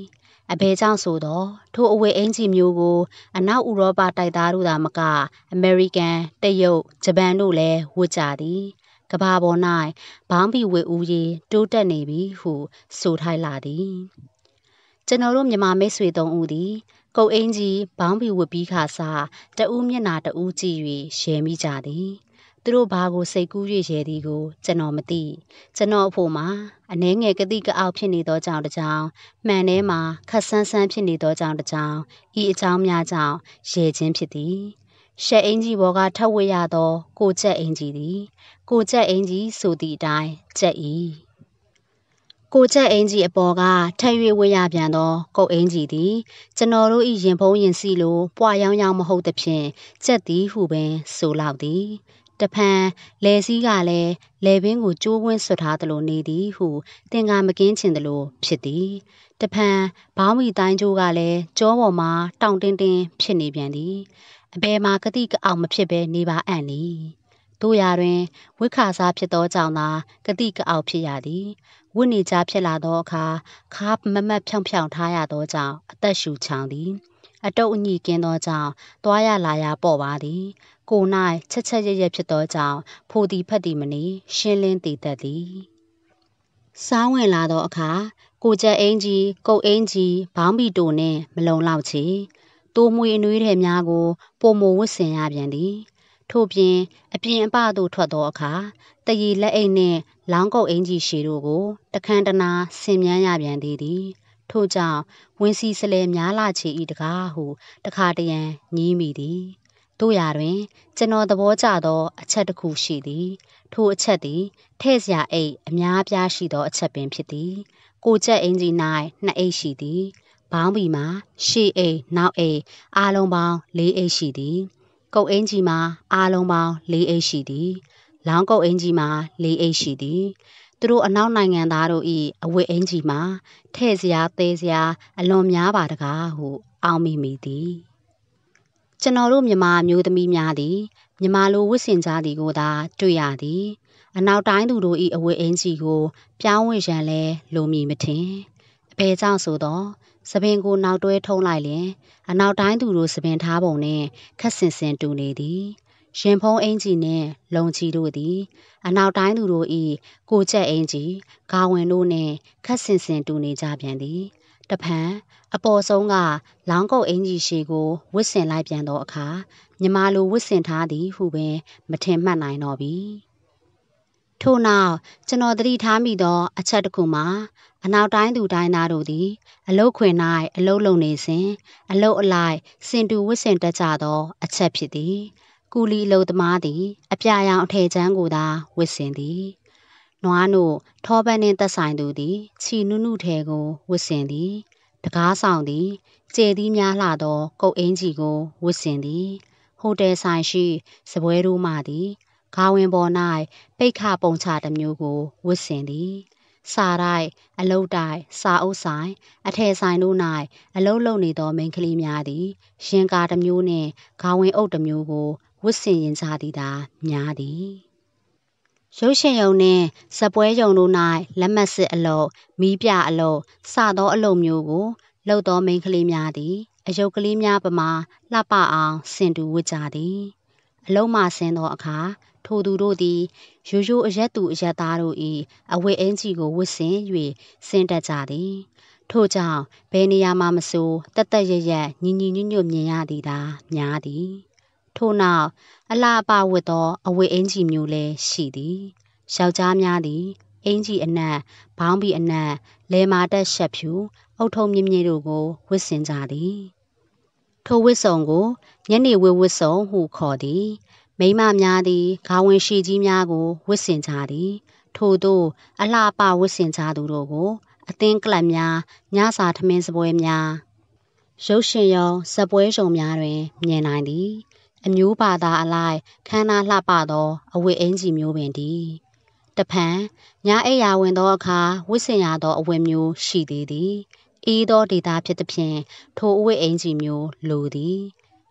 အဘဲကြောင့်ဆိုတော့ထိုအဝတ်အင်ကြီးမျိုးကို အနောက်ဥရောပတိုက်သားတို့သာမကအမေရိကန်တရုတ်ဂျပန်တို့လည်းဝတ်ကြသည်။ကဘာပေါ်၌ဘောင်းဘီဝေဦးရေတိုးတက်နေပြီဟု ဆိုထိုက်လာသည်ကျွန်တော်တို့မြန်မာမိတ်ဆွေသုံးဦးသည်ကုတ်အင်းကြီးဘောင်းဘီဝတ်ပြီးခါစားတဦးမျက်နာတဦးကြည့်၍ရဲမိကြသည်သူတို့ဘာကိုစိတ်ကူး၍ရဲသည်ကို ကျွန်တော်မသိကျွန်တော်အဖို့မှာအနှဲငယ်ကတိကအောက်ဖြစ်နေသောကြောင့်တကြောင်မှန်ထဲမှာခက်ဆန်းဆန်းဖြစ်နေသောကြောင့်တကြောင်ဤအကြောင်းများကြောင့်ရဲခြင်းဖြစ်သည်ရှက်အင်ကြီးဘော်ကထပ်ဝတ်ရသောကိုကြက်အင်ကြီးသည်ကိုကြက်အင်ကြီးဆိုသည့်အတိုင်းကြက်၏ကိုကြက်အင်ကြီးအပေါ်ကထပ်၍ဝတ်ရပြန်သောကုတ်အင်ကြီးသည်ကျွန်တော်တို့၏ရင်ဖုံးရင်စီလိုပွာရောင်ရောင်မဟုတ်သဖြင့်ကြက်သည်ဟုပင်ဆိုလောက်သည်တဖန်လေစည်းကလည်းလေပင်ကိုကျိုးဝင်းဆွထားသလိုနေသည်ဟု သင်္ကာမကင်းချင်သလိုဖြစ်သည်တဖန်ဘောင်းမီတိုင်းကျိုးကလည်းကြောပေါ်မှာ တောင့်တင်းတင်းဖြစ်နေပြန်သည်အဘယ်မှာကတိကအောင်မဖြစ်ဘဲနေပါအံ့နီတို့ရာတွင်ဝိခါစားဖြစ်သောကြောင့်သာကတိကအောက်ဖြစ်ရသည်ဝိနေချဖြစ်လာသောအခါခါမမတ်ဖြောင်ဖြောင်ထားရသောကြောင့်အသက်ရှူချောင်သည် အတုပ်အညီကင်းသောကြောင့်သွားရလာရပေါ့ပါသည် ကို၌ချက်ချက်ရရဖြစ်သောကြောင့်ဖိုသည်ဖက်သည်မနေရှင်းလင်းတည်တတ်သည်စောင်းဝင်လာသောအခါကိုကြက်အင်းကြီးကုတ်အင်းကြီးဘောင်းဘီတိုနှင့် မလုံလောက်ချေတိုးမွေအနွေးထည်များကိုပုံမဝတ်ဆင်ရပြန်သည် ထို့ပြင်အပြင်အပသို့ထွက်သောအခါတရီလက်အိတ်နှင့်လောင်းကုတ်အင်ကြီးရှည်တို့ကို တခန်းတနာဆင်မြန်းရပြန်သေးသည်ထို့ကြောင့်ဝင်းစီစလဲများလာချေဤတကားဟု တခါတရံညည်းမိသည်တို့ရာတွင်ကျွန်တော်သဘောကျသောအချက်တစ်ခုရှိသည် ထိုအချက်သည်ထဲ့စရာအိတ်အများအပြားရှိသောအချက်ပင်ဖြစ်သည်ကိုချက်အင်ကြီး၌နှစ်အိတ်ရှိသည်ဘောင်းဘီမှာရှေ့အိမ်နောက်အိမ်အားလုံးပေါင်း၄အိမ်ရှိသည်ကုတ်အင်ကြီးမှာ အားလုံးပေါင်း၄အိမ်ရှိသည် လောင်းကုတ်အင်ကြီးမှာ၄အိမ်ရှိသည်သူတို့အနောက်နိုင်ငံသားတို့၏အဝတ်အင်ကြီးမှာထဲ့စရာသေးစရာ အလွန်များပါတကားဟု အောင်းမိမိသည်ကျွန်တော်တို့မြန်မာမျိုးသမီးများသည်မြန်မာလိုဝတ်ဆင်ကြသည်ကိုသာတွေ့ရသည် အနောက်တိုင်းသူတို့၏အဝတ်အင်ကြီးကို ပြောင်းဝင့်ရန်လဲလိုမည်မထင်အဘယ်ကြောင့်ဆိုတော့။သပင်ကိုနောက်တွဲထုံးလိုက်လျင် အနောက်တိုင်းသူတို့သပင်ထားပုံနှင့်ခက်ဆင်ဆင်တူနေသည်။ရင်ဖုံးအင်ကြီးနှင့်လုံချီတို့သည် အနောက်တိုင်းသူတို့၏ကိုကျက်အင်ကြီး၊ဂါဝင်တို့နှင့်ခက်ဆင်ဆင်တူနေကြပြန်သည်။တဖန်အပေါ်ဆုံးကလောင်းကုတ်အင်ကြီးရှိကိုဝစ်ဆင်လိုက်ပြန်သောအခါမြမလိုဝစ်ဆင်ထားသည်ဟုပင်မထင်မှတ်နိုင်တော့ပြီ။ထို့နောက်ကျွန်တော်သတိထားမိသောအချက်တစ်ခုမှာ အနောက်တိုင်းသူတိုင်းသားတို့သည် အလုတ်ခွင်၌အလုတ်လုံနေစဉ်အလုတ်အလိုက်စင်တူဝတ်ဆင်တတ်ကြသောအချက်ဖြစ်သည်ကူလီအလုတ်သမားသည် အပြာရောင်အထည်ချမ်းကိုသာဝတ်ဆင်သည်နွားနို့ထောပန်းနှင့်သက်ဆိုင်သူသည်ခြီနုနုထဲကိုဝတ်ဆင်သည်တကားဆောင်သည်ကျဲသည်များလှသော ကုတ်အင်းကြီးကိုဝတ်ဆင်သည်ဟိုတယ်ဆိုင်ရှိစပွဲတို့မှသည်ခါဝင်ပေါ်၌ပိတ်ခပုံချတစ်မျိုးကိုဝတ်ဆင်သည် စာတိုင်းအလုတ်တိုင်းစာအုပ်ဆိုင် အထယ်ဆိုင်တို့၌အလုတ်လုပ်နေသောမိန်းကလေးများသည်ရင်ကာတစ်မျိုးနှင့်ခေါင်းဝင်အုပ်တစ်မျိုးကိုဝတ်ဆင်ရင်ကြသည်သာများသည်ရုပ်ရှင်ရုံနှင့်ဇပွဲရုံတို့၌လက်မှတ်စစ်အလုတ်မီးပြအလုတ်စသောအလုတ်မျိုးကိုလှုပ်သောမိန်းကလေးများသည်အယုတ်ကလေးများပမာလှပအောင်ဆင်တူဝတ်ကြသည်အလုံးမှဆင်းသောအခါထိုသူတို့သည်ရိုးရိုးအရပ်သူအရပ်သားတို့၏အဝတ်အင်္ကျီကိုဝတ်ဆင်၍ဆင်းတတ်ကြသည်။ထို့ကြောင့်ဘယ်နေရာမှာမဆိုတသက်ရရညီညီညွတ်ညွတ်မြင်ရသည်သာများသည်။ထို့နောက်အလှအပဝတ်သော အဝတ်အင်္ကျီမျိုးလည်းရှိသည်။ယောက်ျားများသည် အင်္ကျီအနက်၊ဘောင်းဘီအနက်၊လယ်မာတက်ရှက်ဖြူ၊အုတ်ထုံမြင့်မြင့်တို့ကိုဝတ်ဆင်ကြသည်။ထိုဝစ်စုံကိုညနေဝေဝစ်စုံဟုခေါ်သည်မိမများသည်ဂါဝင်ရှိကြီးများကိုဝတ်ဆင်ကြသည် ထို့သောအလှပဝတ်ဆင်ကြသူတို့ကိုအသင်းကလပ်များညစာထမင်းစပွဲများရုပ်ရှင်ရုံဇပွဲရုံများတွင်မြင်နိုင်သည် အမျိုးဘာသာအလိုက်ခမ်းနားလှပသော အဝတ်အင်ကြီးမျိုးပင်သည်တဖန်ညအိယာဝင်သောအခါဝစ်ဆင်ရသောအဝတ်မျိုးရှိသေးသည်အေးသောဒေတာဖြစ်သည်ဖြင့်ထိုအဝတ်အင်ကြီးမျိုးလိုသည်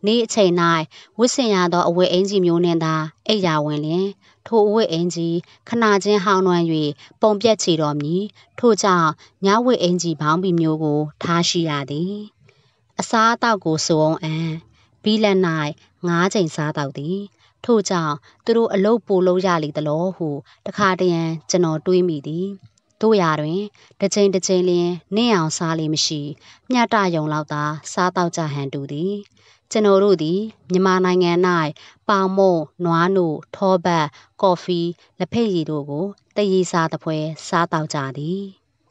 နေ့အချိန်၌ဝတ်ဆင်ရသောအဝတ်အင်ကြီးမျိုးနှင့်သာအိပ်ရာဝင်လျင် ထိုအဝတ်အင်ကြီးခနာချင်းဟောင်းနှွမ်း၍ပုံပြက်ချေတော်မူထို့ကြောင့်ညဝတ်အင်ကြီးဘောင်းပီမျိုးကို ထားရှိရသည်အစားအသောက်ကိုစုံအောင်အံဘီလက်၌ငါးချိန်စားတော့သည်ထို့ကြောင့်သူတို့အလုတ်ပိုလို့ရလေသလိုဟုတခါတရံကျွန်တော်တွေးမိသည်တို့ရာတွင်တစ်ချိန်တစ်ချိန်လျင်နှင်းအောင်စားလေမရှိမျှတယုံလောက်သာစားတော့ကြဟန်တူသည်ကျွန်တော်တို့သည်မြန်မာနိုင်ငံ၌ပေါင်မုံ၊နွားနို့၊ထောပတ်၊ကော်ဖီ၊လက်ဖက်ရည်တို့ကိုတရေစာသဖွယ်စားတောက်ကြသည်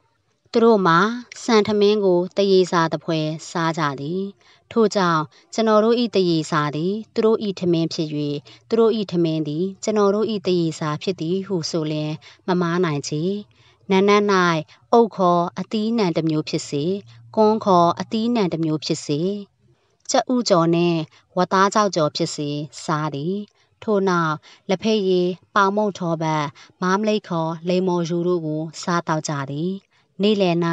။သူတို့မှာစံထမင်းကိုတရေစာသဖွယ်စားကြသည်။ထို့ကြောင့်ကျွန်တော်တို့၏တရေစာသည်သူတို့၏ထမင်းဖြစ်၍သူတို့၏ထမင်းသည် ကျွန်တော်တို့၏တရေစာဖြစ်သည် ဟုဆိုလျင်မမားနိုင်ချေနန်းနန်း၌အုတ်ခေါ်အသီးနှံတစ်မျိုးဖြစ်စေ၊ကွန်းခေါ်အသီးနှံတစ်မျိုးဖြစ်စေ။ကြက်ဥကြော်နှင့်ဝက်သားခြောက်ကြော်ဖြစ်စေစားသည်။ထိုနောက်လက်ဖက်ရည်၊ပေါင်မုန့်ထောပတ်၊မားမလိပ်ခေါ်လိမ္မော်ယိုတို့ကို စားသောက်ကြသည်။နေ့လယ်၌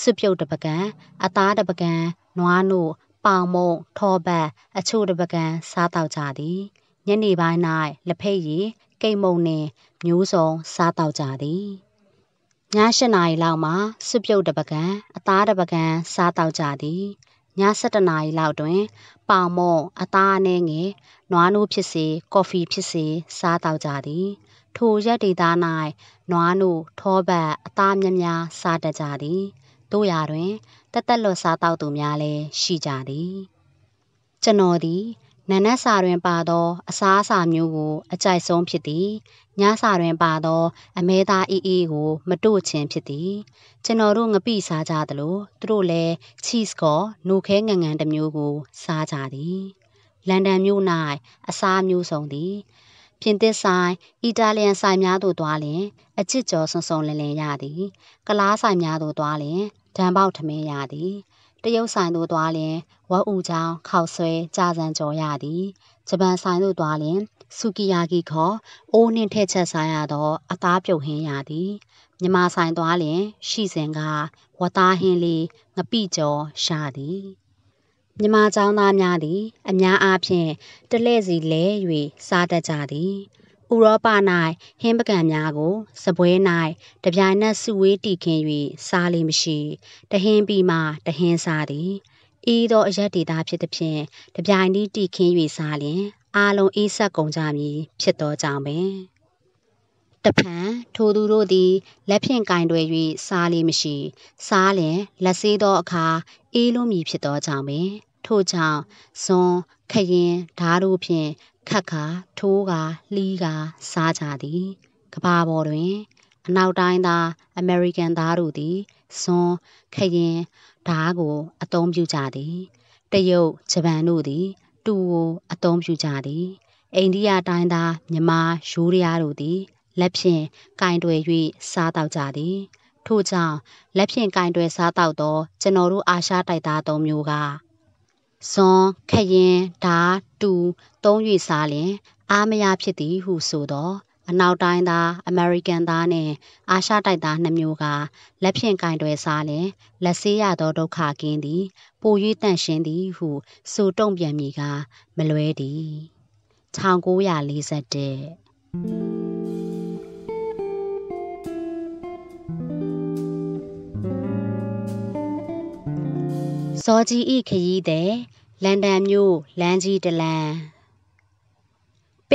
ဆွတ်ပြုတ်တစ်ပုဂံ၊အသားတစ်ပုဂံ၊နွားနို့၊ပေါင်မုန့်၊ထောပတ်၊အချိုတစ်ပုဂံစားသောက်ကြသည်။ညနေပိုင်း၌လက်ဖက်ရည်၊ကိန့်မုန့်နှင့်မျိုးစုံစားသောက်ကြသည်။ညနာရီလောက်မှာဆွတ်ပြုတ်တစ်ပုဂံ၊အသားတစ်ပုဂံစားသောက်ကြသည်7နာရီလောက်တွင်ပေါင်မုန့်အသားအနည်းငယ်နွားနို့ဖြစ်စေကော်ဖီဖြစ်စေစားသောက်ကြသည် ထိုရက်ဒေသ၌နွားနို့ထောပတ်အသားများများစားတတ်ကြသည်တို့ရာတွင်တက်တက်လွတ်စားသောက်သူများလည်းရှိကြသည်ကျွန်တော်သည်နံနက်စာတွင်ပါသောအစားအစာမျိုးကိုအကြိုက်ဆုံးဖြစ်သည်။ညစာတွင်ပါသောအမဲသားအေးအေးကိုမတို့ခြင်းဖြစ်သည်။ကျွန်တော်တို့ငပိစားကြသလိုသူတို့လည်း cheese ခေါ်노ခဲငံငံတစ်မျိုးကိုစားကြသည်။လန်ဒန်မြို့၌အစားမျိုးစုံသည်။ပြင်သစ်ဆိုင်၊အီတာလျန်ဆိုင်များသို့သွားလျင်အချစ်ကျော်ဆုံဆုံလင်လင်ရသည်။ကလားဆိုင်များသို့သွားလျင်ဒံပေါက်ထမင်းရသည်။တရုတ်ဆိုင်သို့သွားလျင်ဝက်ဥချောင်းခေါက်ဆွဲကြာစံကြော်ရသည်ဂျပန်ဆိုင်သို့သွားလျင်ဆူကီယာကီခေါ်အိုးနှင့်ထည့်ချက်ဆိုင်ရသောအသားပြုတ်ဟင်းရသည်မြမဆိုင်သွားလျင်ရှိစဉ်ကဝသားဟင်းလေးငပိကြော်ရှာသည်မြမเจ้าသားများသည် အများအားဖြင့်တလဲစီလဲ၍စားတတ်ကြသည် ဥရောပ၌ဟင်းပကံများကို စပွဲ၌တပြိုင်နက်စုဝေးတီခင်း၍စားလေမရှိ တဟင်းပြီးမှတဟင်းစားသည်အေးသောအရက်ဒေသဖြစ်သည်ဖြင့်တပြိုင်တည်းတိခင်း၍စားလျင်အားလုံးအေးဆက်ကုန်ကြမည်ဖြစ်သောကြောင့်ပင်တဖန်ထိုသူတို့သည်လက်ဖြင့်ကင်တွယ်၍စားလေးမရှိစားလျင်လက်ဆေးသောအခါအေးလုံးမည်ဖြစ်သောကြောင့်ပင် ထို့ကြောင့်ဇွန်ခရင်ဓာတို့ဖြင့်ခက်ခါထိုးကာလှီးကာစားကြသည် ကဘာပေါ်တွင်အနောက်တိုင်းသားအမေရိကန်သားတို့သည်ဇွန်ခရင်ဒါကိုအသုံးပြုကြသည်တရုတ်ဂျပန်တို့သည်တူကိုအသုံးပြုကြသည်အိန္ဒိယတိုင်းသားမြမာရိုးရယားတို့သည်လက်ဖြင့်ကင်တွယ်၍စားတောက်ကြသည်ထို့ကြောင့်လက်ဖြင့်ကင်တွယ်စားတောက်သောကျွန်တော်တို့အာရှတိုက်သားသုံးမျိုးကဇွန်ခရင်ဓာတူသုံး၍စားလျင်အားမရဖြစ်သည်ဟုဆိုသောအနောက်တိုင်းသားအမေရိကန်သားနဲ့အာရှတိုက်သားနှမျိုးကလက်ဖြင့်ကင်တွယ်စားလင်လက်ဆေးရသောဒုက္ခကင်းသည်ပို၍တန့်ရှင်းသည်ဟုဆိုတုံ့ပြန်မိက မလွဲသည်1941ဇော်ကြီးဤခရီးသည်လန်ဒန်မြို့လမ်းကြီးတလန်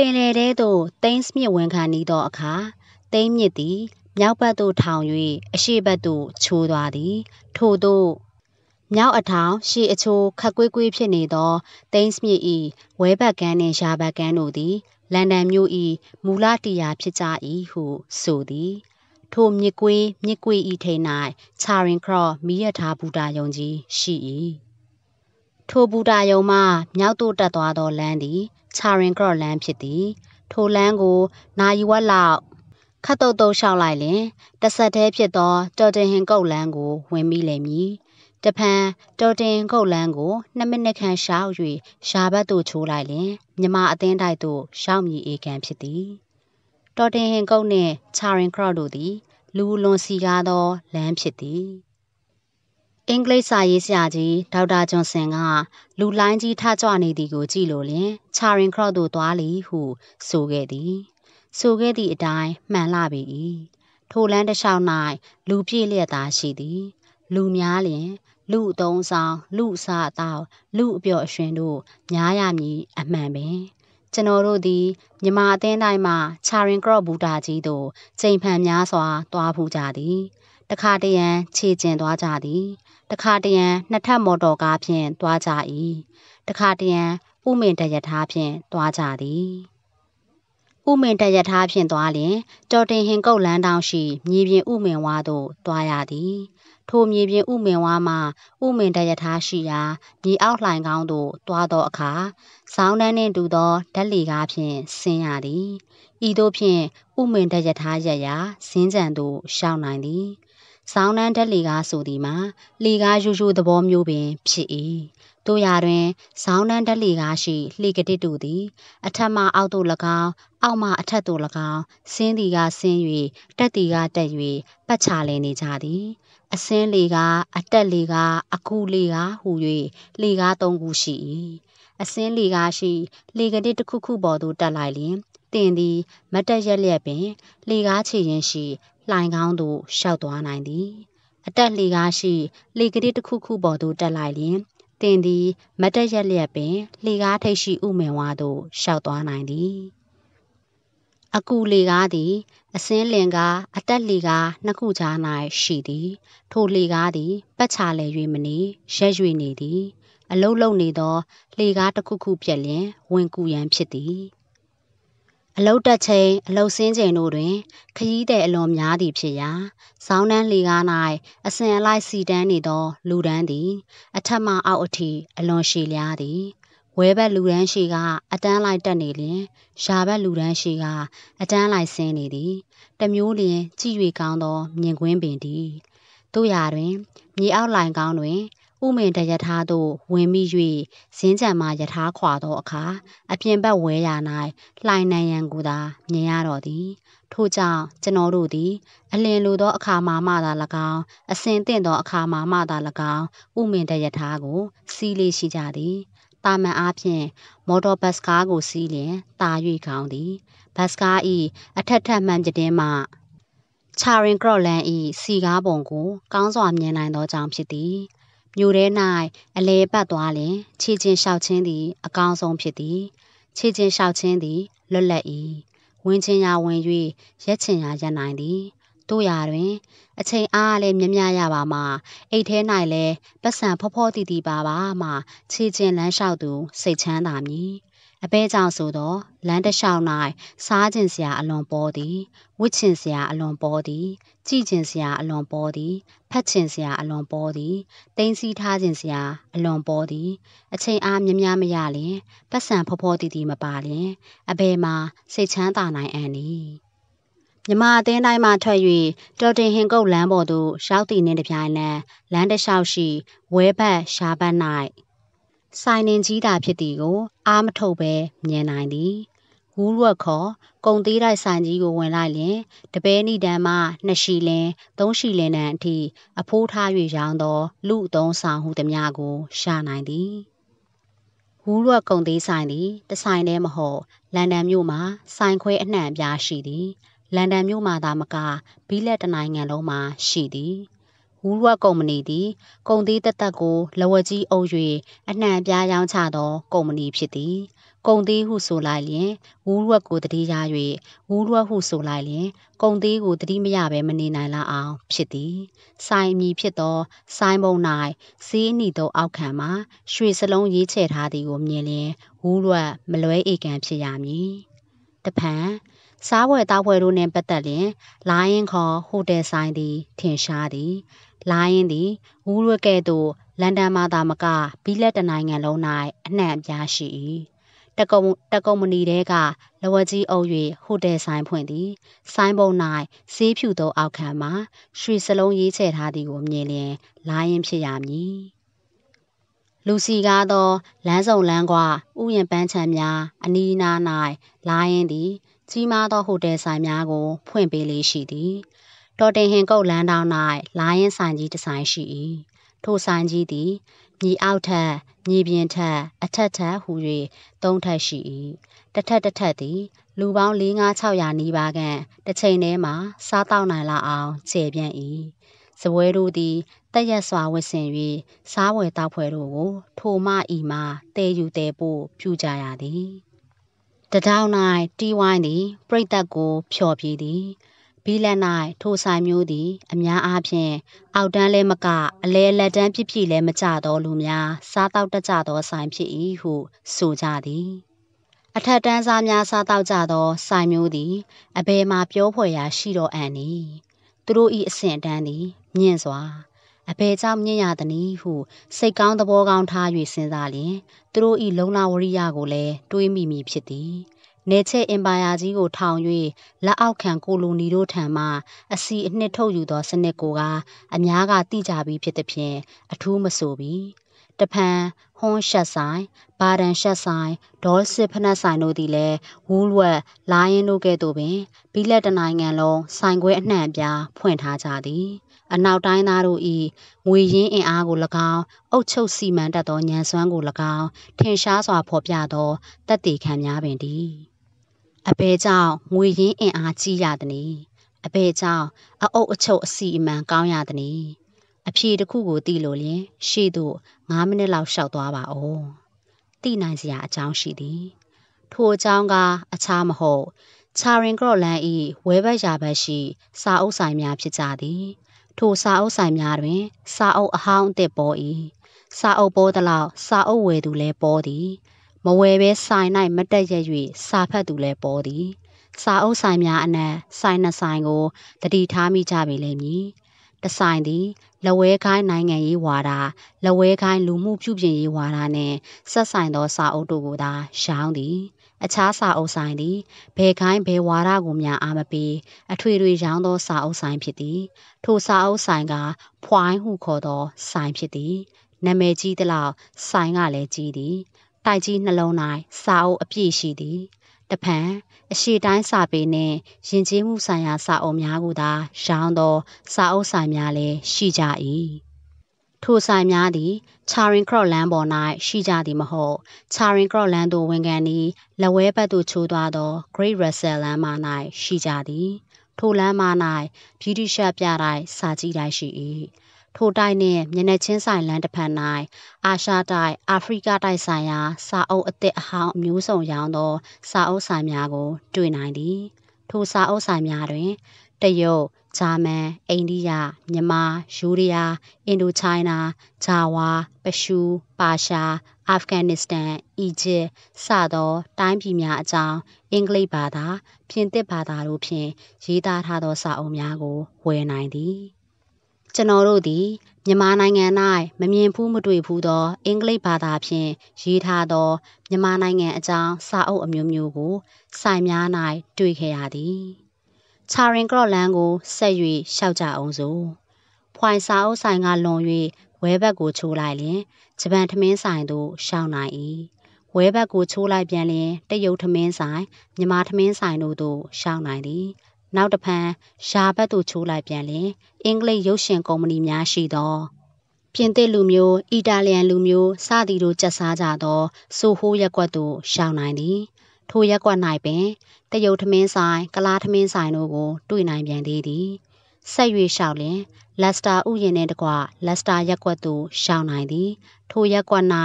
ပင်လယ်ထဲသို့သိမ်းစမြစ်ဝန်ခံနေသောအခါသိမ်းမြစ်သည်မြောက်ဘက်သို့ထောင်၍အရှေ့ဘက်သို့ချိုးသွားသည် ထို့သို့မြောက်အထောင်ရှေ့အချိုးခက်ကွေးကွေးဖြစ်နေသောသိမ်းစမြစ်၏ဝဲဘက်ကန်းနှင့်ရှားဘက်ကန်းတို့သည်လန်ဒန်မြို့၏မူလတရားဖြစ်ကြ၏ဟု ဆိုသည် ထိုမြစ်ကွေးမြစ်ကွေး၏ထိန်၌ချာရင်ခရော့မိရထားဘူတာယုံကြီးရှိ၏ထိုဘူတာယုံမှမြောက်သို့တက်သွားသောလမ်းသည်ချာရင်ကော့လန်းဖြစ်သည် ထိုလန်းကိုနာယီဝက်လောက်ခတ်တုတ်တုတ်ရှောက်လိုက်လင်တဆက်တည်းဖြစ်သောတော်တင်ဟင်ကုတ်လန်းကိုဝင်မိလိမ့်မည်တဖန်တော်တင်ကုတ်လန်းကို2မိနစ်ခန့်ရှောက်၍ရှားဘက်သို့ချိုးလိုက်လင်မြမအသင်းတိုက်သို့ရှောက်မြည်အေကန်ဖြစ်သည်တော်တင်ဟင်ကုတ်နှင့်ချာရင်ခရော့တို့သည် လူလွန်စီကားသောလမ်းဖြစ်သည်အင်္ဂလိပ်စာရေးဆရာကြီးဒေါက်တာဂျွန်ဆင်ကလူလိုင်းကြီးထကြွနေသည်ကိုကြည့်လို့လင်ချာရင်ခရော့သို့သွားလီဟု ဆိုခဲ့သည်ဆိုခဲ့သည့်အတိုင်းမှန်လာပြီ၏ထိုလန်းတစ်လျှောက်၌လူပြည့်လျက်သားရှိသည်လူများလျင်လူအုံဆောင်လူအစားအသောက်လူအပျော်အရွှင်တို့များရမည်အမှန်ပင်ကျွန်တော်တို့သည်မြမအသင်းတိုင်းမှချာရင်ကရော့ဘူတာကြီးသို့ချိန်ဖန်များစွာ သွားဖူးကြသည်တခါတရံခြေကျင်သွားကြသည် တခါတရံနှစ်ထပ်မော်တော်ကားဖြင့်သွားကြ၏တခါတရံဥမင်တရထားဖြင့်သွားကြသည်ဥမင်တရထားဖြင့်သွားလျင်ကြော်တင်ဟင်ကုတ်လန်းတောင်ရှိမြေပြင်ဥမင်ဝါသို့သွားရသည် ထိုမြေပြင်ဥမင်ဝါမှဥမင်တရထားရှိရာမြေအောက်လှိုင်ကောင်းသို့သွားသောအခါစောင်းတန်းနှင့်တူသောဓာတ်လီကားဖြင့်ဆင်းရသည်ဤသို့ဖြင့်ဥမင်တရထားရရာဇင်းကြံသို့ရှောင်းနိုင်သည်။ဆောင်းနှန်းဓာတ်လေကားဆိုသည်မှာလေကားရိုးရိုးသဘောမျိုးပင်ဖြစ်၏။တို့ရာတွင် ဆောင်းနှန်းဓာတ်လေကားရှိလှေကတစ်တို့သည်အထက်မှအောက်သို့၎င်းအောက်မှအထက်သို့၎င်းဆင်းသည်ကဆင်း၍တက်သည်ကတက်၍ပတ်ချလည်နေကြသည်။အစင်းလေကားအတက်လေကားအကူလေကားဟူ၍လေကားသုံးခုရှိ၏။အစင်းလေကားရှိလေကတစ်တစ်ခုခုပေါ်သို့တက်လိုက်လျင်တင်သည်မတ်တပ်ရက်လျက်ပင်လှေကားခြေရင်းရှိလှိုင်ခေါင်းသို့လျှောက်သွားနိုင်သည် အတက်လှေကားရှိလှေကလေးတစ်ခုခုပေါ်သို့တက်လိုက်လျင်တင်သည်မတ်တက်ရက်လျက်ပင်လှေကားထိပ်ရှိဥမင်ဝါသို့လျှောက်သွားနိုင်သည်အကူလေကားသည် အစင်းလင်ကားအတက်လေကားနှစ်ခုကြား၌ရှိသည် ထိုလေကားသည်ပတ်ချလဲ၍မနေရက်၍နေသည် အလုံးလုံးနေသောလေကားတစ်ခုခုပြက်လျင် ဝင်ကူရန်ဖြစ်သည်အလုတ်တက်ချိန်အလုတ်ဆင်းချိန်တို့တွင် ခရီးသည်အလွန်များသည်ဖြစ်ရာဇောင်းတန်းလှေကား၌အစဉ်အလိုက်စီတန်းနေသော လူတန်းသည် အထက်မှအောက်အထိအလွန်ရှည်လျားသည်ဝဲဘက်လူတန်းရှိကအတန်းလိုက်တက်နေလျင်ရာဘက်လူတန်းရှိကအတန်းလိုက်ဆင်းနေသည်တမျိုးလျင် ကြည့်၍ကောင်းသောမြင်ကွင်းပင်သည်တို့ရာတွင် မြေအောက်လိုင်ကောင်းတွင်ဥမင်တယထာသို့ဝင်မိ၍ဇင်းကြံမှယထာခွာသောအခါအပြင်ဘက်ဝဲရာ၌လှိုင်နိုင်ရန်ကိုသာမြင်ရတော့သည် ထို့ကြောင့်ကျွန်တော်တို့သည် အလင်လိုသောအခါမှာမှသာ၎င်းအစင်တင့်သောအခါမှာမှသာ၎င်းဥမင်တယထာကို စီးလေးရှိကြသည်တာမန်အားဖြင့်မော်တော်ဘတ်ကားကိုစီးလျင်တာ၍ခေါင်းသည်ဘတ်ကား၏အထက်ထပ်မှန်ပြတင်းမှချာရင်ကရော့လန်၏စီကားပုံကိုကောင်းစွာမြင်နိုင်သောကြောင့်ဖြစ်သည်မြို့ထဲ၌အလဲပတ်သွားလင်ခြေချင်းလျှောက်ခြင်းသည်အကောင်းဆုံးဖြစ်သည်ခြေချင်းလျှောက်ခြင်းသည်လွတ်လပ်၏ဝင်ခြင်းရာဝင်၍ရက်ခြင်းရာရက်နိုင်သည်တို့ရာတွင် အချိန်အားလည်းမြမြရပါမှာအိတ်ထဲ၌လည်းပတ်စံဖောဖောတီတီပါပါမှာခြေချင်းလမ်းလျှောက်သူစိတ်ချမ်းသာမည်။အဘဲကြောင့်ဆိုတော့လမ်းတစ်လျှောက်၌စားကျင်စရာအလွန်ပေါ်သည်ဝစ်ချင်စရာအလွန်ပေါ်သည်ကြည်ကျင်စရာအလွန်ပေါ်သည်ဖတ်ချင်စရာအလွန်ပေါ်သည်တင်းစီထားကျင်စရာအလွန်ပေါ်သည် အချိန်အားများများမရလျင်ပတ်စံဖော်ဖော်တီတီမပါလျင်အဘဲမှာစိတ်ချမ်းသာနိုင်အံ့သည်မြမအသင်းတိုင်းမှထွက်၍တော်တင်ဟင်ကုတ်လမ်းပေါ်သို့ရောက်သည့်နှင့်တပြိုင်နက်လမ်းတစ်လျှောက်ရှိဝဲဘက်ရှားဘက်၌ဆိုင်နင်ကြီးသာဖြစ်သည်ကို အားမထုတ်ဘဲမြင်နိုင်သည်ဝူးရွက်ခေါ်ကုံသေးတိုက်ဆိုင်ကြီးကိုဝင်လိုက်လျင် တပဲဏိဒံမှနှစ်ရှီလင်းသုံးရှီလင်းတန်အထိအဖိုးထား၍ရောင်းသောလူအုံဆောင်ဟုသည်များကို ရှာနိုင်သည်ဝူးရွက်ကုံသေးဆိုင်သည်တဆိုင်တည်းမဟုတ်လန်ဒန်မြို့မှာဆိုင်ခွဲအနှံ့အပြားရှိသည်လန်ဒန်မြို့မှာသာမကဘီလက်တနိုင်ငံလုံးမှာရှိသည်ဝူးရကုမ္ပဏီသည်ကုန်သေးသက်သက်ကိုလက်ဝါးကြီးအုပ်၍အနှံ့အပြားရောင်းချသော ကုမ္ပဏီဖြစ်သည်။ကုန်သေးဟုဆိုလိုက်လျှင်ဝူးရွက်ကိုသတိရ၍ဝူးရွက်ဟုဆိုလိုက်လျှင် ကုန်သေးကိုသတိမရဘဲမနေနိုင်လောက်အောင်ဖြစ်သည်။ဆိုင်အမည်ဖြစ်သောဆိုင်းဘုတ်၌ဈေးအနီသုံးအောက်ခံမှာရွှေစာလုံးရေးချယ်ထားသည်ကိုမြင်လျှင်ဝူးရွက်မလွဲဧကန်ဖြစ်ရမည်။တဖန်စားဖွယ်သောက်ဖွယ်တို့နှင့်ပတ်သက်လျှင်လိုင်းအင်းခေါ်ဟိုတယ်ဆိုင်သည်ထင်ရှားသည်လာရင်းသည်ဝူးရွက်ကဲ့သို့လန်ဒန်မှသာမကဘီလက်တနိုင်ငံလုံး၌အနှံ့အပြားရှိ၏တကုံတကုံမဏီတဲကလဝကြီးအုပ်၍ဟိုတယ်ဆိုင်ဖွင့်သည်ဆိုင်းဘုံ၌ဆေးဖြူသောအောက်ခံမှာရွှေစလုံးရေးချဲ့ထားသည်ကိုမြင်လျင်လာရင်ဖြစ်ရမည်လူစီကားသောလမ်းဆောင်လမ်းကွာဥယျာဉ်ပန်းခြံများအနီးအနား၌လာရင်သည်ကြီးမားသောဟိုတယ်ဆိုင်များကိုဖွင့်ပေးလေရှိသည်တော်တင်ဟင်ကုတ်လမ်းတောင်၌လိုင်းရင်ဆိုင်ကြီးတစ်ဆိုင်ရှိ၏ထိုဆိုင်ကြီးသည်မြေအောက်ထက်မြေပြင်ထက်အထက်ထက်ဟူ၍သုံးထပ်ရှိ၏တစ်ထက်တစ်ထက်သည် လူပေါင်း၄၅600နီးပါးကတစ်ချိန်တည်းမှာစားတောက်နိုင်လောက်အောင်ကျေပြန့်၏စပွဲတို့သည်တက်ရက်စွာဝတ်ဆင်၍စားဝယ်တောက်ဖွဲတို့ကို ထိုမဤမှတဲယူတဲပို့ပြုကြရသည်တဒောင်း၌တီးဝိုင်းသည်ပြိတ်သက်ကိုဖျော်ပြေးသည်ဘီလန်၌ထိုဆိုင်မျိုးသည်အများအားဖြင့်အောက်တန်းလည်းမကအလယ်အလတ်တန်းပြည့်ပြည့်လည်းမကျသောလူများစားသောက်တတ်ကြသောဆိုင်ဖြစ်၏ဟုဆိုကြသည်။အထက်တန်းစားများစားသောက်ကြသောဆိုင်မျိုးသည်အဘယ်မှာပြောဖွယ်ရာရှိတော့အံ့နည်း။သူတို့၏အဆင့်အတန်းသည် မြင့်စွာအဘယ်ကြောင့်မြင့်ရသနည်းဟုစိတ်ကောင်းသဘောကောင်းထား၍စဉ်းစားလျင်သူတို့၏လုံလဝရိယကိုလည်းတွေးမိမိဖြစ်သည်။နယ်ချဲ့အင်ပါယာကြီးကိုထောင်၍လက်အောက်ခံကိုလိုနီတို့ထံမှ အစီအနှစ်ထုတ်ယူသော စနစ်ကိုကအများကသိကြပြီးဖြစ်သည်ဖြင့်အထူးမဆိုပြီးတဖန်ဟွန်းရှက်ဆိုင်ဘာဒန်ရှက်ဆိုင်ဒေါ်စစ်ဖနက်ဆိုင်တို့သည်လည်းဝူးလွက်လိုင်းရင်တို့ကဲ့သို့ပင်ဘီလက်တနိုင်ငံလုံးဆိုင်ခွဲအနှံ့အပြားဖွင့်ထားကြသည် အနောက်တိုင်းသားတို့၏ငွေရင်းအင်အားကို၎င်းအုတ်ချုပ်စီမံတတ်သောညံစွမ်းကို၎င်းထင်ရှားစွာဖော်ပြသောတတ်သိခံများပင်တည်အဘဲကြောင့်ငွေရင်းအင်အားကြီးရသည်နီအဘဲကြောင့်အအုပ်အချုပ်အစီအမံကောင်းရသည်နီအဖြေတစ်ခုကိုသိလို့လျင်ရှေ့သို့9မိနစ်လောက်ရှောက်သွားပါဦးသိနိုင်စရာအကြောင်းရှိသည်ထိုအကြောင်းကအခြားမဟုတ်ချာရင်ကရော့လန်ဤဝဲဘက်ရာဘက်ရှိ စာအုပ်ဆိုင်များဖြစ်ကြသည် ထိုစာအုပ်ဆိုင်များတွင် စာအုပ်အဟောင်းအသစ်ပေါ်၏စာအုပ်ပေါ်သလောက်စာအုပ်ဝယ်သူလည်းပေါ်သည်မဝယ်ဘဲဆိုင်၌မတက်ရ၍စာဖတ်သူလည်းပေါ်သည် စာအုပ်ဆိုင်များအနက်ဆိုင်နှစ်ဆိုင်ကိုတတိထားမိကြပြီလိမ့်မည်တဆိုင်သည် လဝဲခိုင်းနိုင်ငံရေးဝါဒလဝဲခိုင်းလူမှုပြုပြင်ရေးဝါဒနှင့်ဆက်ဆိုင်သောစာအုပ်တို့ကိုသာ ရောင်းသည် အခြားစာအုပ်ဆိုင်သည်ဘယ်ခိုင်းဘယ်ဝါဒကိုများအားမပေးအထွေထွေရောင်းသောစာအုပ်ဆိုင်ဖြစ်သည် ထိုစာအုပ်ဆိုင်ကဖွိုင်းဟုခေါ်သောဆိုင်ဖြစ်သည်နာမည်ကြီးသလောက်ဆိုင်ကလည်းကြီးသည်တိုက်ကြီးနှလုံး၌စာအုပ်အပြည့်ရှိသည်တဖန်အရှိတိုင်းစာပေနှင့်ယဉ်ကျေးမှုဆိုင်ရာစာအုပ်များကိုသာရောင်းသော စာအုပ်ဆိုင်များလည်းရှိကြ၏ထိုဆိုင်များသည် Charing Cross လမ်းပေါ်၌ရှိကြသည်မဟုတ် Charing Cross လမ်းသို့ဝင်ကန်သည့်လက်ဝဲဘက်သို့ချိုးသွားသော Great Russell လမ်းမ၌ရှိကြသည် ထိုလမ်းမ၌ဗြိတိရှပြတိုင်းစာကြည့်တိုင်းရှိ၏ထိုတိုက်နှင့်မျက်နှာချင်းဆိုင်လမ်းတစ်ဖက်၌အာရှတိုက်အာဖရိကတိုက်ဆိုင်ရာစာအုပ်အသစ်အဟောင်းအမျိုးစုံရောင်းသောစာအုပ်ဆိုင်များကို တွေ့နိုင်သည် ထိုစာအုပ်ဆိုင်များတွင် တရုတ်ဂျာမန်အိန္ဒိယမြန်မာယူရီးယားအင်ဒိုချိုင်းနာဂျာဝါပရှူပါရှားအာဖဂန်နစ္စတန်အီဂျစ်စသော တိုင်းပြည်များအကြောင်းအင်္ဂလိပ်ဘာသာပြင်သစ်ဘာသာတို့ဖြင့်ရေးသားထားသောစာအုပ်များကိုဝယ်နိုင်သည်ကျွန်တော်တို့သည်မြန်မာနိုင်ငံ၌မမြင်ဖူးမတွေ့ဖူးသော အင်္ဂလိပ်ဘာသာဖြင့်ရေးထားသောမြန်မာနိုင်ငံအကြောင်းစာအုပ်အမျိုးမျိုးကိုဆိုင်များ၌တွေ့ခဲ့ရသည်။ချာရင်ကရော့လန်ကိုဆက်၍ရှောက်ကြအောင်စို့။ဖွိုင်စာအုပ်ဆိုင်ကလွန်၍ဝဲဘက်ကိုချိုးလိုက်လျင်ဂျပန်ထမင်းဆိုင်သို့ရှောက်နိုင်၏။ဝဲဘက်ကိုချိုးလိုက်ပြန်လျင်တရုတ်ထမင်းဆိုင်မြန်မာထမင်းဆိုင်တို့သို့ရှောက်နိုင်သည်။နောက်တစ်ဖန်ရှားဘက်သို့ချိုးလိုက်ပြန်လျင်အင်္ဂလိပ်ရုပ်ရှင်ကုမ္ပဏီများရှိသောပြင်သစ်လူမျိုးအီတာလျန်လူမျိုးစသည်တို့ကြက်စားကြသောဆိုဟိုးရက်ကွက်သို့ရှောင်နိုင်သည် ထိုရက်ကွက်၌ပင်တရုတ်ထမင်းဆိုင်ကလားထမင်းဆိုင်တို့ကိုတွေ့နိုင်ပြန်သေးသည်ဆက်၍ရှောက်လျင်လက်စတာဥယျာဉ်နှင့်တကွလက်စတာရက်ကွက်သို့ရှောင်နိုင်သည်ထိုရက်ကွက်၌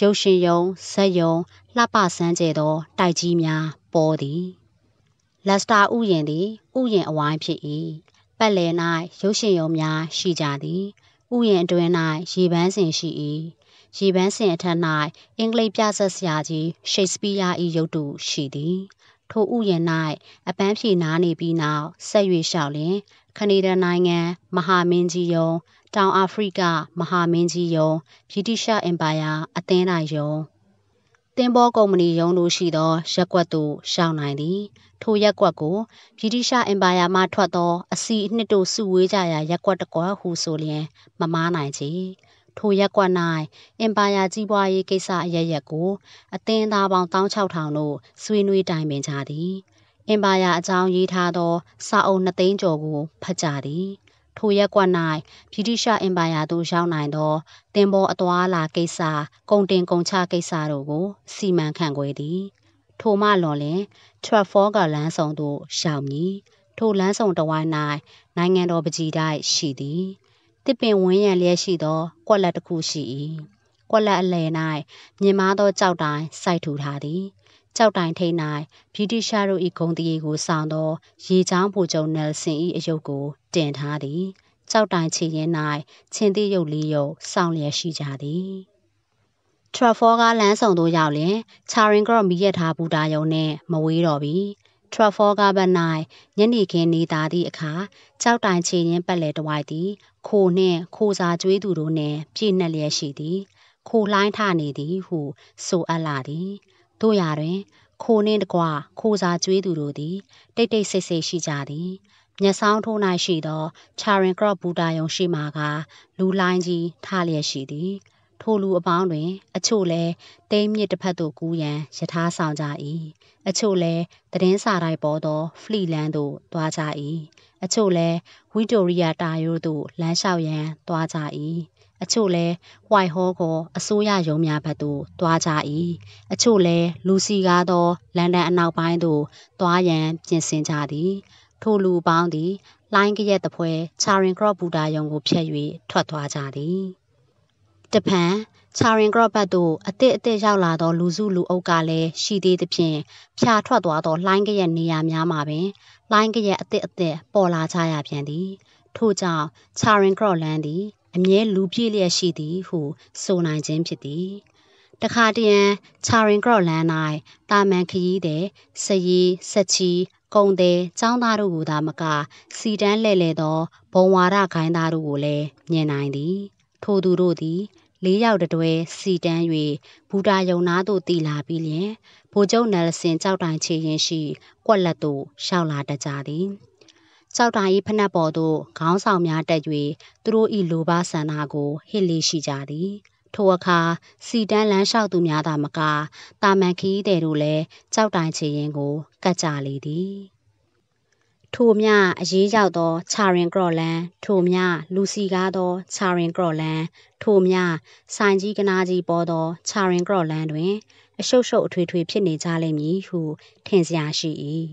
ရုပ်ရှင်ယုံဇက်ယုံလှပစမ်းကျဲသော တိုက်ကြီးများပေါ်သည်လက်စတာဥယျင်သည်ဥယျင်အဝိုင်းဖြစ်၏ပတ်လည်၌ရုပ်ရှင် ရုံများရှိကြသည်ဥယျင်အတွင်း၌ရေပန်းစင်ရှိ၏ရေပန်းစင်အထက်၌အင်္ဂလိပ်ပြဆက်ဆရာကြီးရှိတ်စပီးယား၏ရုပ်တုရှိသည် ထိုဥယျာဉ်၌အပန်းဖြေနားနေပြီးနောက်ဆက်၍လျှောက်လင်ကနေဒါနိုင်ငံမဟာမင်းကြီးယုံတောင်အာဖရိက မဟာမင်းကြီးယုံဗြိတိရှ်အင်ပါယာအသင်းတိုင်းယုံသင်္ဘောကုမ္ပဏီရုံးတို့ရှိသောရပ်ကွက်သို့ရှောင်နိုင်သည်။ထိုရပ်ကွက်ကိုဗြိတိသျှအင်ပါယာမှထွက်သောအဆီအနှစ်တို့ စုဝေးကြရာရပ်ကွက်တစ်ကွက်ဟုဆိုလျှင်မမှားနိုင်ချေ။ထိုရပ်ကွက်၌အင်ပါယာကြီးပွားရေးကိစ္စအရပ်ရပ်ကိုအသင်းသားပေါင်းသောင်းခြောက်ထောင်တို့ဆွေးနွေးတိုင်ပင်ကြသည်။အင်ပါယာအကြောင်းရေးထားသော စာအုပ်နှစ်သိန်းကျော်ကိုဖတ်ကြသည်ထိုရက်ကွက်၌ဗြိတိရှအင်ပါယာသို့ရောက်နိုင်သောတင်ပေါ်အသွာအလာကိစ္စကုန်တင်ကုန်ချကိစ္စတို့ကို စီမံခန့်ခွဲသည် ထိုမှလွန်လင် Trafalgar လမ်းဆောင်သို့ရောက်မည်ထိုလမ်းဆောင်တစ်ဝိုင်း၌နိုင်ငံတော်ပကြီးတိုက်ရှိသည်တစ်ပင်ဝန်းရံလျက်ရှိသော ကွက်လက်တစ်ခုရှိ၏ကွက်လက်အလယ်၌မြင်မာသောကြောက်တိုင်စိုက်ထူထားသည်ကြောက်တိုင်ထိန်နိုင်ဗြိတိရှားတို့၏ဂုံတရေကိုဆောင်သောရေချောင်းဖိုချုပ်နယ်ဆင်၏အယုတ်ကိုတင်ထားသည်ကြောက်တိုင်ချေရင်၌ချင်းသည့်ရုပ်လေးရုပ်ဆောင်လျက်ရှိကြသည်ထရဖောကလမ်းဆောင်သို့ရောက်လျင်ချာရင်ကော့မီးရထားဘူတာယုံနှင့်မဝေးတော့ပြီထရဖောကဘက်၌ညနေခင်းနေသာသည့်အခါကြောက်တိုင်ချေရင်ပတ်လည်တဝိုက်သည်ခိုနှင့်ခိုစာကျွေးသူတို့နှင့်ပြည့်နှက်လျက်ရှိသည်ခိုလှိုင်းထနေသည်ဟု ဆိုအပ်လာသည်တို့ရာတွင်ခိုနှင့်တကွခိုစာကျွေးသူတို့သည်တိတ်တိတ်ဆိတ်ဆိတ်ရှိကြသည်မျက်စောင်းထိုး၌ရှိသောချာရင်ကော့ဘူတာရုံရှိမှာကလူလှိုင်းကြီးထလျက်ရှိသည် ထိုလူအပေါင်းတွင် အချို့လည်းတိမ်းမြစ်တစ်ဖက်သို့ကူးရန် ရထားဆောင်ကြ၏အချို့လည်းသတင်းစာတိုက်ပေါ်သောဖလီလန်းသို့သွားကြ၏အချို့လည်းဝီတိုရီယာတာရိုးသို့လမ်းလျှောက်ရန်သွားကြ၏အချို့လဲဟွိုက်ဟောကို အစိုးရရုံးများဘက်သို့သွားကြ၏အချို့လဲလူစီကားသောလန်ဒန်အနောက်ပိုင်းသို့သွားရန်ပြင်ဆင်ကြသည် ထိုလူပေါင်းသည် လိုင်းကရက်တပွဲချာရင်ကရော့ဘူတာယုံကိုဖြတ်၍ထွက်သွားကြသည်တပန်ချာရင်ကရော့ဘတ်တို့အစ်စ်အစ်စ်ရောက်လာသော လူစုလူအုပ်ကလည်းရှိသေးသဖြင့်ဖြာထွက်သွားသောလိုင်းကရက်နေရာများမှာပင် လိုင်းကရက်အစ်စ်အစ်စ်ပေါ်လာကြရပြန်သည် ထို့ကြောင့်ချာရင်ကရော့လန်သည်အမြဲလူပြည့်လျက်ရှိသည်ဟု ဆိုနိုင်ခြင်းဖြစ်သည်တခါတရံချာရင်ကော့လန်၌တာမန်ခရီးသည်စရီဆက်ချီကုံသည်ចောင်းသားတို့ကိုသာမက စီတန်းလဲ့လဲ့သောဘုံဝါဒခိုင်းသားတို့ကိုလည်းမြင်နိုင်သည် ထိုသူတို့သည်လေးယောက်တည်းစီတန်း၍ဘူတာယုံနာသို့တီလာပြီးလျင်ဗိုလ်ချုပ်နယ်ဆင်ကြောက်တိုင်ချေရင်ရှိကွက်လက်သို့ရှောက်လာတကြသည်ကြောက်တာ၏ဖနှက်ပေါ်သို့ခေါင်းဆောင်များတက်၍သူတို့၏လိုဘဆန္ဒကိုဟစ်လေရှိကြသည်ထိုအခါစီတန်းလမ်းလျှောက်သူများသာမကတာမန်ခီးတဲ့တို့လည်းကြောက်တိုင်ချေရင်ကိုကတ်ကြလေသည်ထိုမြအရေးရောက်သောခြာရင်ကရော့လန်ထိုမြလူစီကားသောခြာရင်ကရော့လန်ထိုမြဆိုင်ကြီးကနာကြီးပေါ်သောခြာရင်ကရော့လန်တွင်အရှုပ်ရှုပ်အထွေထွေဖြစ်နေကြလိမ့်မည်ဟုထင်ရှားရှိ၏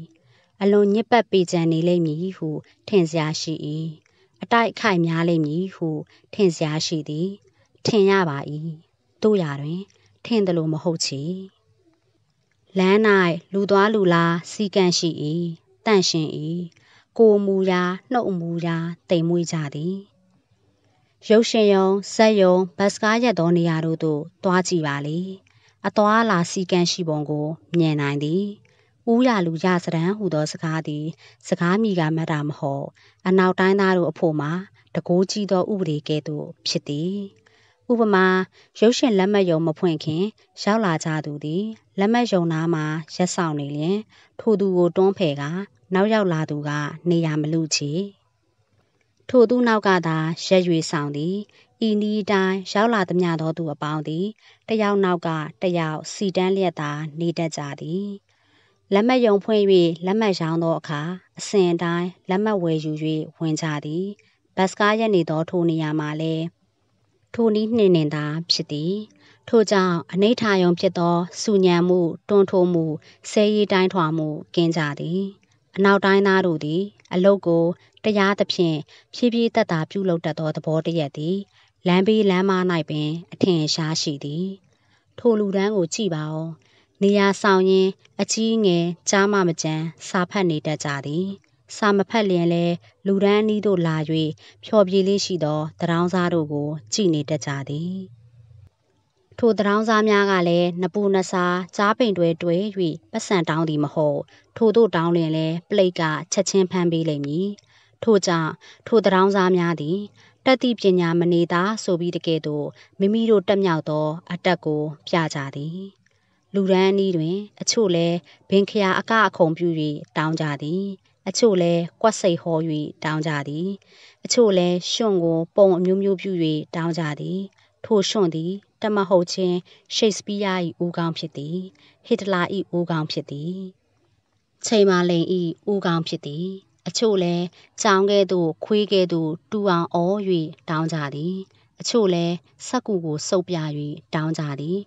အလွန်ညစ်ပတ်ပေကြံနေလိမ့်မည်ဟု ထင်ရှားရှိ၏အတိုက်အခိုက်များလိမ့်မည်ဟုထင်ရှားရှိသည်ထင်ရပါ၏တို့ရာတွင်ထင်တယ်လို့မဟုတ်ချေလမ်း၌လူသွားလူလာစီကံရှိ၏တန့်ရှင်၏ကိုမူရာနှုတ်မူရာတိမ်မွေးကြသည်ရုပ်ရှင်ယုံဇက်ယုံဘတ်စကားရက်သောနေရာတို့သို့သွားကြည့်ပါလေအသွာလာစီကံရှိပုံကိုမြင်နိုင်သည်ဥရလူရစရန်ဟူသောစကားသည်စကားမိကမတ်တာမဟုတ်အနောက်တိုင်းသားတို့အဖို့မှာ တကိုးကြီးသောဥပဒေကဲ့သို့ ဖြစ်သည်ဥပမာရုပ်ရှင်လက်မှတ်ယုံမဖွင့်ခင် ရောက်လာကြသူသည်လက်မှတ်ယုံနာမှာရက်ဆောင်နေလျင် ထိုသူကိုတွန်းဖယ်က နောက်ရောက်လာသူက နေရာမလူချေထိုသူနောက်ကသာရက်၍ဆောင်သည်ဤနည်းတိုင်းရောက်လာသမျှသောသူအပေါင်းသည်တယောက်နောက်ကတယောက်စီတန်းလျက်သာနေတတ်ကြသည်လက်မှတ်ရုံဖွင့်၍လက်မှတ်ရောင်းသောအခါအစဉ်အတိုင်းလက်မှတ်ဝယ်ယူ၍ဝင်ကြသည်ဘတ်စကားရက်နေသောထိုနေရာမှာလည်းထိုနည်းနှင်နှင်သာဖြစ်သည် ထို့ကြောင့်အနိဋ္ဌာယုံဖြစ်သောစူညံမှုတွန်းထိုးမှုဆဲရီတိုင်းထွာမှုကင်းကြသည် အနောက်တိုင်းသားတို့သည် အလုတ်ကို တရားသဖြင့်ဖြည်းဖြည်းသက်သာပြုလုပ်တတ်သောသဘောတရက်သည်လမ်းဘေးလမ်းမ၌ပင်အထင်ရှားရှိသည်ထိုလူတန်းကိုကြည့်ပါဦးနေရာဆောင်ရင်းအကြီးငယ်ကြားမမကြံစာဖတ်နေတတ်ကြသည် စာမဖတ်လျင်လဲလူဒန်းနီးတို့လာ၍ဖြော်ပြေးလေးရှိသောတရောင်းစားတို့ကို ကြည်နေတတ်ကြသည်ထိုတရောင်းစားများကလည်းနပူနစာကြားပိန်တွေတွဲ၍ပတ်စံတောင်းသည်မဟုတ်ထိုတို့တောင်းလျင်လဲပလိတ်ကချက်ချင်းဖမ်းပေးလိမ့်မည် ထို့ကြောင့်ထိုတရောင်းစားများသည်တတ်သည့်ပညာမနေတာဆိုပြီးတကယ်တော့မိမိတို့တက်မြောက်သောအတက်ကိုပြကြသည်လူရန်နီးတွင် အချို့လဲဘင်ခရာအကအခုံပြု၍တောင်းကြသည် အချို့လဲကွက်စိတ်ဟော၍တောင်းကြသည်အချို့လဲရွှွန့်ကိုပုံအမျိုးမျိုးပြု၍တောင်းကြသည် ထိုရွှွန့်သည်တမဟုတ်ချင်းရှိတ်စပီးယား၏ဦးခေါင်းဖြစ်သည်ဟစ်တလာ၏ဦးခေါင်းဖြစ်သည်ချိန်မာလိန်၏ဦးခေါင်းဖြစ်သည် အချို့လဲကြောင်ကဲ့သို့ခွေးကဲ့သို့တူအောင်အော်၍တောင်းကြသည် အချို့လဲစက်ကူကိုစုပ်ပြ၍တောင်းကြသည်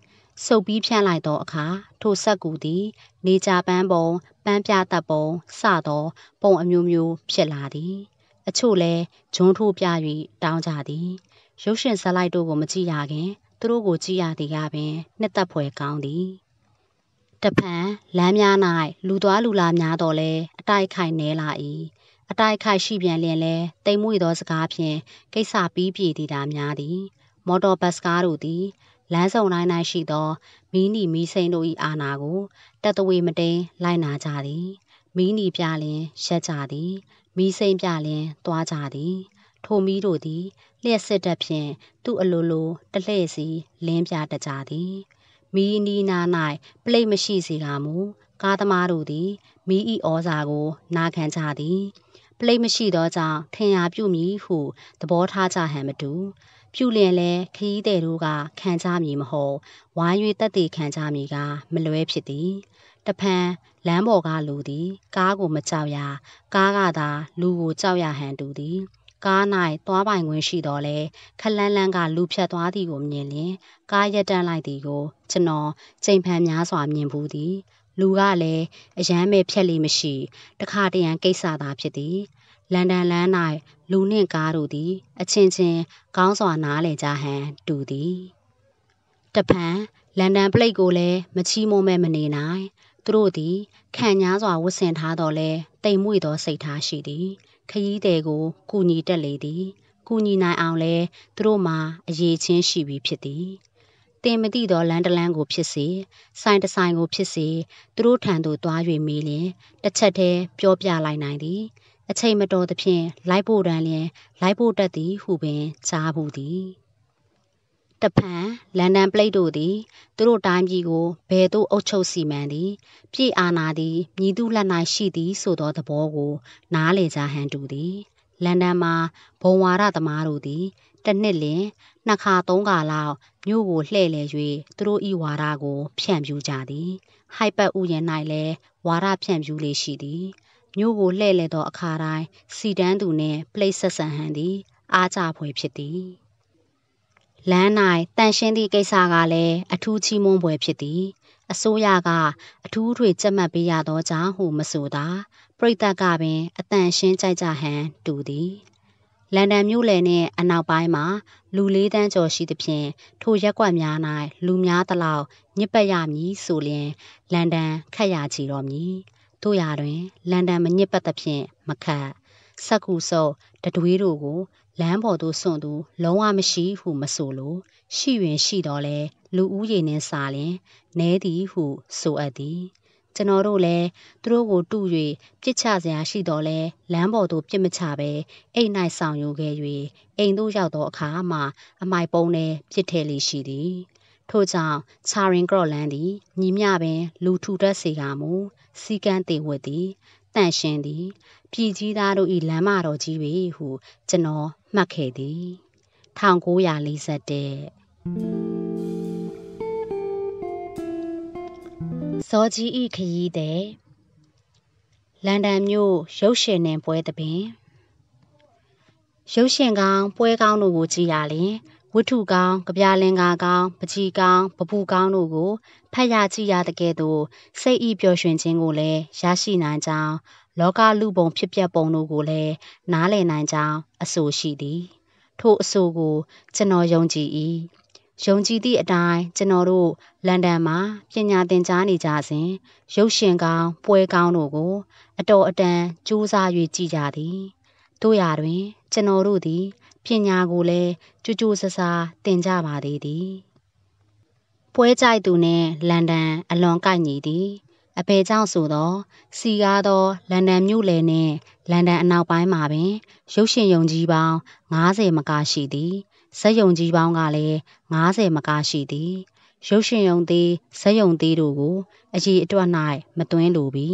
စုပ်ပြီးဖြန့်လိုက်သောအခါထိုဆက်ကူသည် နေကြပန်းပုံ ပန်းပြတပ်ပုံစသောပုံအမျိုးမျိုးဖြစ်လာသည် အချို့လဲဂျုံထိုးပြ၍တောင်းကြသည် ရုပ်ရှင်ဇလိုက်တို့ကိုမကြည့်ရခင်သူတို့ကိုကြည့်ရသည်ကပင်နှစ်သက်ဖွယ်ကောင်းသည်တဖန်လမ်းများ၌လူသွားလူလာများတော့လဲအတိုက်ခိုက်နေလာ၏အတိုက်ခိုက်ရှိပြန်လျင်လဲတိမ်မွေသောစကားဖြင့်ကိစ္စပြီးပြေသည်သာများသည် မော်တော်ဘတ်ကားတို့သည်လမ်းဆောင်တိုင်း၌ရှိသော မီးနီမီးစိမ်းတို့၏အာဏာကိုတက်သွေမတိန်လိုက်နာကြသည် မီးနီပြလျင်ရက်ကြသည် မီးစိမ်းပြလျင်သွားကြသည် ထိုမီးတို့သည်လျက်စစ်တပ်ဖြင့်သူ့အလိုလိုတလှည့်စီ လင်းပြတကြသည်မီးနီနာ၌ပလိတ်မရှိစေကမူကားသမားတို့သည် မီးဤဩဇာကို နာခံကြသည်ပလိတ်မရှိသောကြောင့်ထင်ရှားပြုမည်ဟုသဘောထားကြဟန်မတူပြုလျင်လဲခရီးသည်တို့ကခံကြမည်မဟုတ်ဝိုင်း၍တက်တည်ခံကြမည်ကမလွဲဖြစ်သည်တဖန်လမ်းပေါ်ကလူသည် ကားကိုမကြောက်ရကားကသာလူကိုကြောက်ရဟန်တူသည် ကား၌သွားပိုင်ခွင့်ရှိတော်လဲခလန်းလန်းကလူဖြတ်သွားသည်ကိုမြင်လျင်ကားရက်တန့်လိုက်သည်ကိုကျွန်တော်ချိန်ဖန်များစွာမြင်ဘူးသည်လူကလည်းအယမ်းမဲ့ဖြက်လိမရှိ တခါတရံကိစ္စသာဖြစ်သည်လန်ဒန်လမ်း၌လူနှင့်ကားတို့သည် အချင်းချင်းကောင်းစွာနားလည်ကြဟန်တူသည်တဖန်လန်ဒန်ပလိတ်ကိုလည်းမချီးမွမ်းမဲမနေနိုင်သူတို့သည်ခံညားစွာဝတ်ဆင်ထားတော်လဲတိမ်မွေ့သောစိတ်ထားရှိသည် ခရီးသည်ကိုကူညီတက်လေသည်ကူညီနိုင်အောင်လဲသူတို့မှာ အရေးချင်းရှိပြီးဖြစ်သည်တင်မတိသောလန်ဒလန်ကိုဖြစ်စေဆိုင်တဆိုင်ကိုဖြစ်စေသူတို့ထံသို့သွား၍မေးလျင်တစ်ချက်တည်းပြောပြလိုက်နိုင်သည်အချိန်မတော်သဖြင့်လိုက်ဖို့တန်လျင် လိုက်ဖို့တက်သည်ဟုပင်ကြားဘူးသည်တဖန်လန်ဒန်ပလိတ်တို့သည်သူတို့တိုင်းပြည်ကိုဘယ်သို့အုပ်ချုပ်စီမံသည်ပြည်အာဏာသည်မြည်သူလက်၌ရှိသည်ဆိုသောသဘောကို နားလည်ကြဟန်တူသည်လန်ဒန်မှာဘုံဝါဒသမားတို့သည်တစ်နှစ်လျင်နှစ်ခါသုံးခါလောက်မြို့ကိုလှည့်လည်၍သူတို့၏ဝါဒကို ဖြန့်ဖြူးကြသည် ဟိုက်ပတ်ဥယျာဉ်၌လည်းဝါဒဖြန့်ဖြူးလေရှိသည်မြို့ကိုလှည့်လည်သောအခါတိုင်းစီတန်းသူနှင့်ပလိတ်ဆက်ဆံဟန်သည်အားကျဖွယ်ဖြစ်သည်လမ်း၌တန်ရှင်းသည့်ကိစ္စကလည်းအထူးချီးမွမ်းဖွယ်ဖြစ်သည်အစိုးရကအထူးထွေကြက်မှတ်ပေးရသောကြောင့်ဟုမဆိုသာပရိသတ်ကပင်အတန်ရှင်းကြိုက်ကြဟန်တူသည်လန်ဒန်မြို့လယ်နှင့်အနောက်ပိုင်းမှာလူလေးတန်းကျော်ရှိသဖြင့်ထိုရက်ကွက်များ၌လူများသလောက်ညစ်ပတ်ရမည်ဆိုလျင်လန်ဒန်ခက်ရချီတော်မည်တို့ရာတွင်လန်ဒန်မညစ်ပတ်သဖြင့်မခတ်စက်ကူစော့တတွေးတို့ကိုလမ်းပေါ်သို့စွန့်သူလုံးဝမရှိဟုမဆိုလို ရှိရင်ရှိတော့လဲလူဦးရေနှင်းစာလင်နဲသည်ဟုဆိုအပ်သည် ကျွန်တော်တို့လည်းသူတို့ကိုတူ၍ပြစ်ချစရာရှိတော်လဲလမ်းပေါ်သို့ပြစ်မချပဲအိမ်၌ဆောင်ယူခဲ့၍အိမ်သို့ရောက်သောအခါမှာအမိုက်ပုံးနဲ့ပြစ်ထဲလီရှိသည်ထို့ကြောင့်ခြာရင်ကော့လန်သည်ညီမျှပင် လူထူထပ်စေကာမူစီကံတေဝတ်သည်တန့်ရှင်းသည်ပြည်ကြီးသားတို့၏လမ်းမတော်ကြီးပေဟု ကျွန်တော်မှတ်ခဲ့သည်1941ဇော်ကြီးဤခရီးသည်လန်ဒန်မြို့ရုပ်ရှင်နှင်ပွဲသဘင် ရုပ်ရှင်ကောင်းပွဲကောင်းတို့ကိုကြည်ရလျင်ဝတ္ထုကောင်း၊ကြပြလင်္ကာကောင်း၊ပချီကောင်း၊ပပူကောင်းတို့ကိုဖတ်ရကြည့်ရတဲ့ကဲ့သို့စိတ်ဤပျော်ရွှင်ခြင်းကိုလည်းရရှိနိုင်ကြောင်းလောကလူပုံဖြစ်ပျက်ပုံတို့ကိုလည်းနားလည်နိုင်ကြောင်းအဆိုရှိသည်ထို့အဆိုကိုကျွန်တော်ယုံကြည်၏ယုံကြည်သည့်အတိုင်းကျွန်တော်တို့လန်ဒန်မှာပညာသင်ကြားနေကြစဉ်ရုပ်ရှင်ကောင်းပွဲကောင်းတို့ကို အတော်အတန်ကြိုးစား၍ကြည်ကြသည်တို့ရာတွင် ကျွန်တော်တို့သည်ပညာကိုလည်းကြိုးကြိုးဆဆသင်ကြပါသေးသည်။ပွဲကြိုက်သူနှင့်လန်ဒန်အလွန်ကိုက်ညီသည်။အပေကြောင့်ဆိုသောစီကားသောလန်ဒန်မြို့လယ်နှင့်လန်ဒန်အနောက်ပိုင်းမှာပင်ရုပ်ရှင်ယုံကြီးပေါင်း90မကရှိသည်။ဇက်ယုံကြီးပေါင်းကလည်း90မကရှိသည်။ရုပ်ရှင်ယုံသေးဇက်ယုံသေးတို့ကိုအကြီးအတွက်၌မသွင်းလိုပြီ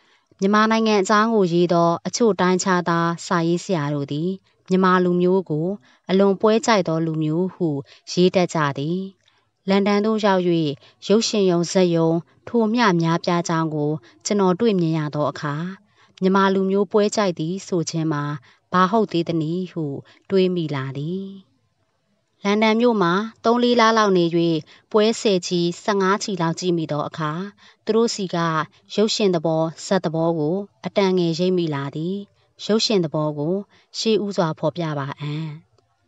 ။မြန်မာနိုင်ငံအကြောင်းကိုရေးသောအချို့တိုင်းခြားသားစာရေးဆရာတို့သည်မြန်မာလူမျိုးကို အလွန်ပွဲကြိုက်သောလူမျိုးဟုရေးတတ်ကြသည်။လန်ဒန်သို့ရောက်၍ရုပ်ရှင်ရုံ၊ဇာတ်ရုံ ထိုမျှများပြားကြောင်းကိုကျွန်တော်တွေ့မြင်ရသောအခါမြန်မာလူမျိုးပွဲကြိုက်သည်ဆိုခြင်းမှာဘာဟုတ်သေးသနည်းဟု တွေးမိလာသည်။လန်ဒန်မြို့မှာသုံးလေးလလောက်နေ၍ပွဲဆယ်ချီ၊ဆယ့်ငါးချီလောက်ကြည့်မိသောအခါသူတို့ဆီကရုပ်ရှင်သဘော၊ဇာတ်သဘောကို အတန်ငယ်ရိပ်မိလာသည်ရုပ်ရှင်သဘောကိုရှေးဥစွာဖော်ပြပါအံ့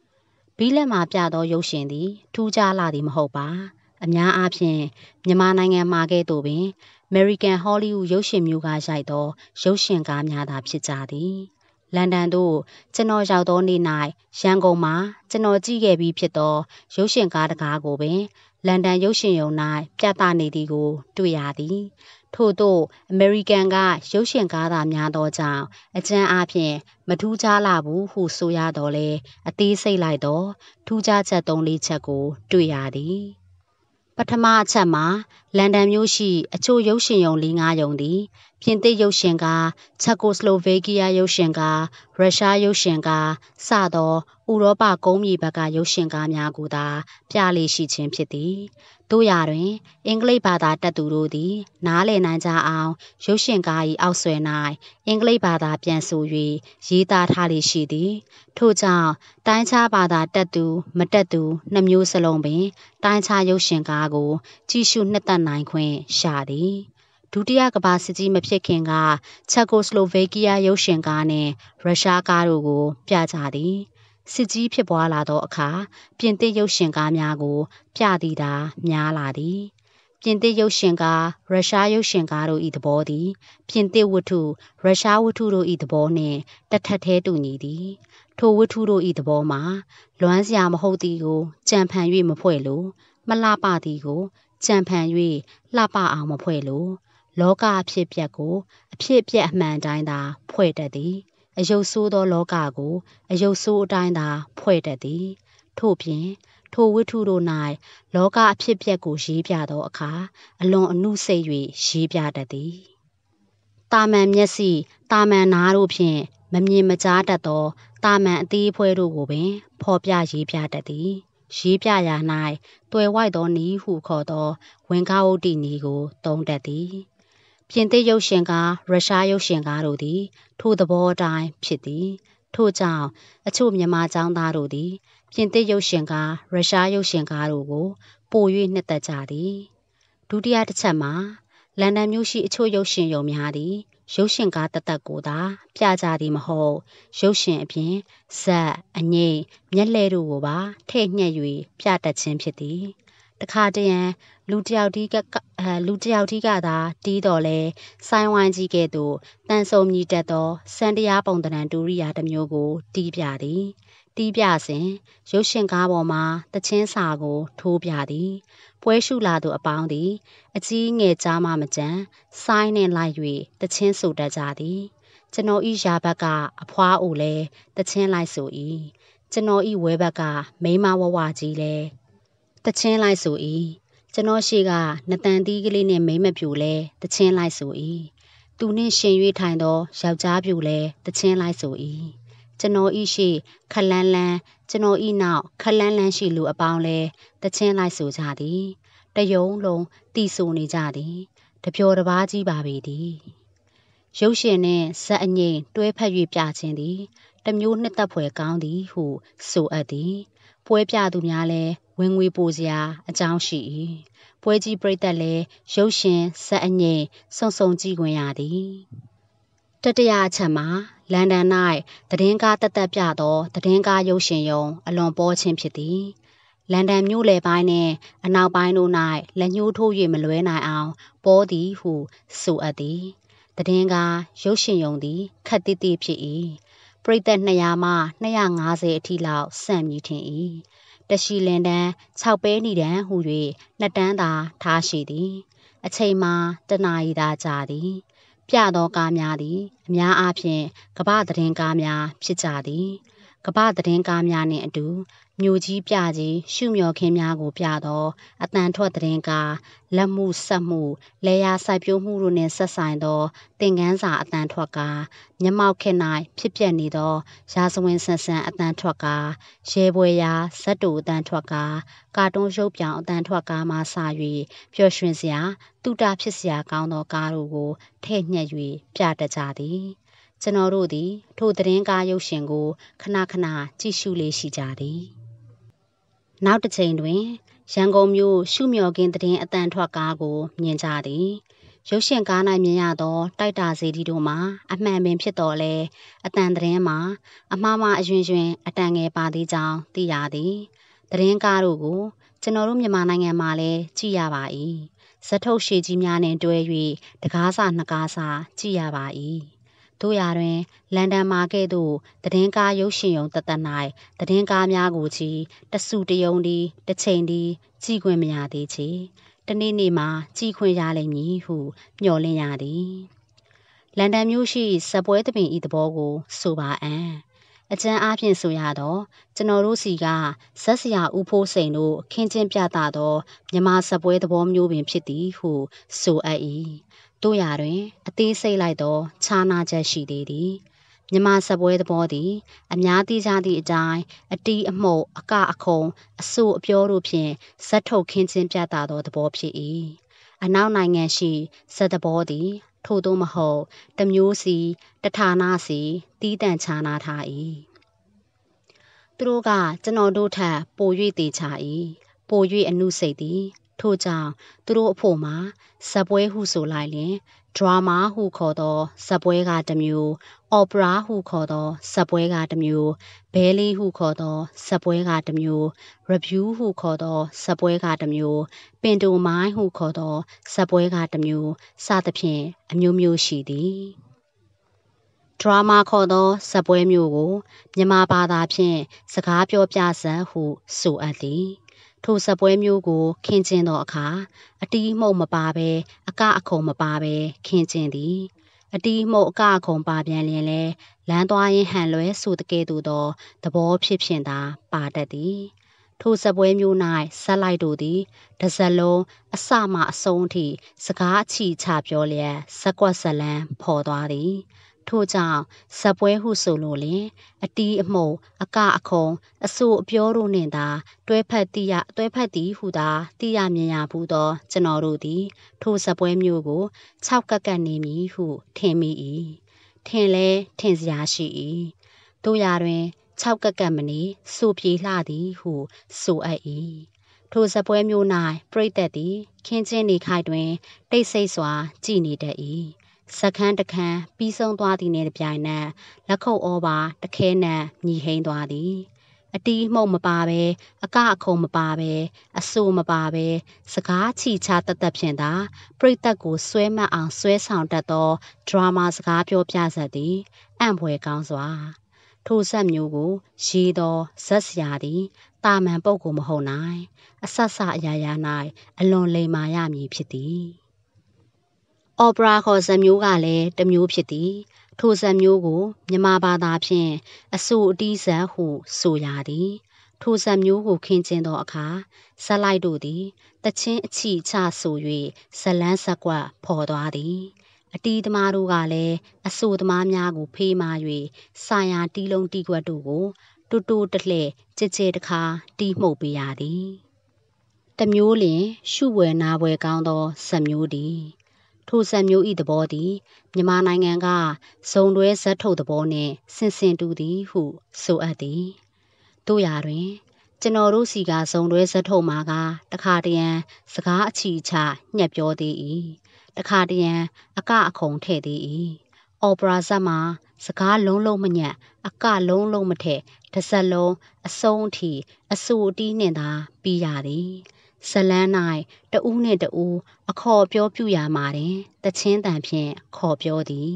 ။ဘီးလက်မှာပြသောရုပ်ရှင်သည် ထူးခြားလာသည်မဟုတ်ပါ။အများအားဖြင့်မြန်မာနိုင်ငံမှာကဲ့သို့ပင် American Hollywood ရုပ်ရှင်မျိုးကရိုက်သောရုပ်ရှင်ကားများသာဖြစ်ကြသည်။လန်ဒန်သို့ကျွန်တော်ရောက်သောနေ့၌ရန်ကုန်မှာကျွန်တော်ကြည့်ခဲ့ပြီးဖြစ်သော ရုပ်ရှင်ကားတကားကိုပင် လန်ဒန်ရုပ်ရှင်ရုံ၌ပြသနေသည်ကို တွေ့ရသည်။ထို့သို့အမေရိကန်က ရုပ်ရှင်ကားသာများသောကြောင့်အကြမ်းအားဖြင့်မထူးခြားလှဘူးဟုဆိုရသော်လည်းအသေးစိတ်လိုက်သောထူးခြားချက်၃-၄ချက်ကို တွေ့ရသည်။ပထမအချက်မှာလန်ဒန်မြို့ရှိအချို့ရုပ်ရှင်ရုံလေးငါးရုံသည်ပြင်သစ်ရုပ်ရှင်ကား၊ချက်ကိုစလိုဗေးကီးယားရုပ်ရှင်ကား၊ရုရှားရုပ်ရှင်ကားစသော ဥရောပကုန်းမြေဘက်ကရုပ်ရှင်ကားများကိုသာပြလေ့ရှိခြင်းဖြစ်သည်။တို့ရာတွင်အင်္ဂလိပ်ဘာသာတတ်သူတို့သည် နားလည်နိုင်ကြအောင် ရုပ်ရှင်ကား၏အောက်ဆွဲ၌အင်္ဂလိပ်ဘာသာပြန်ဆို၍ရေးသားထားလေ့ရှိသည်။ထို့ကြောင့်တိုင်းခြားဘာသာတတ်သူ၊မတတ်သူနှစ်မျိုးစလုံးပင်တိုင်းခြားရုပ်ရှင်ကားကိုကြည့်ရှုနှစ်သက်နိုင်ခွင့်ရသည်။ဒုတိယကမ္ဘာစစ်ကြီးမဖြစ်ခင်ကချက်ကိုစလိုဗေးကီးယားရုပ်ရှင်ကားနှင့်ရုရှားကားတို့ကို ပြကြသည်စစ်ကြီးဖြစ်ပွားလာသောအခါပြင်သစ်ရုပ်ရှင်ကားများကိုပြသည့်တာများလာသည်ပြင်သစ်ရုပ်ရှင်ကားရုရှားရုပ်ရှင်ကားတို့၏သဘောသည်ပြင်သစ်ဝတ္ထုရုရှားဝတ္ထုတို့၏သဘောနှင့်တထပ်သေးတူညီသည် ထိုဝတ္ထုတို့၏သဘောမှာလွမ်းစရာမဟုတ်သည်ကိုကြံဖန်၍မဖွဲ့လိုမလှပသည်ကိုကြံဖန်၍လှပအောင်မဖွဲ့လို လောကအဖြစ်ပြက်ကိုအဖြစ်ပြက်အမှန်တိုင်းသာ ဖွဲ့တတ်သည်အယုတ်ဆိုးသောလောကကိုအယုတ်ဆိုးအတိုင်းသာ ဖွဲ့တတ်သည်။ထို့ပြင်ထိုဝိထုတို့၌လောကအဖြစ်ပြက်ကိုရေးပြသောအခါအလွန်အနုစိတ်၍ရေးပြတတ်သည်။တာမန်မျက်စိတာမန်နားတို့ဖြင့်မမြင်မကြားတတ်သောတာမန်အသေးအဖွဲတို့ကိုပင်ဖော်ပြရေးပြတတ်သည်။ရေးပြရာ၌တွယ်ဝိုက်သောနီးဟုခေါ်သောဝင်ကားဥတီနီကို သုံးတတ်သည်။ပြင်သစ်ရုပ်ရှင်ကားရုရှားရုပ်ရှင်ကားတို့သည် ထိုသဘောအတိုင်းဖြစ်သည်ထို့ကြောင့်အချို့မြန်မာကျောင်းသားတို့သည်ပြင်သစ်ရုပ်ရှင်ကားရုရှားရုပ်ရှင်ကားတို့ကိုပို၍နှစ်သက်ကြသည်ဒုတိယတစ်ချက်မှာလန်ဒန်မြို့ရှိအချို့ရုပ်ရှင်ရုံများသည်ရုပ်ရှင်ကားတသက်ကိုသာပြကြသည်မဟုတ်ရုပ်ရှင်အပြင်ဇက်အငိမ့်မျက်လဲတို့ကိုပါထည့်ညှက်၍ပြတတ်ခြင်းဖြစ်သည်တခါတရံလူတယောက်တီးကလူတယောက်တီးကသာတီးတော်လဲဆိုင်းဝိုင်းကြီးကဲ့သို့တန်ဆုံမြည်တက်သောစံတရားပုံသဏ္ဍာန်ဒူရိယာတစ်မျိုးကိုတီးပြသည်တီးပြစဉ်ရုပ်ရှင်ကားပေါ်မှာတချင်းစာကို ထိုးပြသည်ပွဲရှုလာသူအပေါင်းသည်အကြီးငယ်ကြားမှမကြမ်းဆိုင်းနှင့်လိုက်၍တချင်းဆိုတတ်ကြသည်ကျွန်တော်ဤရာဘက်ကအဖွားအိုလဲတချင်းလိုက်ဆို၏ကျွန်တော်ဤဝဲဘက်ကမိမဝဝကြီးလဲတချင်းလိုက်ဆို၏ကျွန်တော်ရှိကနတန်တီးကလေးနဲ့မိမပြူလဲတချင်းလိုက်ဆို၏သူနှင့်ရှင်၍ထိုင်သောယောက်ျားပြူလဲတချင်းလိုက်ဆို၏ကျွန်တော်ဤရှိ ခလန်းလန်းကျွန်တော်ဤနောက်ခလန်းလန်းရှိလူအပေါင်းလဲတချင်းလိုက်ဆိုကြသည်တယုံလုံးတီဆိုနေကြသည်တပြော်တပါးကြီးပါပေသည်ရုပ်ရှင်နှင့်ဇက်အငိမ်တွဲဖက်၍ပြခြင်းသည် တမျိုးနှစ်သက်ဖွယ်ကောင်းသည်ဟုဆိုအပ်သည်ပွဲပြသူများလည်းဝင်ငွေပိုစရာအကြောင်းရှိ၏ပွဲကြီးပြိသက်လည်းရုပ်ရှင်ဇက်အငိမ်ဆုံဆုံကြည့်ခွင့်ရသည်တတရာအချက်မှာလန်ဒန်၌သတင်းကားတက်တက်ပြသောသတင်းကားရုပ်ရှင်ယုံအလွန်ပေါ်ခြင်းဖြစ်သည်လန်ဒန်မြို့လယ်ပိုင်းနှင့်အနောက်ပိုင်းတို့၌လက်ညှိုးထိုး၍မလွဲနိုင်အောင်ပေါ်သည်ဟုဆိုအပ်သည်သတင်းကားရုပ်ရှင်ယုံသည်ခက်တိတိဖြစ်၏ပရိသတ်200မှ250အထိလောက်ဆန့်မြည်ထင်၏တရှိလင်တန်း6ပဲနီတန်းဟူ၍နှစ်တန်းသာထားရှိသည် အချိန်မှာတနာရီသာကြာသည် ပြသောကားများသည်အများအားဖြင့်ကမ္ဘာသတင်းကားများဖြစ်ကြသည်ကမ္ဘာသတင်းကားများနှင့်အတူမြို့ကြီးပြကြီးရှုမျှော်ခင်းများကိုပြသောအသံထွက်သတင်းကား၊လက်မှုစက်မှု၊လယ်ယာစိုက်ပျိုးမှုတို့နှင့်သက်ဆိုင်သောသင်ခန်းစာအသံထွက်ကား၊မျက်မှောက်ခေတ်၌ဖြစ်ပျက်နေသောရာဇဝင်ဆန်ဆန်အသံထွက်ကား၊ရဲဘွယ်ရာဇာတ်တိုအသံထွက်ကား၊ကာတွန်းရုပ်ပြောင်အသံထွက်ကားမှစ၍ပျော်ရွှင်စရာ၊သုတဖြစ်စရာကောင်းသောကားတို့ကိုထည့်ညှက်၍ပြတတ်ကြသည်ကျွန်တော်တို့သည် ထိုသတင်းကားရုပ်ရှင်ကိုခဏခဏကြည့်ရှုလေ့ရှိကြသည်။နောက်တစ်ချိန်တွင်ရန်ကုန်မြို့ရှုမြော်ကင်းသတင်းအတန်ထွက်ကားကို မြင်ကြသည်။ရုပ်ရှင်ကား၌မြင်ရသောတိုက်တာစီဒီတို့မှာအမှန်ပင်ဖြစ်တော်လဲအတန်သတင်းမှာအမှားမှားအယွင်ယွင် အတန်ငယ်ပါသေးကြောင်းသိရသည်။သတင်းကားတို့ကိုကျွန်တော်တို့မြန်မာနိုင်ငံမှာလည်းကြည့်ရပါ၏။ဇထုတ်ရှည်ကြီးများနှင့်တွဲ၍တကားစာနှစ်ကားစာကြည့်ရပါ၏တို့ရာတွင် လန်ဒန်မှာကဲ့သို့သတင်းကားရုပ်ရှင်ရုံတသက်၌သတင်းကားများကိုချီတစုတယုံဒီတစ်ချိန်ဒီကြည်ခွင့်မရသေးချေတနေ့နေ့မှာ ကြည်ခွင့်ရလိမ့်မည်ဟု မျှော်လင့်ရသည်လန်ဒန်မြို့ရှိဇပွဲသပင်ဤသဘောကိုဆိုပါအံ့အကျန်းအားဖြင့်ဆိုရတော့ကျွန်တော်တို့စီကဇက်စရာဥဖိုးစိန်တို့ခင်းချင်းပြတာသောမြမစပွဲသဘောမျိုးပင်ဖြစ်သည်ဟုဆိုအပ်၏တို့ရာတွင်အသေးစိတ်လိုက်သောခြားနားချက်ရှိသေးသည်မြမဆက်ပွဲသဘောသည် အများသိကြသည့်အတိုင်း အတီးအမှုတ်အကအခုံအဆူအပြောတို့ဖြင့်ဇက်ထုတ်ခင်းခြင်းပြသသောသဘောဖြစ်၏အနောက်နိုင်ငံရှိဇက်သဘောသည် ထို့သို့မဟုတ်တမျိုးစီတဌာနစီတီးတန့်ခြားနားထား၏သူတို့ကကျွန်တော်တို့ထက် ပို၍တေချာ၏ပို၍အမှုစိတ်သည်ထို့ကြောင့်သူတို့အဖို့မှာဇပွဲဟုဆိုလိုက်လျင်ဒရာမာဟုခေါ်သောဇပွဲကတစ်မျိုး၊အော်ပရာဟုခေါ်သောဇပွဲကတစ်မျိုး၊ဘဲလေးဟုခေါ်သောဇပွဲကတစ်မျိုး၊ရဗျူးဟုခေါ်သောဇပွဲကတစ်မျိုး၊ပင်တိုမိုင်းဟုခေါ်သောဇပွဲကတစ်မျိုးစသဖြင့်အမျိုးမျိုးရှိသည်။ဒရာမာခေါ်သောဇပွဲမျိုးကိုမြန်မာဘာသာဖြင့်စကားပြောပြဇာတ်ဟုဆိုအပ်သည်ထိုဇပွဲမျိုးကိုခင်းကျင်းသောအခါအတီးမှုတ်မပါဘဲအကအခုံမပါဘဲခင်းကျင်းသည်။အတီးမှုတ်အကအခုံပါပြန်လျှင်လည်းလမ်းသွားရင်းဟန်လွဲဆိုသကဲ့သို့သောသဘောအဖြစ်ဖြင့်သာပါတတ်သည်။ထိုဇပွဲမျိုး၌ဇာတ်လိုက်တို့သည် တစ်စက်လုံးအစမှအဆုံးအထိစကားအချီချပြောလျက်ဇာတ်ကွက်ဇာတ်လမ်းဖော်သွားသည်။ထို့ကြောင့်ဇက်ပွဲဟုဆိုလိုလျှင်အတီးအမှုတ်၊အကအခုံ၊အဆိုအပြောတို့နှင့်သာ တွဲဖက်သည်ဟုသာသိရမြင်ရဘူးသောကျွန်တော်တို့သည် ထိုဇက်ပွဲမျိုးကိုခြောက်ကပ်ကပ်နေမည်ဟုထင်မိ၏။ထင်လည်းထင်စရာရှိ၏။သို့ရာတွင်ခြောက်ကပ်ကပ်မနေဆိုပြေလှသည်ဟုဆိုအပ်၏။ထိုဇက်ပွဲမျိုး၌ပရိသတ်သည် ခင်းကျင်းနေခိုက်တွင် တိတ်ဆိတ်စွာ ကြည့်နေတတ်၏စခန်းတခန်းပြီးဆုံးသွားသည်နှင့်တပြိုင်နက်လက်ခုပ်ဩပါတခဲနံညီဟိန်သွားသည်အတီးမှုတ်မပါပဲအကအခုံမပါပဲအဆူမပါပဲစကားချီချတသက်ဖြင့်သာပြိတက်ကိုဆွဲမှတ်အောင်ဆွဲဆောင်တတ်သောဒရာမာစကားပြောပြဆက်သည်အံ့ဖွယ်ကောင်းစွာထိုဆက်မျိုးကိုရေသောဇက်စရာသည်တာမန်ပုတ်ကိုမဟုတ်နိုင်အဆက်ဆအရာရာ၌အလွန်လိမ္မာရမည်ဖြစ်သည်အော်ပရာခေါ်ဇာမျိုးကလည်းတစ်မျိုးဖြစ်သည် ထိုဇာမျိုးကိုမြမဘာသာဖြင့်အဆူအတီးဇာဟုဆိုရသည် ထိုဇာမျိုးကိုခင်းကျင်းသောအခါဇက်လိုက်တို့သည်တချင်းအချီချဆို၍ဇလန်းဇက်ကွက်ဖော်သွားသည်အတီးသမားတို့ကလည်းအဆိုသမားများကိုဖေးမာ၍ဆာယာတီးလုံးတီးကွက်တို့ကိုတူတူတလှဲ့ကြဲကြဲတခါတီးမှုတ်ပေးရသည်တမျိုးလင် ရှုဝယ်နာဝယ်ကောင်းသောဇမျိုးသည်ထိုစံမျိုး၏သဘောသည်မြန်မာနိုင်ငံကဇုံတွဲဇက်ထုတ်သဘောနှင့်ဆင်ဆင်တူသည်ဟုဆိုအပ်သည်။တို့ရာတွင်ကျွန်တော်တို့စီကဇုံတွဲဇက်ထုတ်မှာက တခါတရံစကားအချီချညက်ပြောသေး၏။တခါတရံအကအခုံထည့်သေး၏။အော်ပရာဇက်မှာစကားလုံးလုံးမညက် အကလုံးလုံးမထက်တစ်စက်လုံးအဆုံးအထိအဆူအတီးနှင့်သာပြီးရသည်။ဇလန်း၌တဦးနှင့်တဦးအခေါ်ပြောပြရာမှာတင်တချင်းတန်ဖြင့်ခေါ်ပြောသည်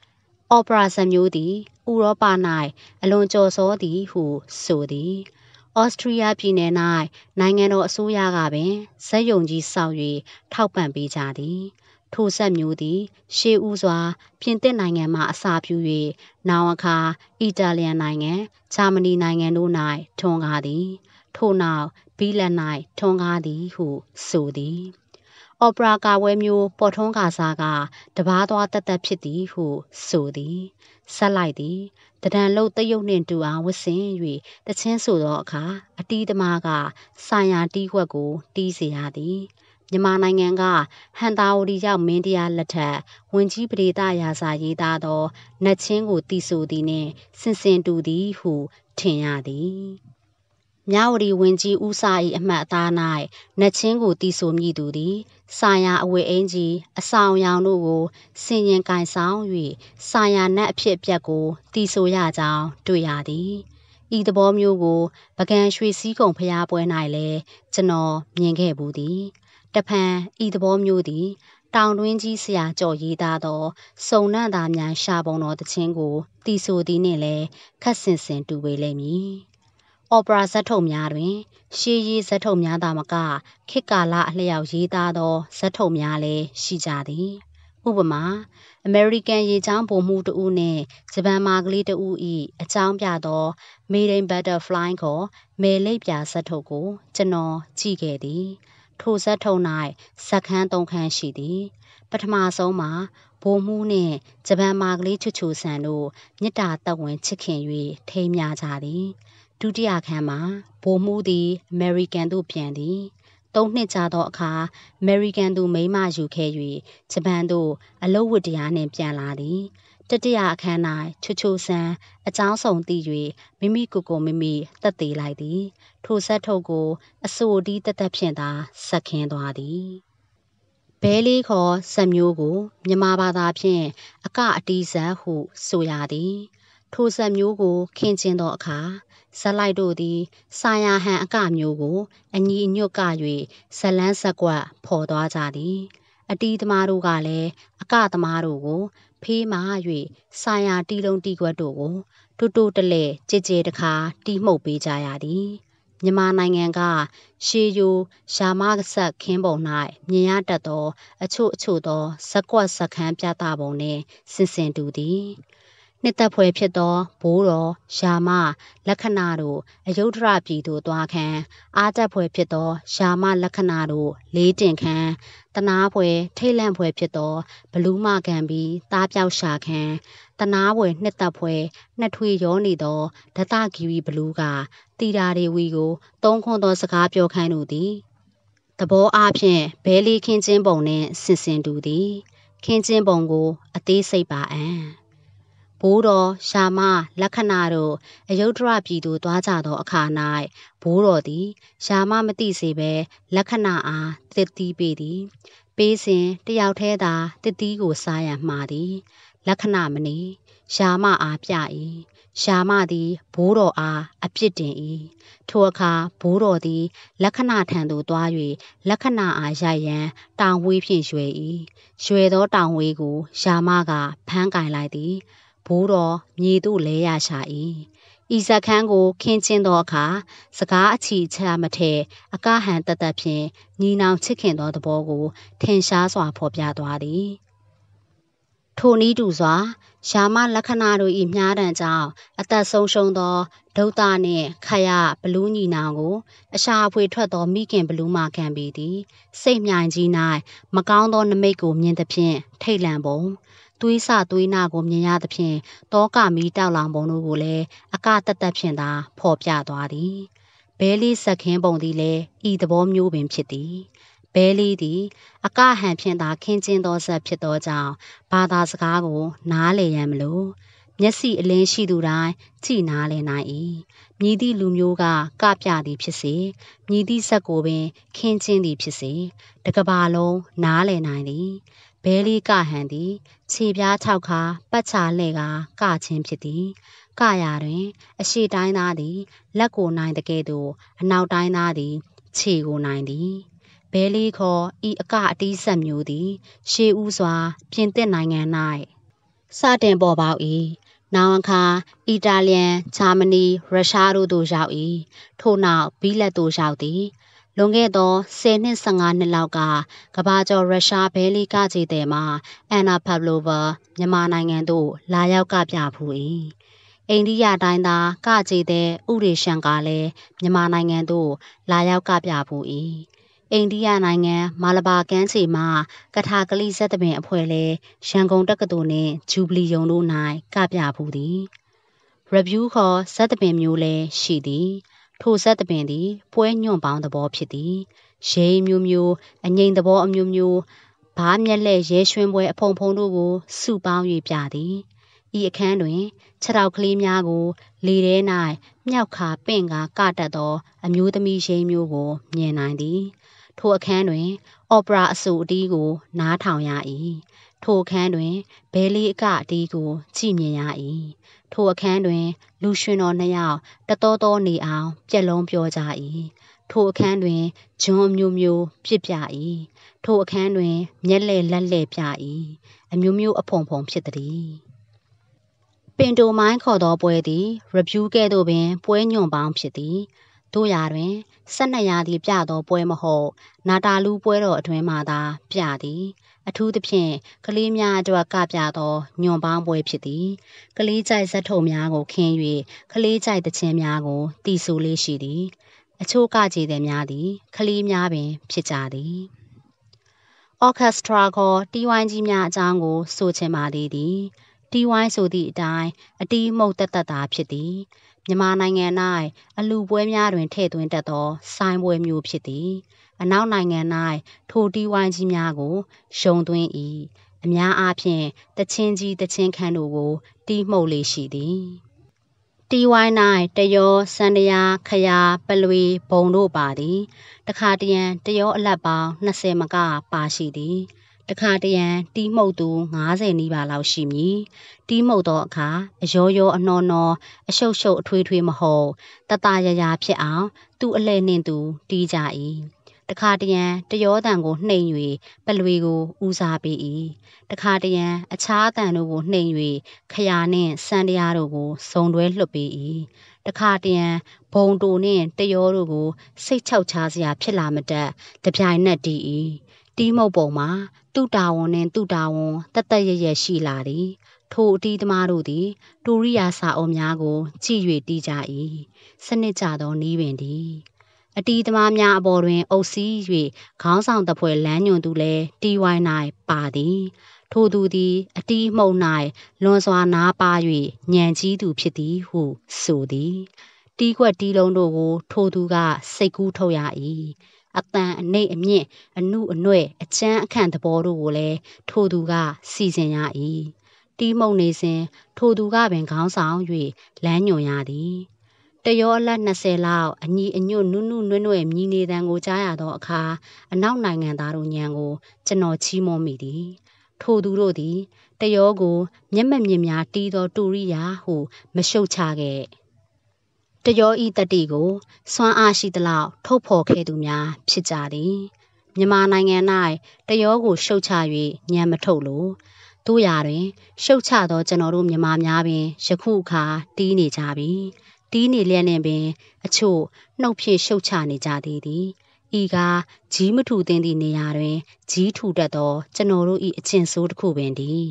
။အော်ပရာဇာမျိုးသည် ဥရောပ၌အလွန်ကျော်စောသည်ဟုဆိုသည်။ဩစတြီးယားပြည်နယ်၌နိုင်ငံတော်အစိုးရကပင်ဇက်ယုံကြီးဆောက်၍ထောက်ပံ့ပေးကြသည်။ထိုဆက်မျိုးသည် ရှေးဦးစွာပြင်သစ်နိုင်ငံမှအစာပြု၍နောက်အခါအီတာလီယန်နိုင်ငံ၊ဂျာမနီနိုင်ငံတို့၌ထွန်းကားသည်။ထို့နောက်ဘီလန်၌ထွန်းကားသည်ဟုဆိုသည်။အော်ပရာကာဝဲမျိုးပေါ်ထွန်းကာစားကတပားသွားတက်တက်ဖြစ်သည်ဟု ဆိုသည်။ဆက်လိုက်သည်။တဒံလုတ်တယုတ်နှင့်တူအောင်ဝစ်စင်၍တချင်းဆိုသောအခါအတီးသမားကစာယာတီးခွက်ကိုတီးစေရသည်။မြန်မာနိုင်ငံကဟန်တာဝတီရောက်မင်းတရားလက်ထက်ဝင်ကြီးပရိသရာစာရေးသားသောနှက်ချင်းကိုတီဆိုသည်နှင့်စင်စင်တူသည်ဟုထင်ရသည်။မြဝတီဝင်ကြီးဦးစာ၏အမှတ်အသား၌နှချင်းကိုတီဆိုမိသူသည် စာယာအဝယ်အင်းကြီးအဆောင်ရောင်တို့ကိုဆင်ရင်ကင်ဆောင်၍စာယာနတ်အဖြစ်အပျက်ကိုတီဆိုရကြောင်းတွေ့ရသည်ဤသဘောမျိုးကိုပကံရွှေစည်းကုံဖျားပွဲ၌လည်းကျွန်တော်မြင်ခဲ့ဘူးသည်တဖန်ဤသဘောမျိုးသည် တောင်တွင်းကြီးဆရာကြော်ရေးသားသောစုံနန့်သားများရှာပုံတော်တခြင်းကိုတီဆိုသည်နှင့်လည်းခက်ဆင်ဆင်တူပေလိမ့်မည်အော်ပရာဇက်ထုတ်များတွင် ရှေးရေးဇက်ထုတ်များသာမကခေတ်ကာလအလျောက်ရေးသားသောဇက်ထုတ်များလည်းရှိကြသည်ဥပမာအမေရိကန်ရေချောင်းပုံမှုတဦးနဲ့ဂျပန်မာကလေးတဦး၏အကြောင်းပြသော Maiden Butterfly ကိုမယ်လိပ်ပြာဇက်ထုတ်ကိုကျွန်တော်ကြည့်ခဲ့သည် ထိုဇက်ထုတ်၌ဇက်ခန်း၃ခန်းရှိသည် ပထမဆုံးမှာဘိုးမှုနှင့်ဂျပန်မာကလေးချွချူဆန်တို့မြစ်တာတက်ဝင်ချစ်ခင်၍ထိမ်းမြကြသည်ဒုတိယခန်းမှာဗိုလ်မှူးသည်အမေရိကန်သို့ပြန်သည်သုံးနှစ်ကြာသောအခါအမေရိကန်သူမိမယူခဲ့၍ဂျပန်သို့အလုတ်ဝတ္တရားနှင့်ပြန်လာသည်တတိယအခန်း၌ချွချိုဆန်းအကြောင်းဆောင်သိ၍မိမိကိုယ်ကိုမိမိတက်သေးလိုက်သည် ထိုဆက်ထုတ်ကိုအဆိုတီးတက်တက်ဖြင့်သာဆက်ခင်းသွားသည်ဘဲလေးခေါ်ဆက်မျိုးကိုမြမဘာသာဖြင့်အကအတီးဇက်ဟု ဆိုရသည် ထိုဆက်မျိုးကိုခင်းကျင်းသောအခါဇက်လိုက်တို့သည်ဆာယာဟန်အကမျိုးကိုအညီအညွတ်က၍ဇလန်းဇက်ကွက်ဖော်သွားကြသည် အတီးသမားတို့ကလည်းအကသမားတို့ကိုဖေးမာ၍ဆာယာတီလုံးတီကွက်တို့ကိုတိုးတိုးတလဲကြည်ကြည်တခါတီးမှုတ်ပေးကြရသည်မြန်မာနိုင်ငံကရှေယိုရာမဆက်ခင်းပုံ၌မြင်ရတတ်သောအချို့အချို့သောဇက်ကွက်ဇက်ခန်းပြသပုံနှင့်ဆင်ဆင်တူသည်နှစ်သက်ဖွယ်ဖြစ်သောဘိုးတော်ယာမလက္ခဏာတို့အယုဒ္ဓရပြည်သို့သွားခံအားတက်ဖွယ်ဖြစ်သောယာမလက္ခဏာတို့လေးတင်ခံတနာဖွယ်ထိတ်လန့်ဖွယ်ဖြစ်သောဘလူးမကံပြီးတားပြောက်ရှာခံတနာဖွယ်နှစ်သက်ဖွယ်နှစ်ထွေရောနေသောဒတဂီရီဘလူးကတီတာရီဝီကိုတုံးခွန်သောစကားပြောခိုင်းသူသည်တဘောအားဖြင့်ဘဲလီခင်းချင်းပုံနှင့်ဆင်ဆင်တူသည် ခင်းချင်းပုံကို အသေးစိတ်ပါအံ့ဘိုးတော် ရှာမလက္ခဏာတို့အယုဒ္ဓရပြည်သို့သွားကြသောအခါ၌ဘိုးတော်သည်ရှာမမသိစေဘဲလက္ခဏာအားတစ်တီးပေသည်ပေးစဉ်တယောက်တည်းသာတစ်တီးကိုစားရမှာသည်လက္ခဏာမနေရှာမအားပြ၏ရှာမသည်ဘိုးတော်အားအပြစ်တင်၏ထိုအခါဘိုးတော်သည်လက္ခဏာထံသို့သွား၍လက္ခဏာအားရိုက်ရန်တောင်ဝေးဖြင့်ရွယ်၏ရွယ်သောတောင်ဝေးကို ရှာမကဖမ်းကင်လိုက်သည်ဘိုးတော်မြေသို့လဲရရှာ၏ဤဇခန်းကို ခင်းချင်းသောအခါစကားအချီချမထဲအကဟန်တသက်ဖြင့်ညီနောင်ချစ်ခင်သောသဘောကို ထင်ရှားစွာဖော်ပြသွားသည်ထိုနည်းတူစွာ ရှာမလက္ခဏာတို့၏မြားတံကြောင့်အသက်ဆုံးရှုံးသောဒုတာနှင့်ခရဘလူးညီနောင်ကိုအရှာအဖွေထွက်သောမိခင်ဘလူးမှခံပြီးသည် စိတ်မြိုင်ကြီး၌မကောင်းသောနမိတ်ကိုမြင်သဖြင့်ထိတ်လန့်ပုံသွေးဆသွေးနာကိုမြင်ရသဖြင့်တောကမီးတောက်လောင်ပုံတို့ကိုလည်းအကတက်တက်ဖြင့်သာ ဖော်ပြသွားသည်ဘဲလေးဆက်ခင်းပုံသည်လည်းဤသဘောမျိုးပင်ဖြစ်သည်ဘဲလေးသည် အကဟန်ဖြင့်သာခင်းကျင်းသောဆက်ဖြစ်သောကြောင့်ဘာသာစကားကို နားလည်ရန်မလို့မျက်စိအလင်းရှိသူတိုင်းကြည်နာလည်နိုင်၏မြည်သည့်လူမျိုးကကပြသည်ဖြစ်စေမြည်သည့်ဆက်ကိုပင် ခင်းချင်းသည်ဖြစ်စေတကဘာလုံးနားလည်နိုင်သည်ဘဲလေးကဟန်သည်ခြေပြား၆ခါပတ်ချလှဲ့ကာကချင်းဖြစ်သည် ကရာတွင် အရှိတိုင်းသားသည်လက်ကိုနိုင်တကယ်သို့အနောက်တိုင်းသားသည်ခြေကိုနိုင်သည်ဘဲလီခေါ်ဤအကအတီးဆက်မျိုးသည် ရှေးဦးစွာပြင်သစ်နိုင်ငံ၌စတင်ပေါ်ပေါက်၏နောက်အခါအီတာလျန်ဂျာမနီရုရှားတို့သို့ရောက်၏ထို့နောက်ဘီလက်သို့ရောက်သည်လွန်ခဲ့သော10နှစ်15နှစ်လောက်ကကဘာကျော်ရုရှားဘဲလီကခြေတယ်မှာအန်နာပပ်လိုဗာမြန်မာနိုင်ငံသို့လာရောက်ကပြဖူး၏အိန္ဒိယတိုင်းသားကခြေတဲ့ဥရေရှန်ကလည်းမြန်မာနိုင်ငံသို့လာရောက်ကပြဖူး၏အိန္ဒိယနိုင်ငံမာလဘာကမ်းခြေမှာကထာကလိဇက်တပင်အဖွဲ့လဲရန်ကုန်တက္ကသိုလ်နှင့်ဂျူဘလီယုံတို့၌ကပြဖူးသည် review ခေါ်ဇက်တပင်မျိုးလဲရှိသည်ထိုဇက်တပင်သည် ပွဲညွန့်ပေါင်းသဘော ဖြစ်သည်ရဲမျိုးမျိုးအငိမ့်သဘောအမျိုးမျိုးဘားမျက်လက်ရဲရွှင်ပွဲ အဖုံဖုံတို့ကို စုပေါင်း၍ပြသည်ဤအခန်းတွင်ခြေထောက်ကလေးများကိုလေထဲ၌မြောက်ခါပင့်ကာကတတ်သောအမျိုးသမီးရင်းမျိုးကို မြင်နိုင်သည်ထိုအခန်းတွင် အော်ပရာအဆိုအတီးကို နားထောင်ရ၏ထိုအခန်းတွင်ဘဲလီအကအတီးကို ကြည့်မြင်ရ၏ထိုအခန်းတွင် လူရွှင်တော်နှစ်ယောက်တသောသောနေအောင်ပြက်လုံးပြောကြ၏ထိုအခန်းတွင်ဂျွန်းအမျိုးမျိုးပစ်ပြ၏ထိုအခန်းတွင် မျက်လှည့်လက်လှည့်ပြ၏အမျိုးမျိုးအဖုံဖုံဖြစ်သည်ပင်တိုမိုင်းခေါ်သောပွဲသည် review ကဲ့သို့ပင်ပွဲညွန့်ပေါင်းဖြစ်သည်တို့ရာတွင်၁၂ရာသီပြသောပွဲမဟုတ် နာတာလူပွဲတော်အတွင်မှသာပြသည်အထူးသဖြင့်ကလေးများအတွက်ကပြသောညွန်ပေါင်းပွဲဖြစ်သည်ကလေးကြိုက်ဇက်ထုံများကိုခင်း၍ကလေးကြိုက်တခြင်းများကိုတည်ဆူလေးရှိသည်အချို့ကကြည်တယ်များသည်ကလေးများပင်ဖြစ်ကြသည်အော်ကက်စထရာကိုတီဝိုင်းကြီးများအကြောင်းကိုဆိုချင်ပါသေးသည်တီဝိုင်းဆိုသည့်အတိုင်းအတီးမှုတ်တက်တက်တာဖြစ်သည်မြန်မာနိုင်ငံ၌အလူပွဲများတွင်ထည့်သွင်းတတ်သောဆိုင်းပွဲမျိုးဖြစ်သည်အနောက်နိုင်ငံ၌ထိုတီးဝိုင်းကြီးများကို ရှုံသွင်း၏အများအားဖြင့်တချင်းကြီးတချင်းခန့်တို့ကိုတီးမှုတ်လေရှိသည်တီဝိုင်း၌တယောစန္ဒရာခရာပလွေဘုံတို့ပါသည် တခါတရံတယောအလတ်ပေါင်း20မကပါရှိသည် တခါတရံတီးမှုတ်သူ90နီးပါးလောက်ရှိမည်တီးမှုတ်သောအခါအယောယောအနှောနှောအရှုပ်ရှုပ်အထွေထွေမဟုတ်တတရရဖြစ်အောင် သူ့အလဲနှင့်သူတီးကြ၏တခါတရံတယောတန်ကို နှိမ်၍ပလွေကိုဦးစားပေး၏တခါတရံအခြားအတန်တို့ကိုနှိမ်၍ခရာနှင့်စံတရားတို့ကိုစုံတွဲလွှတ်ပေး၏တခါတရံဘုံတူနှင့်တယောတို့ကိုစိတ်ချောက်ချားစရာဖြစ်လာမတတ်ကြပြိုင်နက်တည်၏တီးမုတ်ပုံမှာသူတာဝန်နှင့်သူတာဝန်တသက်ရရရှိလာသည်ထိုအတီးသမားတို့သည် တူရိယာစာအုပ်များကိုကြည်၍တီးကြ၏စနစ်ကြသောနည်းပင်သည်အတီးသမားများအပေါ်တွင်အုပ်စီး၍ခေါင်းဆောင်တဖွဲ့လမ်းညွန်သူလည်းတီးဝိုင်း၌ပါသည်။ထိုသူသည်အတီးမှုန်၌လွန်စွာနားပါ၍ညံကြီးသူဖြစ်သည်ဟုဆိုသည်။တီးခွက်တီးလုံးတို့ကို ထိုသူကစိတ်ကူးထုတ်ရ၏။အတန်အနှိတ်အမြင့်အနုအနွဲ့အချမ်းအခန့်သဘောတို့ကိုလည်းထိုသူကစီစဉ်ရ၏။တီးမှုန်နေစဉ်ထိုသူကပင်ခေါင်းဆောင်၍လမ်းညွန်ရသည်။တရောအလတ်20လောက်အညီအညွတ်နုနုနွဲ့နွဲ့မြည်နေတံကိုကြားရသောအခါအနောက်နိုင်ငံသားတို့ညံကိုကျွန်တော်ချီးမွမ်းမိသည် ထိုသူတို့သည်တရောကိုမျက်မှတ်မြင်များတီးသောတူရိယာဟု မရှုတ်ချခဲ့တရောဤတတိကိုစွမ်းအားရှိသလောက်ထုတ်ဖော်ခဲ့သူများ ဖြစ်ကြသည်မြန်မာနိုင်ငံ၌တရောကိုရှုတ်ချ၍ညံမထုတ်လို့တို့ရာတွင် ရှုတ်ချသောကျွန်တော်တို့မြန်မာများပင်ယခုအခါတီးနေကြပြီတီးနေလျက်နဲ့ပင် အချို့နှုတ်ဖြင့်ရှုတ်ချနေကြသေးသည်။ဤကားဂျီးမထူသင့်သည့်နေရာတွင်ဂျီးထူတတ်သောကျွန်တော်တို့၏အကျင့်ဆိုးတစ်ခုပင်သည်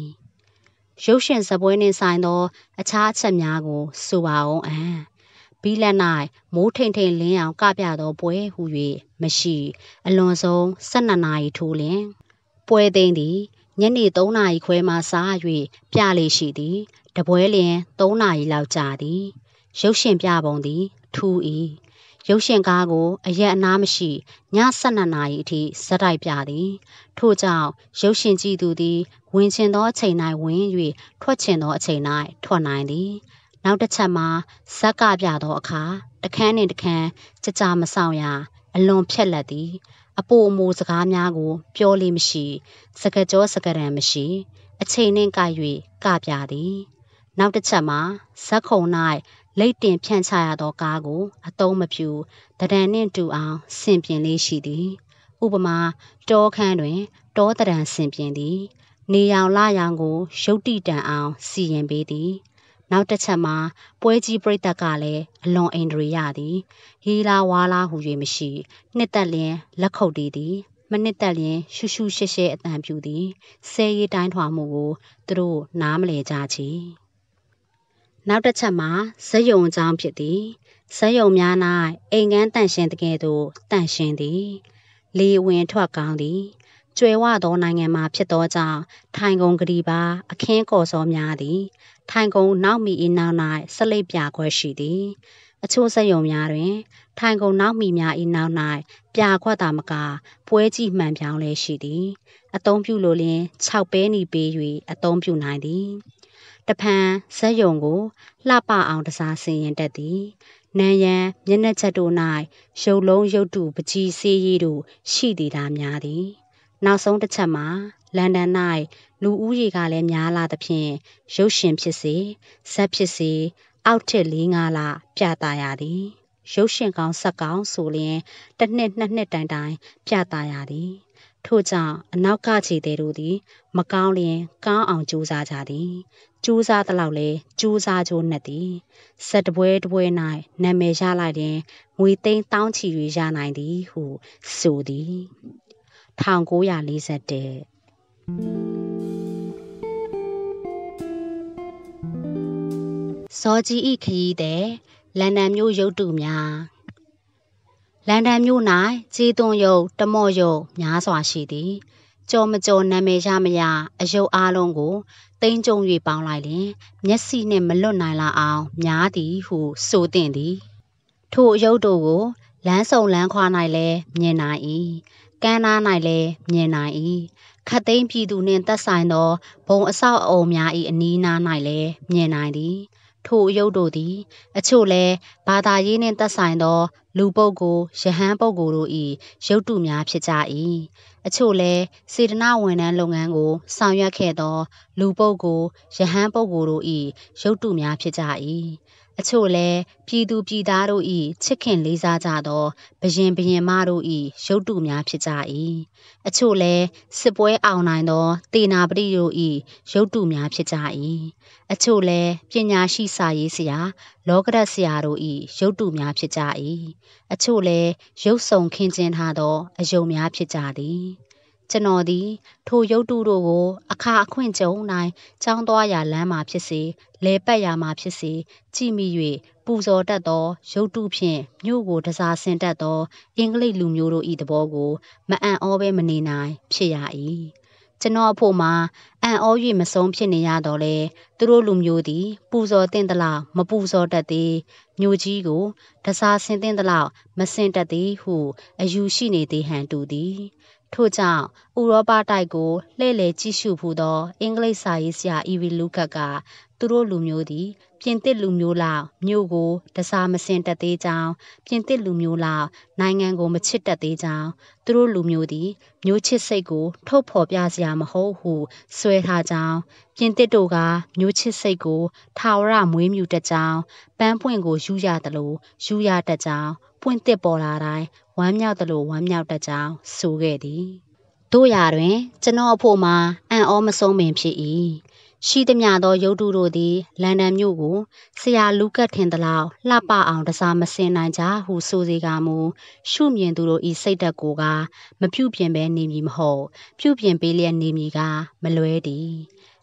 ။ရုပ်ရှင်ဇပွဲနှင့်ဆိုင်သော အခြားအချက်များကိုဆိုပါအောင်အံ့။ဘီလက်၌မိုးထိန်ထိန်လင်းအောင်ကပြသောပွဲဟု၍မရှိ အလွန်ဆုံး12နာရီထိုးလင်းပွဲသိမ်းသည်ညနေ3နာရီခွဲမှစ၍ပြလေရှိသည် တပွဲလျင်3နာရီလောက်ကြာသည်ရုပ်ရှင်ပြပုံသည် ထူ၏ရုပ်ရှင်ကားကို အရက်အနားမရှိည12နာရီအထိဇက်တိုက်ပြသည်ထို့ကြောင့်ရုပ်ရှင်ကြည့်သူသည် ဝင်ချင်သောအချိန်၌ဝင်၍ထွက်ချင်သောအချိန်၌ထွက်နိုင်သည် နောက်တစ်ချက်မှာဇက်ကပြသောအခါတခန်းနှင့်တခန်းကြကြမဆောင်ရအလွန်ဖြက်လက်သည် အပိုအမိုစကားများကို ပြောလေးမရှိစကကြောစကရံမရှိအချိန်နှင့်ကိုက်၍ကပြသည် နောက်တစ်ချက်မှာဇက်ခုံ၌လိတ်တင်ဖြန့်ချရသောကားကိုအသုံးမပြုတဒံနှင့်တူအောင်ဆင်ပြင်လေးရှိသည် ဥပမာတောခန်းတွင်တောတဒံဆင်ပြင်သည် နေရောင်လရောင်ကို ရုတ်တိတန်အောင်စီရင်ပေးသည်နောက်တစ်ချက်မှာပွဲကြီးပြိသက်ကလည်းအလွန်အိန္ဒြေရသည်ဟီလာဝါလာဟူ၍မရှိ နှစ်သက်လျင်လက်ခုပ်တီးသည် မနစ်သက်လျင် ရှူရှူရှဲရှဲအတန်ပြူသည်ဆဲရီတိုင်းထွာမှုကိုသူတို့နားမလဲကြချေ။နောက်တစ်ချက်မှာဇက်ယုံအကြောင်းဖြစ်သည်ဇက်ယုံများ၌အိမ်ငန်းတန့်ရှင်းတကယ်သို့တန့်ရှင်းသည်လေဝင်ထွက်ကောင်းသည်ကျွယ်ဝသောနိုင်ငံမှာဖြစ်သောကြောင့်ထိုင်ကုန်ဂရီပါအခင်းကော်စောများသည်ထိုင်ကုန်နောက်မီအနောက်၌ဆက်လက်ပြခွက်ရှိသည်အချို့စက်ယုံများတွင် ထိုင်ကုန်နောက်မီများအနောက်၌ပြခွက်သာမကပွဲကြည့်မှန်ပြောင်းလည်းရှိသည် အသုံးပြုလိုလျင်6ပဲနီပေး၍အသုံးပြုနိုင်သည်တဖန်ဇက်ယုံကိုလှပအောင်တစားဆင်ရင်တက်သည်နံရန်မျက်နှာချက်တို့၌ရုပ်လုံးရုပ်တုပကြီးစေးရည်တို့ရှိသည်သာများသည် နောက်ဆုံးတစ်ချက်မှာလန်ဒန်၌လူဦးရေကလည်းများလာသဖြင့်ရုပ်ရှင်ဖြစ်စေဇက်ဖြစ်စေအောက်ထစ်၄၅လပြသရသည် ရုပ်ရှင်ကောင်းဆက်ကောင်းဆိုလျင်တစ်နှစ်နှစ်နှစ်တိုင်တိုင် ပြသရသည် ထို့ကြောင့်အနောက်ကခြေသေးတို့သည် မကောင်းလျင်ကောင်းအောင်ကြိုးစားကြသည်ကြိုးစားသလောက်လဲကြိုးစားကြိုးနဲ့သည်ဆက်တပွဲတပွဲ၌နာမည်ရလိုက်ရင်ငွေသိန်းတောင်းချီတွေရနိုင်သည် ဟုဆိုသည်1941စောကြီးဤခရီးသည်လန်ဒန်မြို့ရုပ်တုများလန်ဒန်မြို့၌ခြေသွွန်ရုပ်တမော့ရုပ်များစွာရှိသည်။ကြော်မကြော်နာမည်ရမရအယုတ်အားလုံးကိုတိမ့်ကြုံ၍ပေါင်းလိုက်လင် မျက်စိနှင့်မလွတ်နိုင်လာအောင်များသည်ဟုဆိုသင့်သည်ထိုအယုတ်တို့ကိုလမ်းဆုံလမ်းခွာ၌လည်းမြင်နိုင်၏ကမ်းနား၌လည်းမြင်နိုင်၏ခတ်သိမ်းပြည်သူနှင့်သက်ဆိုင်သောဘုံအဆောက်အုံများ၏အနီးနား၌လည်းမြင်နိုင်သည် ထိုအယုတ်တို့သည် အချို့လဲဘာသာရေးနှင့်သက်ဆိုင်သော လူပုဂ္ဂိုလ်ယဟန်ပုဂ္ဂိုလ်တို့၏ရုပ်တုများဖြစ်ကြ၏အချို့လည်းစေတနာဝန်ထမ်းလုပ်ငန်းကိုဆောင်ရွက်ခဲ့သော လူပုဂ္ဂိုလ်၊ယဟန်ပုဂ္ဂိုလ်တို့၏ရုပ်တုများဖြစ်ကြ၏အချို့လည်းပြည်သူပြည်သားတို့၏ချစ်ခင်လေးစားကြသောဘရင်ဘရင်မတို့၏ရုပ်တုများဖြစ်ကြ၏အချို့လည်းစစ်ပွဲအောင်နိုင်သောတေနာပတိတို့၏ရုပ်တုများဖြစ်ကြ၏အချို့လည်းပညာရှိစာရေးဆရာလောကဓာတ်ဆရာတို့၏ရုပ်တုများဖြစ်ကြ၏အချို့လည်းရုပ်ဆောင်ခင်းကျင်းထားသောအယုံများဖြစ်ကြသည်ကျွန်တော်သည် ထိုရုပ်တုတို့ကို အခါအခွင့်ကြုံ၌ကျောင်းသွားရာလမ်းမှာဖြစ်စေ၊လည်ပတ်ရာမှာဖြစ်စေကြည့်မိ၍ပူဇော်တတ်သောရုပ်တုဖြင့်မြို့ကိုတန်ဆာဆင်တတ်သောအင်္ဂလိပ်လူမျိုးတို့၏သဘောကို မအံ့ဩဘဲမနေနိုင် ဖြစ်ရ၏။ကျွန်တော့အဖို့မှာအံ့ဩ၍မဆုံးဖြစ်နေရသော်လည်းသူတို့လူမျိုးသည် ပူဇော်သင့်သလောက်မပူဇော်တတ်သေး၊မြို့ကြီးကိုတန်ဆာဆင်သင့်သလောက်မဆင်တတ်သေးဟုအယူရှိနေသေးဟန်တူသည်ထို့ကြောင့်ဥရောပတိုက်ကိုလှည့်လည်ကြည့်ရှုဖူးသော အင်္ဂလိပ်စာရေးဆရာအီဗီလူးကတ်ကသူတို့လူမျိုးသည်ပြင်သစ်လူမျိုးလောက်မြို့ကိုတစားမစင်တတ်သေးကြောင်းပြင်သစ်လူမျိုးလောက်နိုင်ငံကိုမချစ်တတ်သေးကြောင်းသူတို့လူမျိုးသည် မျိုးချစ်စိတ်ကိုထုတ်ဖော်ပြစရာမဟုတ်ဟုဆွဲထားကြောင်းပြင်သစ်တို့ကမျိုးချစ်စိတ်ကို ထာဝရမွေးမြူတတ်ကြောင်းပန်းပွင့်ကိုယူရသလိုယူရတတ်ကြောင်းပွင့်သစ်ပေါ်လာတိုင်းဝမ်းမြောက်သလိုဝမ်းမြောက်တတ်ကြောင်းဆိုခဲ့သည်တို့ရာတွင်ကျွန်တော်အဖို့မှာအံ့ဩမဆုံးပင်ဖြစ်၏ရှိသမျှသောရုပ်တုတို့သည်လန်ဒန်မြို့ကိုဆရာလူကတ်ထင်သလောက်လှပအောင်တစားမဆင်နိုင်ကြဟုဆိုစေကမူရှုမြင်သူတို့၏စိတ်ဓာတ်ကိုကမပြုပြင်ပဲနေမည်မဟုတ်ပြုပြင်ပေးလျက်နေမည်ကမလွဲသည်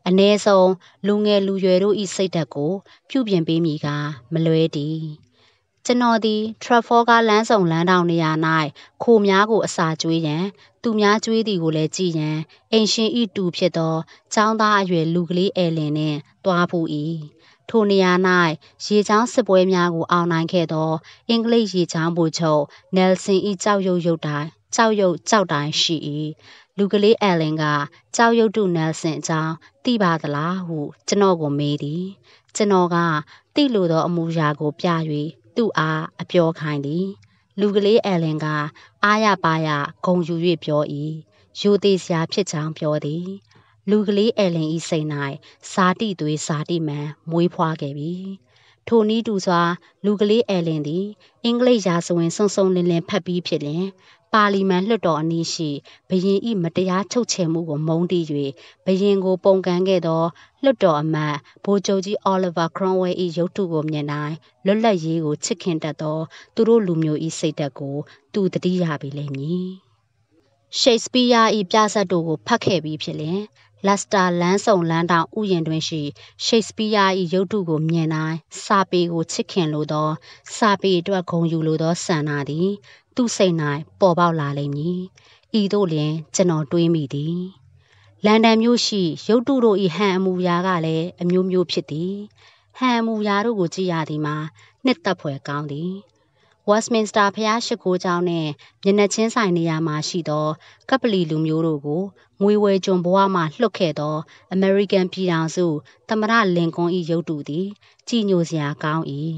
အ ਨੇ ဆုံးလူငယ်လူရွယ်တို့၏စိတ်ဓာတ်ကိုပြုပြင်ပေးမည်ကမလွဲသည်ကျွန်တော်သည် Trafalgar လမ်းဆောင်လမ်းတောင်နေရာ၌ခိုများကိုအစာကျွေးရန်သူများကြွေးသည်ကိုလည်းကြည်ရန်အိမ်ရှင်ဤတူဖြစ်သောចောင်းသားအရွယ်လူကလေးအဲလင်နှင့်တွားဖူး၏ထိုနေရာ၌ရေချောင်းစစ်ပွဲများကိုအောင်နိုင်ခဲ့သောအင်္ဂလိပ်ရေချောင်းဘူချုပ်နယ်ဆန်ဤကြောက်ရွံ့ရုပ်တိုင်ကြောက်ရွံ့ကြောက်တိုင်ရှိ၏လူကလေးအဲလင်ကကြောက်ရွံ့တုနယ်ဆန်အကြောင်းသိပါသလားဟုကျွန်တော်ကိုမေးသည်ကျွန်တော်ကသိလိုသောအမူအရာကိုပြ၍သူ့အားအပြောခိုင်းသည်လူကလေးအဲလင်ကအာရပါရဂုံယူ၍ပြော၏ယူသေးစရာဖြစ်ကြောင်းပြောသည် လူကလေးအယ်လင်ဤစိတ်၌ဇာတိသွေးဇာတိမန်မွေးဖွားခဲ့ပြီထိုနည်းတူစွာလူကလေးအယ်လင်သည် အင်္ဂလိပ်ရာဇဝင်ဆုံဆုံလင်းလင်းဖတ်ပြီးဖြစ်လင်ပါလီမန်လွှတ်တော်အနီးရှိဘရင်ဤမတရားချုပ်ချယ်မှုကိုမုန်းတီး၍ဘရင်ကိုပုံကန်ခဲ့သောလွှတ်တော်အမတ်ဗိုလ်ချုပ်ကြီးအော်လီဗာခရွန်ဝဲဤရုပ်တုကိုမြင်တိုင်းလွတ်လပ်ရေးကိုချစ်ခင်တတ်သောသူတို့လူမျိုးဤစိတ်ဓာတ်ကို သူတတိယပြီလိမ့်မည်။ရှိတ်စပီးယားဤပြဇာတ်တို့ကိုဖတ်ခဲ့ပြီးဖြစ်လျင်လက်စတာလမ်းဆောင်လမ်းတောင်ဥယျာဉ်တွင်ရှိရှိတ်စပီးယား၏ရုပ်တုကိုမြင်တိုင်းစာပေကိုချစ်ခင်လိုသော စာပေအတွက်ဂုဏ်ယူလိုသောဆန္ဒသည်သူ့စိတ်၌ပေါ်ပေါက်လာလိမ့်မည်ဤသို့လျင်ကျွန်တော်တွေးမိသည်လန်ဒန်မြို့ရှိ ရုတ်တုတို့၏ဟန်အမူအရာကလည်းအမျိုးမျိုးဖြစ်သည်ဟန်အမူအရာတို့ကိုကြည့်ရသည်မှာနှစ်သက်ဖွယ်ကောင်းသည်ဝက်စမင်စတာဖျားရှိခိုးကျောင်းနဲ့မျက်နှာချင်းဆိုင်နေရာမှာရှိသောကပလီလူမျိုးတို့ကိုငွေဝယ်ကျွန်ဘဝမှလွတ်ခဲ့သော အမေရိကန်ပြည်ထောင်စု သမရလင်ကွန်၏ရုပ်တုသည်ကြည်ညိုစရာကောင်း၏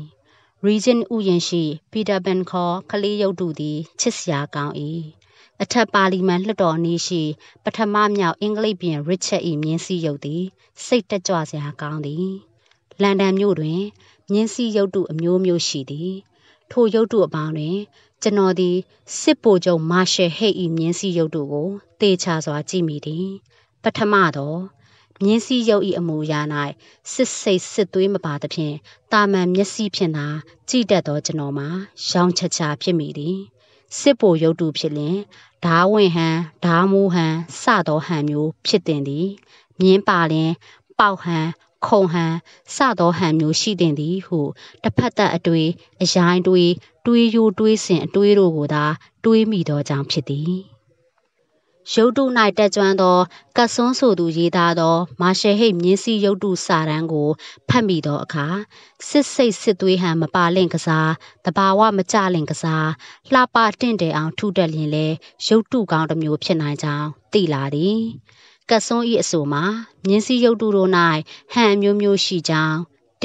Regent ဥယျာဉ်ရှိ Peter Pan ခေါ်ကလေးရုပ်တုသည်ချစ်စရာကောင်း၏အထက်ပါလီမန်လွှတ်တော်နီးရှိပထမမြောက်အင်္ဂလိပ်ပင် Richard ၏မြင်းစည်းရုပ်သည်စိတ်တက်ကြွစရာကောင်းသည်လန်ဒန်မြို့တွင် မြင်းစည်းရုပ်တုအမျိုးမျိုးရှိသည်ထိုရုပ်တုအပေါင်းတွင် ကျွန်တော်သည်စစ်ဗိုလ်ချုပ်မာရှယ်ဟိတ်၏မြင်းစည်းရုပ်တုကိုတေချာစွာကြည့်မိသည် ပထမတော့မြင်းစည်းရုပ်ဤအမူအရာ၌စစ်စိတ်စစ်သွေးမပါသဖြင့်တာမန်မျက်စိဖြင့်သာကြည်တတ်သောကျွန်တော်မှာရောင်ချချာဖြစ်မိသည်စစ်ပိုရုပ်တုဖြစ်လင်ဓာဝင်ဟန်ဓာမူဟန်စသောဟန်မျိုးဖြစ်တင်သည် မြင်းပါလင်ပေါက်ဟန်ခုံဟန်စသောဟန်မျိုးရှိတင်သည်ဟုတစ်ဖက်သက်အတွေ့အရိုင်းတွေးတွေးရိုးတွေးစဉ်အတွေးတို့ကိုသာတွေးမိသောကြောင့်ဖြစ်သည်ရုပ်တု၌တက်ကြွသောကတ်ဆွန်းဆိုသူရေးသားသော မာရှယ်ဟိတ်မြင်းစီရုပ်တုစာတမ်းကိုဖတ်မိသောအခါစစ်စိတ်စစ်သွေးဟန်မပါလင့်ကစားတဘာဝမကြလင့်ကစားလှပတင့်တယ်အောင်ထုတက်လျင်လဲရုပ်တုကောင်းတစ်မျိုးဖြစ်နိုင်ကြောင်းသိလာသည်ကတ်ဆွန်း၏အဆိုမှာမြင်းစီရုပ်တုတို့၌ဟန်အမျိုးမျိုးရှိကြောင်းတ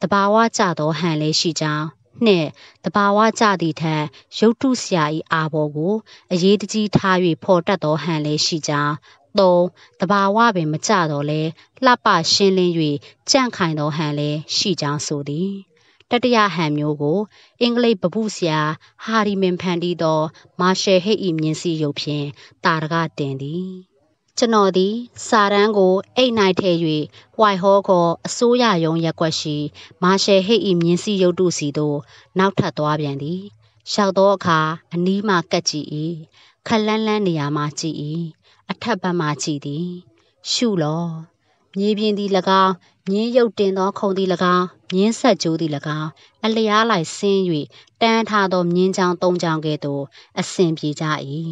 တဘာဝကြသောဟန်လည်းရှိကြောင်းနှင့်တဘာဝကြသည့်ထံရုပ်တုဆရာ၏အာဘော်ကိုအရေးတကြီးထား၍ဖော်တတ်သောဟန်လည်းရှိကြောင်း၃တဘာဝပင်မကြတော့လဲလှပရှင်းလင်း၍ကြန့်ခိုင်သောဟန်လည်းရှိကြောင်းဆိုသည်တတိယဟန်မျိုးကို အင်္ဂလိပ်ပပုဆရာ ဟာရီမင်ဖန်တီသောမာရှယ်ဟိတ်၏မြင်စီရုပ်ဖြင့်တာရကတင်သည်ကျွန်တော်သည်စာတန်းကို အိတ်၌ထည့်၍ဝိုင်ဟောခေါ်အစိုးရရုံးရက်ွက်ရှိ မာရှယ်ဟိတ်၏မြင်းစီရုပ်တုစီသို့နောက်ထပ်သွားပြန်သည်။ရောက်သောအခါအနီးမှကပ်ကြည့်၏။ခလန်းလန်းနေရာမှကြည့်၏။အထက်ဘက်မှကြည့်သည်။ရှုလော။မြေပြင်သည်၎င်းမြင်းရုပ်တင်သောခုံသည်၎င်းမြင်းဆက်ကြိုးသည်၎င်းအလျားလိုက်ဆင်း၍တန်းထားသောမြင်းချောင်းသုံးချောင်းကဲ့သို့အဆင်ပြေကြ၏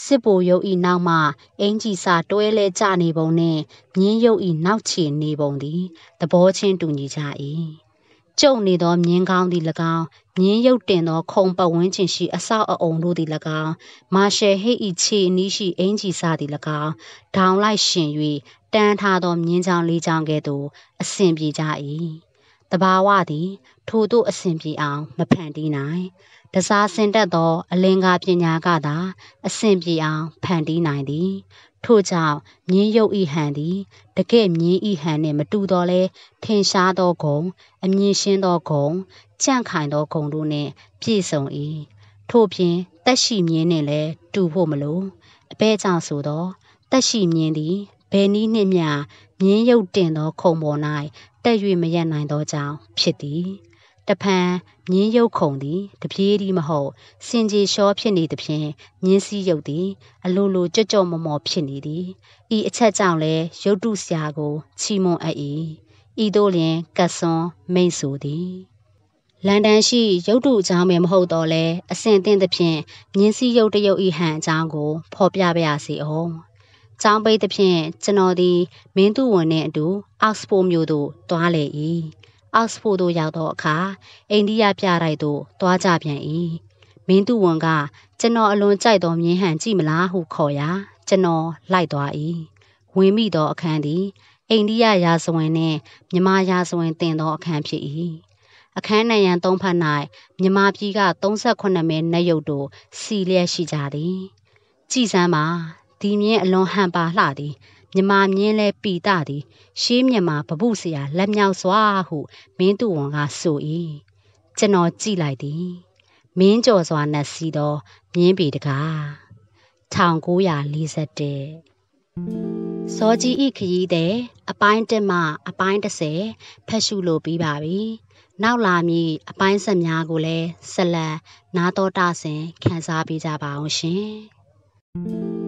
စစ်ဗိုလ်ရုပ်၏နောက်မှအင်ကြီးစာတွဲလဲကျနေပုံနှင့် မြင်းရုပ်၏နောက်ခြေနေပုံသည်သဘောချင်းတူညီကြ၏ကျုံနေသောမြင်းကောင်းသည်၎င်းမြင်းရုပ်တင်သော ခုံပတ်ဝန်းကျင်ရှိအဆောက်အအုံတို့သည်၎င်းမာရှယ်ဟိတ်၏ခြေအနီးရှိအင်ကြီးစာသည်၎င်းဒေါင်လိုက်ရှင်၍တန်းထားသောမြင်းချောင်းလေးချောင်းကဲ့သို့အစဉ်ပြေကြ၏တဘာဝသည်ထိုတို့အစဉ်ပြေအောင် မဖန်တီးနိုင်တစားဆင်တက်သော အလင်္ကာပညာကသာအဆင်ပြေအောင်ဖန်တီးနိုင်သည်ထို့ကြောင့်မြင်းရုပ်၏ဟန်သည်တကယ့်မြင်း၏ဟန်နှင့်မတူသော်လည်းထင်ရှားသောဂုဏ်၊အမြင်ရှင်းသောဂုဏ်၊ကြံ့ခိုင်သောဂုဏ်တို့နှင့် ပြည့်စုံ၏ထို့ပြင်သက်ရှိမြင်းနှင့်လည်းတူဖို့မလို။အဘယ်ကြောင့်ဆိုသော်သက်ရှိမြင်းသည်ဘယ်နည်းနှင့်မျှမြင်းရုပ်တင်သောခုံပေါ်၌တက်၍မရပ်နိုင်သောကြောင့်ဖြစ်သည်တဖန်မြင်းရုပ်ခုံသည်တပြေးဒီမဟုတ်စင်ကြေလျှောဖြစ်နေသည်ဖြင့်မြင်းစည်းရုပ်သည်အလိုလိုကြွကြော်မော်မော်ဖြစ်နေသည်ဤအချက်ကြောင့်လည်းရုတ်တုဆရာကိုချီးမွမ်းအပ်၏ဤသို့လျင်ကတ်စွန်မိန်ဆိုသည်လန်ဒန်ရှိရုပ်တုအကြောင်းပဲမဟုတ်တော့လဲအဆင့်အသင့်သဖြင့်မြင်းစည်းရုပ်တရုပ်ဤဟန်အကြောင်းကို ဖော်ပြပါရစေအောင်။ကျောင်းပိတ်သဖြင့်ကျွန်တော်သည်မင်းသူဝန်နှင့်အတူအောက်စဖို့မြို့သို့သွားလေ၏အောက်စဖို့သို့ရောက်သောအခါအိန္ဒိယပြတိုက်သို့သွားကြပြန်၏မင်းသူဝန်က ကျွန်တော်အလွန်ကြိုက်သောမြင်းဟန်ကြည့်မလားဟုခေါ်ရာကျွန်တော်လိုက်သွား၏ဝင်မိသောအခန်းသည်အိန္ဒိယရာဇဝင်နှင့်မြမရာဇဝင်တင်သောအခန်းဖြစ်၏အခန်းနံရန်သုံးဖက်၌မြမပြည်က38မဲနတ်ရုပ်တို့စီလျက်ရှိကြသည်ကြည်စမ်းပါဒီမြင်းအလွန်ဟန်ပါလှသည်မြမာမြင်းလဲပီတသည်ရှေးမြမာဗပုဆရာလက်မြောက်စွာဟုမင်းသူဝန်ကဆို၏ကျွန်တော်ကြည်လိုက်သည်မင်းကျော်စွာနှက်စီသောမြင်းပေတကား1941စောကြီးဤခရီးသည်အပိုင်းတက်မှ အပိုင်း30ဖတ်ရှုလိုပြီးပါပြီနောက်လာမည့်အပိုင်းဆက်များကိုလည်းဆက်လက်နားတော်တာဆင်ခန်းစားပေးကြပါအောင်ရှင်။